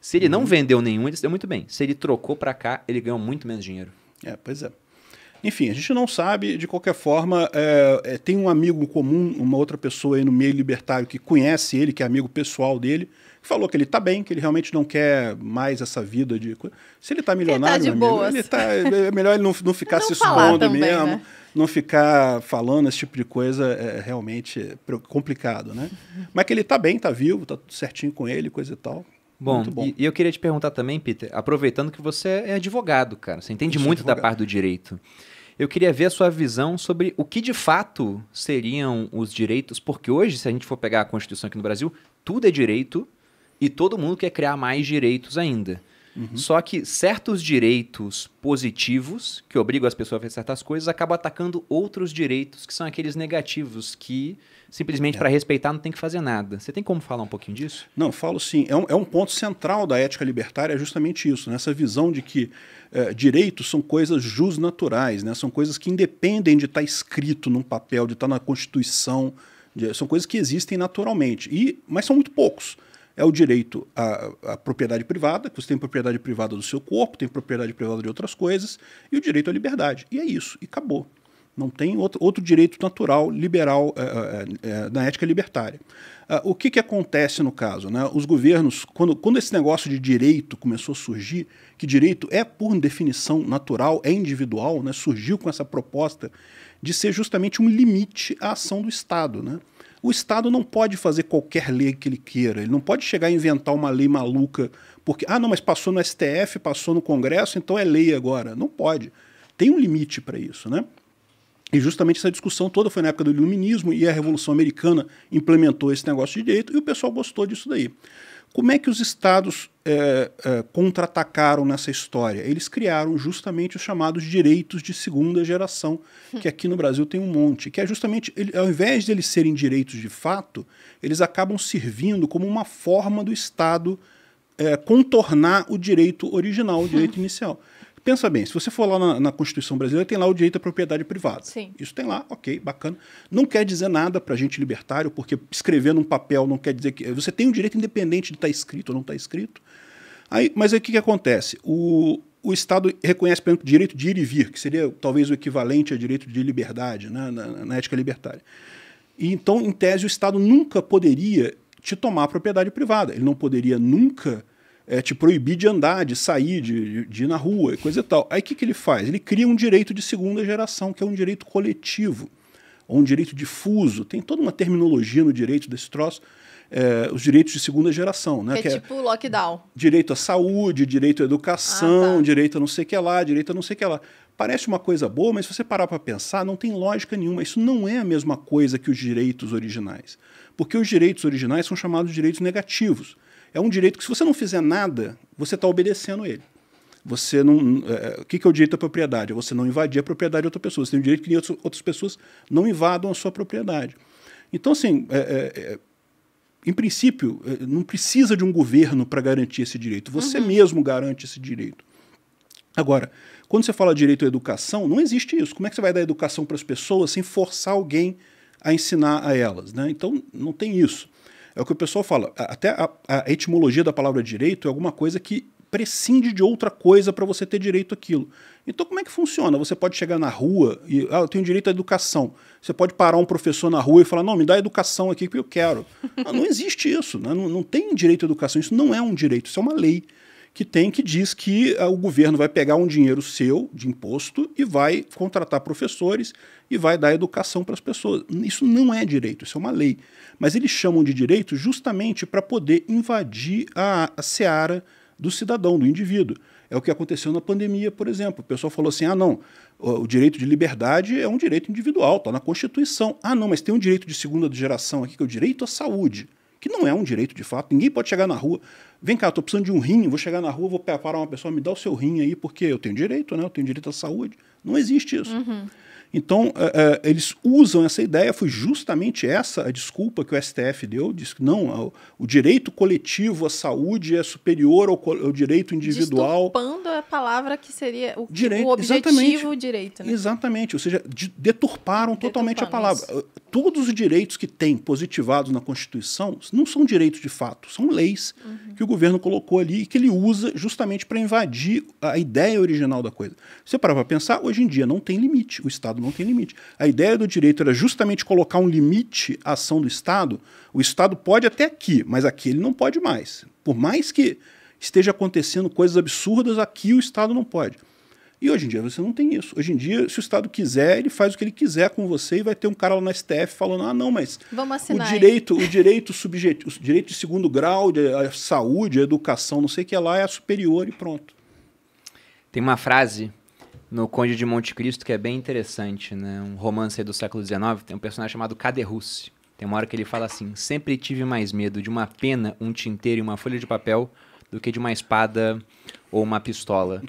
Se ele uhum. não vendeu nenhum, ele se deu muito bem. Se ele trocou para cá, ele ganhou muito menos dinheiro. É, pois é. Enfim, a gente não sabe, de qualquer forma, é, é, tem um amigo comum, uma outra pessoa aí no meio libertário que conhece ele, que é amigo pessoal dele, que falou que ele está bem, que ele realmente não quer mais essa vida de. Se ele está milionário, ele tá de meu amigo, ele tá, é, é melhor ele não, não ficar não se expondo mesmo. Né? não ficar falando esse tipo de coisa é realmente complicado, né? Uhum. Mas que ele tá bem, tá vivo, tá tudo certinho com ele, coisa e tal. Bom, bom. E, eu queria te perguntar também, Peter, aproveitando que você é advogado, cara, você entende muito advogado. da parte do direito. Eu queria ver a sua visão sobre o que de fato seriam os direitos, porque hoje, se a gente for pegar a Constituição aqui no Brasil, tudo é direito e todo mundo quer criar mais direitos ainda. Uhum. Só que certos direitos positivos, que obrigam as pessoas a fazer certas coisas, acabam atacando outros direitos, que são aqueles negativos, que simplesmente é. para respeitar não tem que fazer nada. Você tem como falar um pouquinho disso? Não, falo sim. É um, é um ponto central da ética libertária, é justamente isso, nessa né? visão de que é, direitos são coisas naturais né? são coisas que independem de estar tá escrito num papel, de estar tá na Constituição, de, são coisas que existem naturalmente, e mas são muito poucos é o direito à, à, propriedade privada, que você tem propriedade privada do seu corpo, tem propriedade privada de outras coisas, e o direito à liberdade. E é isso, e acabou. Não tem outro, outro direito natural, liberal, é, é, é na ética libertária. Ah, o que, que acontece no caso? Né? Os governos, quando, quando esse negócio de direito começou a surgir, que direito é, por definição natural, é individual, né? surgiu com essa proposta de ser justamente um limite à ação do Estado. Né? O Estado não pode fazer qualquer lei que ele queira, ele não pode chegar a inventar uma lei maluca, porque, ah, não, mas passou no STF, passou no Congresso, então é lei agora. Não pode. Tem um limite para isso, né? E justamente essa discussão toda foi na época do iluminismo e a Revolução Americana implementou esse negócio de direito e o pessoal gostou disso daí. Como é que os estados é, é, contra-atacaram nessa história? Eles criaram justamente os chamados direitos de segunda geração, hum. que aqui no Brasil tem um monte, que é justamente, ele, ao invés de eles serem direitos de fato, eles acabam servindo como uma forma do Estado é, contornar o direito original, o direito inicial. Pensa bem, se você for lá na, na, Constituição brasileira, tem lá o direito à propriedade privada. Sim. Isso tem lá, ok, bacana. Não quer dizer nada para gente libertário, porque escrever num papel não quer dizer que. Você tem um direito independente de estar tá escrito ou não estar tá escrito. Aí, mas aí o que, que acontece? O, o Estado reconhece, por exemplo, direito de ir e vir, que seria talvez o equivalente a direito de liberdade, né, na, na ética libertária. E, então, em tese, o Estado nunca poderia te tomar a propriedade privada. Ele não poderia nunca é, te proibir de andar, de sair, de, de ir na rua, coisa e tal. Aí o que, que ele faz? Ele cria um direito de segunda geração, que é um direito coletivo, ou um direito difuso. Tem toda uma terminologia no direito desse troço. É, os direitos de segunda geração, né? Que, é que é tipo lockdown. Direito à saúde, direito à educação, ah, tá. direito a não sei o que lá, direito a não sei o que lá. Parece uma coisa boa, mas se você parar para pensar, não tem lógica nenhuma. Isso não é a mesma coisa que os direitos originais. Porque os direitos originais são chamados direitos negativos é um direito que, se você não fizer nada, você está obedecendo ele. Você não. É, é o que, é o direito à propriedade? É você não invadir a propriedade de outra pessoa. Você tem o direito que outras pessoas não invadam a sua propriedade. Então, assim, é, é, é em princípio, é, não precisa de um governo para garantir esse direito. Você uhum. mesmo garante esse direito. Agora, quando você fala direito à educação, não existe isso. Como é que você vai dar educação para as pessoas sem forçar alguém a ensinar a elas? Né? Então, não tem isso. É o que o pessoal fala. Até a, a etimologia da palavra direito é alguma coisa que prescinde de outra coisa para você ter direito àquilo. Então, como é que funciona? Você pode chegar na rua e. Ah, eu tenho direito à educação. Você pode parar um professor na rua e falar: não, me dá educação aqui que eu quero. não, ah, não existe isso. Né? Não, não tem direito à educação. Isso não é um direito, isso é uma lei que tem que diz que ah, o governo vai pegar um dinheiro seu de imposto e vai contratar professores e vai dar educação para as pessoas. Isso não é direito, isso é uma lei. Mas eles chamam de direito justamente para poder invadir a, a seara do cidadão, do indivíduo. É o que aconteceu na pandemia, por exemplo. O pessoal falou assim: ah, não, o direito de liberdade é um direito individual, está na Constituição. Ah, não, mas tem um direito de segunda geração aqui, que é o direito à saúde que não é um direito de fato. Ninguém pode chegar na rua, vem cá, estou precisando de um rim, vou chegar na rua, vou preparar uma pessoa, me dá o seu rim aí, porque eu tenho direito, né? Eu tenho direito à saúde. Não existe isso. Uhum. Então, é, é, eles usam essa ideia, foi justamente essa a desculpa que o STF deu, diz que não, o direito coletivo à saúde é superior ao, ao direito individual. Deturpando a palavra que seria o, direito, o objetivo exatamente, direito. Né? Exatamente, ou seja, de, deturparam, totalmente a palavra. Isso. Todos os direitos que têm positivados na Constituição não são direitos de fato, são leis uhum. que o governo colocou ali e que ele usa justamente para invadir a ideia original da coisa. Você parar para pensar, hoje em dia não tem limite, o Estado não tem limite. A ideia do direito era justamente colocar um limite à ação do Estado. O Estado pode até aqui, mas aqui ele não pode mais. Por mais que esteja acontecendo coisas absurdas, aqui o Estado não pode. E hoje em dia você não tem isso. Hoje em dia, se o Estado quiser, ele faz o que ele quiser com você e vai ter um cara lá na STF falando: ah, não, mas o direito, aí. o direito subjetivo, o direito de segundo grau, de, a saúde, a educação, não sei o que lá, é superior e pronto. Tem uma frase no Conde de Monte Cristo, que é bem interessante, né? Um romance do século XIX, tem um personagem chamado Caderrusse. Tem uma hora que ele fala assim: sempre tive mais medo de uma pena, um tinteiro e uma folha de papel do que de uma espada ou uma pistola.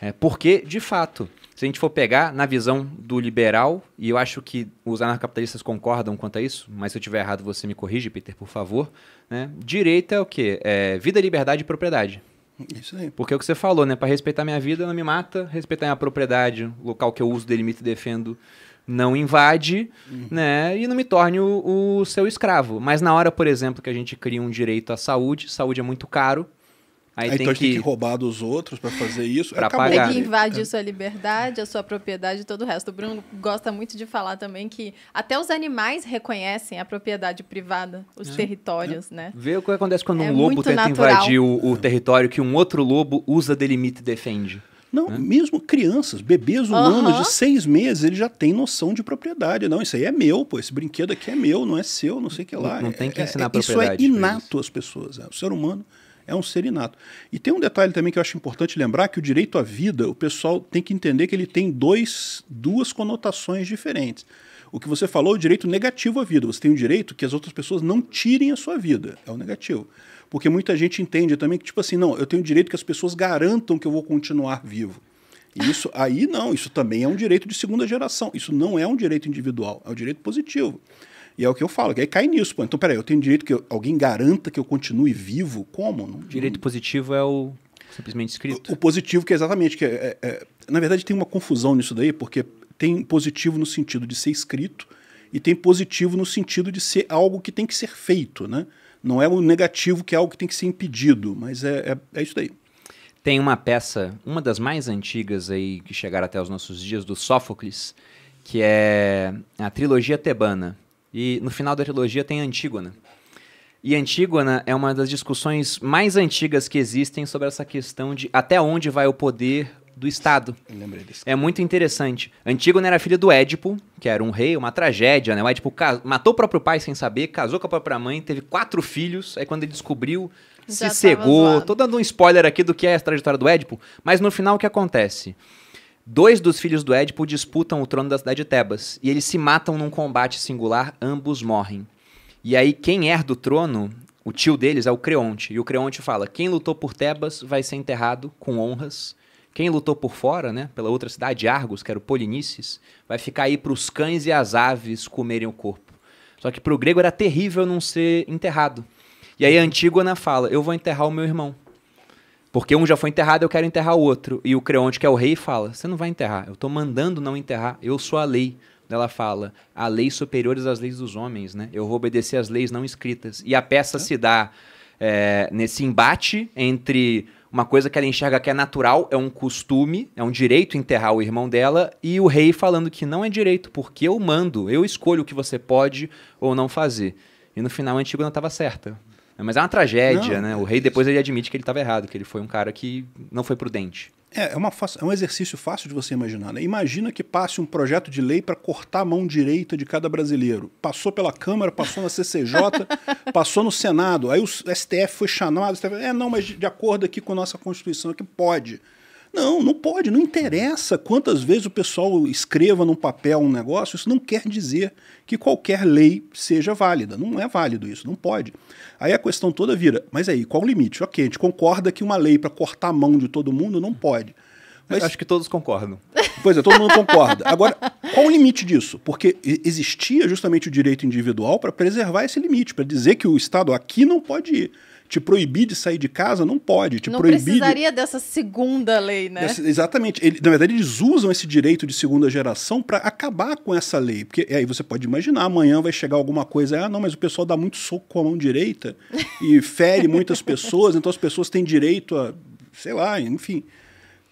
É, porque, de fato, se a gente for pegar na visão do liberal, e eu acho que os anarcapitalistas concordam quanto a isso, mas se eu estiver errado você me corrige, Peter, por favor. Né? Direita é o quê? É vida, liberdade e propriedade. Isso aí. Porque é o que você falou, né? Para respeitar minha vida, não me mata. Respeitar minha propriedade, local que eu uso, delimito e defendo, não invade, uhum. né? E não me torne o, o, seu escravo. Mas na hora, por exemplo, que a gente cria um direito à saúde, saúde é muito caro. Aí, aí tem, então que... tem que roubar dos outros para fazer isso. Pra Acabou. pagar. Tem que invadir é. sua liberdade, a sua propriedade e todo o resto. O Bruno gosta muito de falar também que até os animais reconhecem a propriedade privada, os é. territórios, é. né? Vê o que acontece quando é um lobo tenta natural. invadir o, o território que um outro lobo usa, delimita e defende. Não, é. mesmo crianças, bebês humanos de seis meses, ele já tem noção de propriedade. Não, isso aí é meu, pô, esse brinquedo aqui é meu, não é seu, não sei o que lá. Não, não tem que é, ensinar é, é, propriedade. Isso é inato às pessoas. É. O ser humano é um ser inato. E tem um detalhe também que eu acho importante lembrar, que o direito à vida, o pessoal tem que entender que ele tem dois, duas conotações diferentes. O que você falou, o direito negativo à vida. Você tem o direito que as outras pessoas não tirem a sua vida. É o negativo. Porque muita gente entende também que, tipo assim, não, eu tenho o direito que as pessoas garantam que eu vou continuar vivo. E isso aí não, isso também é um direito de segunda geração. Isso não é um direito individual, é um direito positivo. E é o que eu falo, que aí cai nisso. Pô. Então, peraí, eu tenho direito que eu, alguém garanta que eu continue vivo? Como? Não, direito não... positivo é o simplesmente escrito. O, o positivo, que é exatamente. Que é, é, é, na verdade, tem uma confusão nisso daí, porque tem positivo no sentido de ser escrito e tem positivo no sentido de ser algo que tem que ser feito, né? Não é o negativo que é algo que tem que ser impedido, mas é, é, é isso daí. Tem uma peça, uma das mais antigas aí que chegaram até os nossos dias, do Sófocles, que é a trilogia tebana. E no final da trilogia tem Antígona. E Antígona é uma das discussões mais antigas que existem sobre essa questão de até onde vai o poder do Estado. É muito interessante. Antígona era filha do Édipo, que era um rei, uma tragédia, né? O Édipo matou o próprio pai sem saber, casou com a própria mãe, teve quatro filhos. Aí quando ele descobriu, Já se cegou. Zoado. Tô dando um spoiler aqui do que é a trajetória do Édipo, mas no final o que acontece? Dois dos filhos do Édipo disputam o trono da cidade de Tebas, e eles se matam num combate singular, ambos morrem. E aí quem herda o trono, o tio deles é o Creonte, e o Creonte fala: "Quem lutou por Tebas vai ser enterrado com honras. Quem lutou por fora, né, pela outra cidade, Argos, que era o Polinices, vai ficar aí para os cães e as aves comerem o corpo." Só que para o grego era terrível não ser enterrado. E aí Antígona fala: "Eu vou enterrar o meu irmão." Porque um já foi enterrado, eu quero enterrar o outro. E o Creonte, que é o rei, fala: Você não vai enterrar, eu estou mandando não enterrar, eu sou a lei. Ela fala: Há leis superiores às leis dos homens, né? Eu vou obedecer às leis não escritas. E a peça é. se dá é, nesse embate entre uma coisa que ela enxerga que é natural, é um costume, é um direito enterrar o irmão dela, e o rei falando que não é direito, porque eu mando, eu escolho o que você pode ou não fazer. E no final a Antígona estava certa. Né, mas é uma tragédia, não, né? É o rei depois ele admite que ele estava errado, que ele foi um cara que não foi prudente. É, é, uma, é um exercício fácil de você imaginar. Né? Imagina que passe um projeto de lei para cortar a mão direita de cada brasileiro. Passou pela Câmara, passou na CCJ, passou no Senado. Aí o STF foi chamado. O STF, é, não, mas de acordo aqui com a nossa Constituição, é que pode. Não, não pode, não interessa quantas vezes o pessoal escreva num papel um negócio, isso não quer dizer que qualquer lei seja válida. Não é válido isso, não pode. Aí a questão toda vira, mas aí, qual o limite? Ok, a gente concorda que uma lei para cortar a mão de todo mundo não pode. Mas... Acho que todos concordam. Pois é, todo mundo concorda. Agora, qual o limite disso? Porque existia justamente o direito individual para preservar esse limite, para dizer que o Estado aqui não pode ir. Te proibir de sair de casa não pode. Te não proibir precisaria de... dessa segunda lei, né? Dessa, exatamente. Ele, na verdade, eles usam esse direito de segunda geração para acabar com essa lei. Porque é, aí você pode imaginar, amanhã vai chegar alguma coisa, ah, não, mas o pessoal dá muito soco com a mão direita e fere muitas pessoas, então as pessoas têm direito a, sei lá, enfim.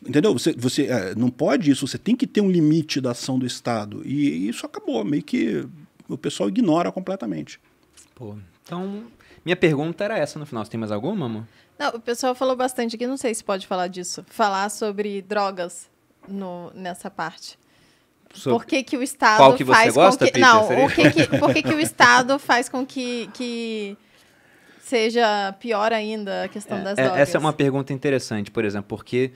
Entendeu? Você, você é, não pode isso, você tem que ter um limite da ação do Estado. E, e isso acabou, meio que o pessoal ignora completamente. Pô, então minha pergunta era essa no final. Você tem mais alguma, amor? Não, o pessoal falou bastante aqui, não sei se pode falar disso. Falar sobre drogas no, nessa parte. Sobre por que, que o Estado qual que faz gosta, com que... não, o que que, por que, que o Estado faz com que, que seja pior ainda a questão é, das drogas? É, essa é uma pergunta interessante, por exemplo, porque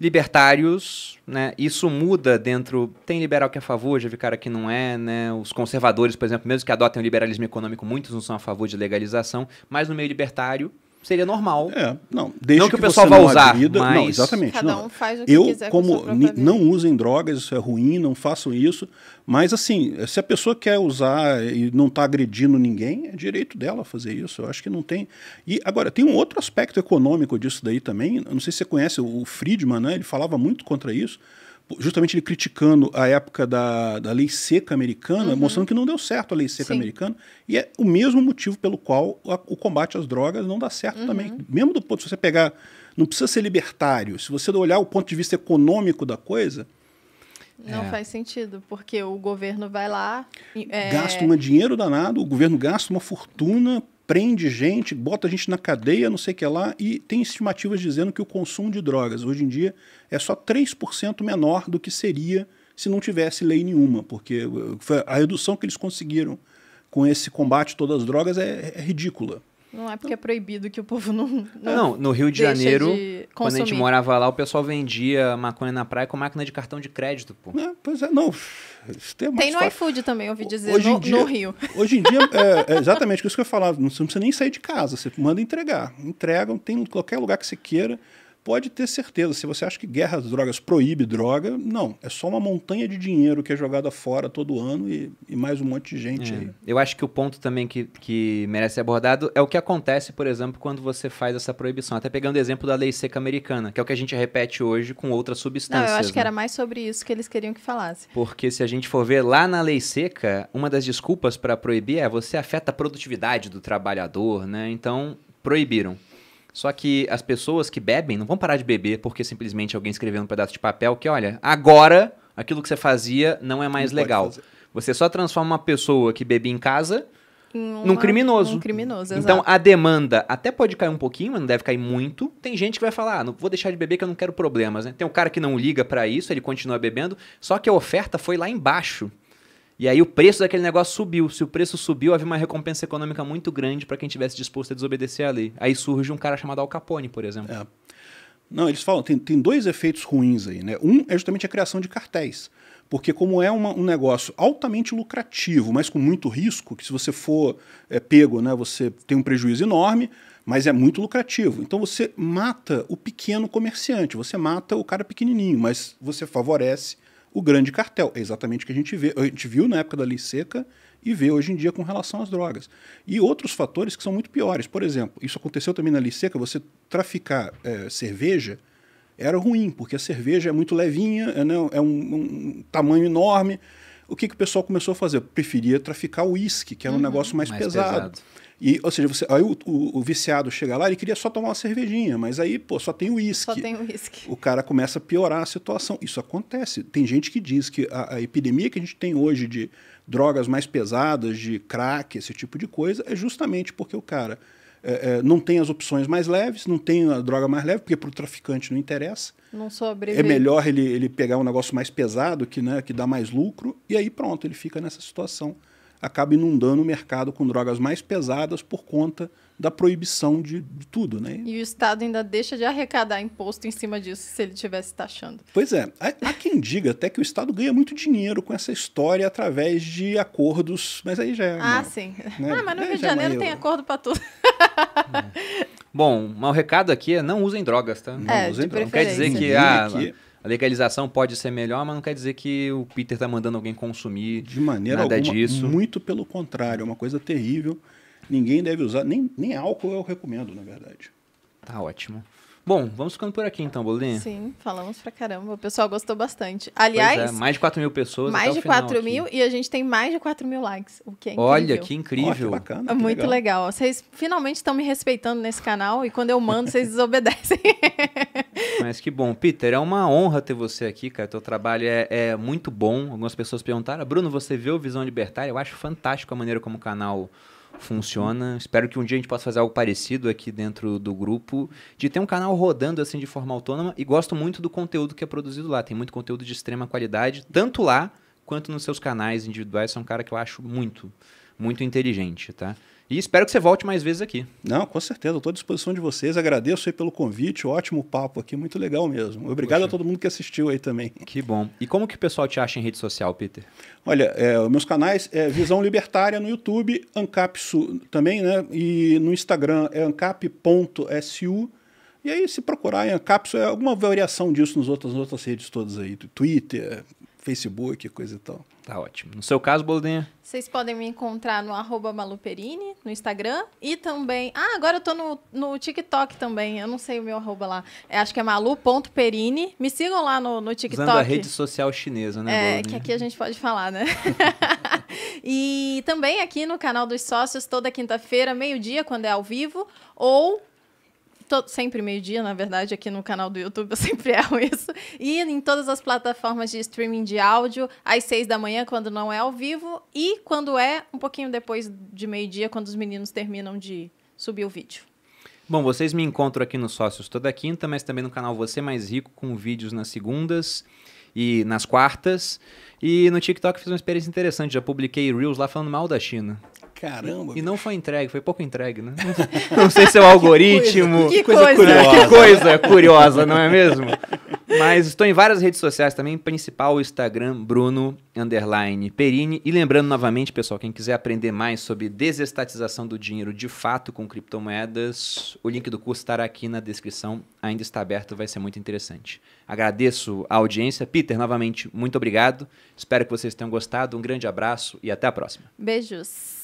libertários, né? Isso muda dentro. Tem liberal que é a favor, já vi cara que não é, né? Os conservadores, por exemplo, mesmo que adotem o liberalismo econômico, muitos não são a favor de legalização, mas no meio libertário seria normal. É, não. Desde não que, que o pessoal vá usar, agrida, mas... não, exatamente. Cada não. um faz o que eu, quiser como com não usem drogas, isso é ruim, não façam isso. Mas assim, se a pessoa quer usar e não está agredindo ninguém, é direito dela fazer isso. Eu acho que não tem. E agora tem um outro aspecto econômico disso daí também. Eu não sei se você conhece o Friedman, né? Ele falava muito contra isso justamente ele criticando a época da, da lei seca americana, uhum. mostrando que não deu certo a lei seca Sim. americana, e é o mesmo motivo pelo qual a, o combate às drogas não dá certo uhum. também. Mesmo do ponto, se você pegar, não precisa ser libertário, se você olhar o ponto de vista econômico da coisa, não é. faz sentido, porque o governo vai lá. É... Gasta um dinheiro danado, o governo gasta uma fortuna prende gente, bota gente na cadeia, não sei o que lá, e tem estimativas dizendo que o consumo de drogas hoje em dia é só 3% menor do que seria se não tivesse lei nenhuma, porque eh, a redução que eles conseguiram com esse combate a todas as drogas é, é ridícula. Não é porque é proibido que o povo não. Não, não no Rio de Janeiro, de quando a gente morava lá, o pessoal vendia maconha na praia com máquina de cartão de crédito, pô. É, pois é, não. Tem, tem no iFood também, ouvi dizer, hoje no, dia, no Rio. Hoje em dia, é, é exatamente isso que eu falava. Não precisa nem sair de casa, você manda entregar. Entregam, tem em qualquer lugar que você queira pode ter certeza. Se você acha que guerra às drogas proíbe droga, não. É só uma montanha de dinheiro que é jogada fora todo ano e, e mais um monte de gente é. aí. Eu acho que o ponto também que, que merece ser abordado é o que acontece, por exemplo, quando você faz essa proibição. Até pegando o exemplo da lei seca americana, que é o que a gente repete hoje com outras substâncias. Não, eu acho né? que era né? mais sobre isso que eles queriam que falasse. Porque se a gente for ver lá na lei seca, uma das desculpas para proibir é você afeta a produtividade do trabalhador, né? Então, proibiram. Só que as pessoas que bebem não vão parar de beber porque simplesmente alguém escreveu um pedaço de papel que, olha, agora aquilo que você fazia não é mais não legal. Você só transforma uma pessoa que bebia em casa uma, num criminoso. Um criminoso então a demanda até pode cair um pouquinho, mas não deve cair muito. Tem gente que vai falar, ah, não vou deixar de beber que eu não quero problemas, né? Tem um cara que não liga para isso, ele continua bebendo, só que a oferta foi lá embaixo. E aí o preço daquele negócio subiu. Se o preço subiu, havia uma recompensa econômica muito grande para quem tivesse disposto a desobedecer à lei. Aí surge um cara chamado Al Capone, por exemplo. É. Não, eles falam, tem, tem dois efeitos ruins aí, né? Um é justamente a criação de cartéis. Porque como é uma, um negócio altamente lucrativo, mas com muito risco, que se você for é, pego, né, você tem um prejuízo enorme, mas é muito lucrativo. Então você mata o pequeno comerciante, você mata o cara pequenininho, mas você favorece o grande cartel. É exatamente o que a gente, vê, a gente viu na época da lei seca e vê hoje em dia com relação às drogas. E outros fatores que são muito piores. Por exemplo, isso aconteceu também na lei seca, você traficar é, cerveja era ruim, porque a cerveja é muito levinha, é, né, é um, um tamanho enorme. O que, que o pessoal começou a fazer? Preferia traficar uísque, que era um uhum. negócio mais, mais pesado. pesado. E, ou seja, você, aí o, o, o, viciado chega lá, ele queria só tomar uma cervejinha, mas aí, pô, só tem uísque. Só tem uísque. O cara começa a piorar a situação. Isso acontece. Tem gente que diz que a, a, epidemia que a gente tem hoje de drogas mais pesadas, de crack, esse tipo de coisa, é justamente porque o cara é, é, não tem as opções mais leves, não tem a droga mais leve, porque para o traficante não interessa. Não é sobrevive. É melhor ele, ele pegar um negócio mais pesado, que, né, que dá mais lucro, e aí pronto, ele fica nessa situação acaba inundando o mercado com drogas mais pesadas por conta da proibição de, de, tudo, né? E o Estado ainda deixa de arrecadar imposto em cima disso se ele tivesse taxando. Pois é, há, há quem diga até que o Estado ganha muito dinheiro com essa história através de acordos, mas aí já é. Ah, sim. Né? Ah, mas no é, Rio de é Janeiro é tem acordo para tudo. Bom, mas o recado aqui é não usem drogas, tá? Não é, usem drogas. Não quer dizer que ah, que a legalização pode ser melhor, mas não quer dizer que o Peter está mandando alguém consumir. De maneira nada alguma, disso. muito pelo contrário, é uma coisa terrível. Ninguém deve usar, nem, nem álcool eu recomendo, na verdade. Tá ótimo. Bom, vamos ficando por aqui então, Bolinha. Sim, falamos pra caramba. O pessoal gostou bastante. É, Aliás. É, mais de 4 mil pessoas. Mais de 4 mil aqui. e a gente tem mais de 4 mil likes. O que é incrível. Olha, que incrível. Oh, que bacana, é Muito legal. legal. Vocês finalmente estão me respeitando nesse canal e quando eu mando, vocês desobedecem. Mas que bom. Peter, é uma honra ter você aqui, cara. Teu trabalho é, é muito bom. Algumas pessoas perguntaram: ah, Bruno, você viu Visão Libertária? Eu acho fantástico a maneira como o canal funciona. Espero que um dia a gente possa fazer algo parecido aqui dentro do grupo, de ter um canal rodando assim de forma autônoma. E gosto muito do conteúdo que é produzido lá. Tem muito conteúdo de extrema qualidade, tanto lá quanto nos seus canais individuais. São é um cara que eu acho muito, muito inteligente, tá? E espero que você volte mais vezes aqui. Não, com certeza, estou à disposição de vocês. Agradeço aí pelo convite, ótimo papo aqui, muito legal mesmo. Obrigado Poxa. a todo mundo que assistiu aí também. Que bom. E como que o pessoal te acha em rede social, Peter? Olha, é, meus canais é Visão Libertária no YouTube, Ancapsu também, né? E no Instagram é ancap.su. E aí, se procurar em Ancapsu, é alguma variação disso nas outras, nas outras redes todas aí, Twitter, Facebook, coisa e tal. Tá ótimo. No seu caso, Boldinha? Vocês podem me encontrar no arroba maluperini, no Instagram. E também... Ah, agora eu tô no, no TikTok também. Eu não sei o meu arroba lá. É, acho que é malu.perini. Me sigam lá no, no TikTok. Usando a rede social chinesa, né, É, que aqui a gente pode falar, né? e também aqui no canal dos sócios, toda quinta-feira, meio-dia, quando é ao vivo. Ou sempre meio-dia, na verdade, aqui no canal do YouTube eu sempre erro isso. E em todas as plataformas de streaming de áudio, às seis da manhã, quando não é ao vivo, e quando é, um pouquinho depois de meio-dia, quando os meninos terminam de subir o vídeo. Bom, vocês me encontram aqui nos Sócios toda quinta, mas também no canal Você Mais Rico, com vídeos nas segundas e nas quartas. E no TikTok fiz uma experiência interessante, já publiquei Reels lá falando mal da China caramba. E, não foi entregue, foi pouco entregue, né? não sei se é o algoritmo. que coisa, que coisa, curiosa. É é, que coisa curiosa, não é mesmo? Mas estou em várias redes sociais também, principal o Instagram, Bruno underline Perini. E lembrando novamente, pessoal, quem quiser aprender mais sobre desestatização do dinheiro de fato com criptomoedas, o link do curso estará aqui na descrição, ainda está aberto, vai ser muito interessante. Agradeço a audiência. Peter, novamente, muito obrigado. Espero que vocês tenham gostado. Um grande abraço e até a próxima. Beijos.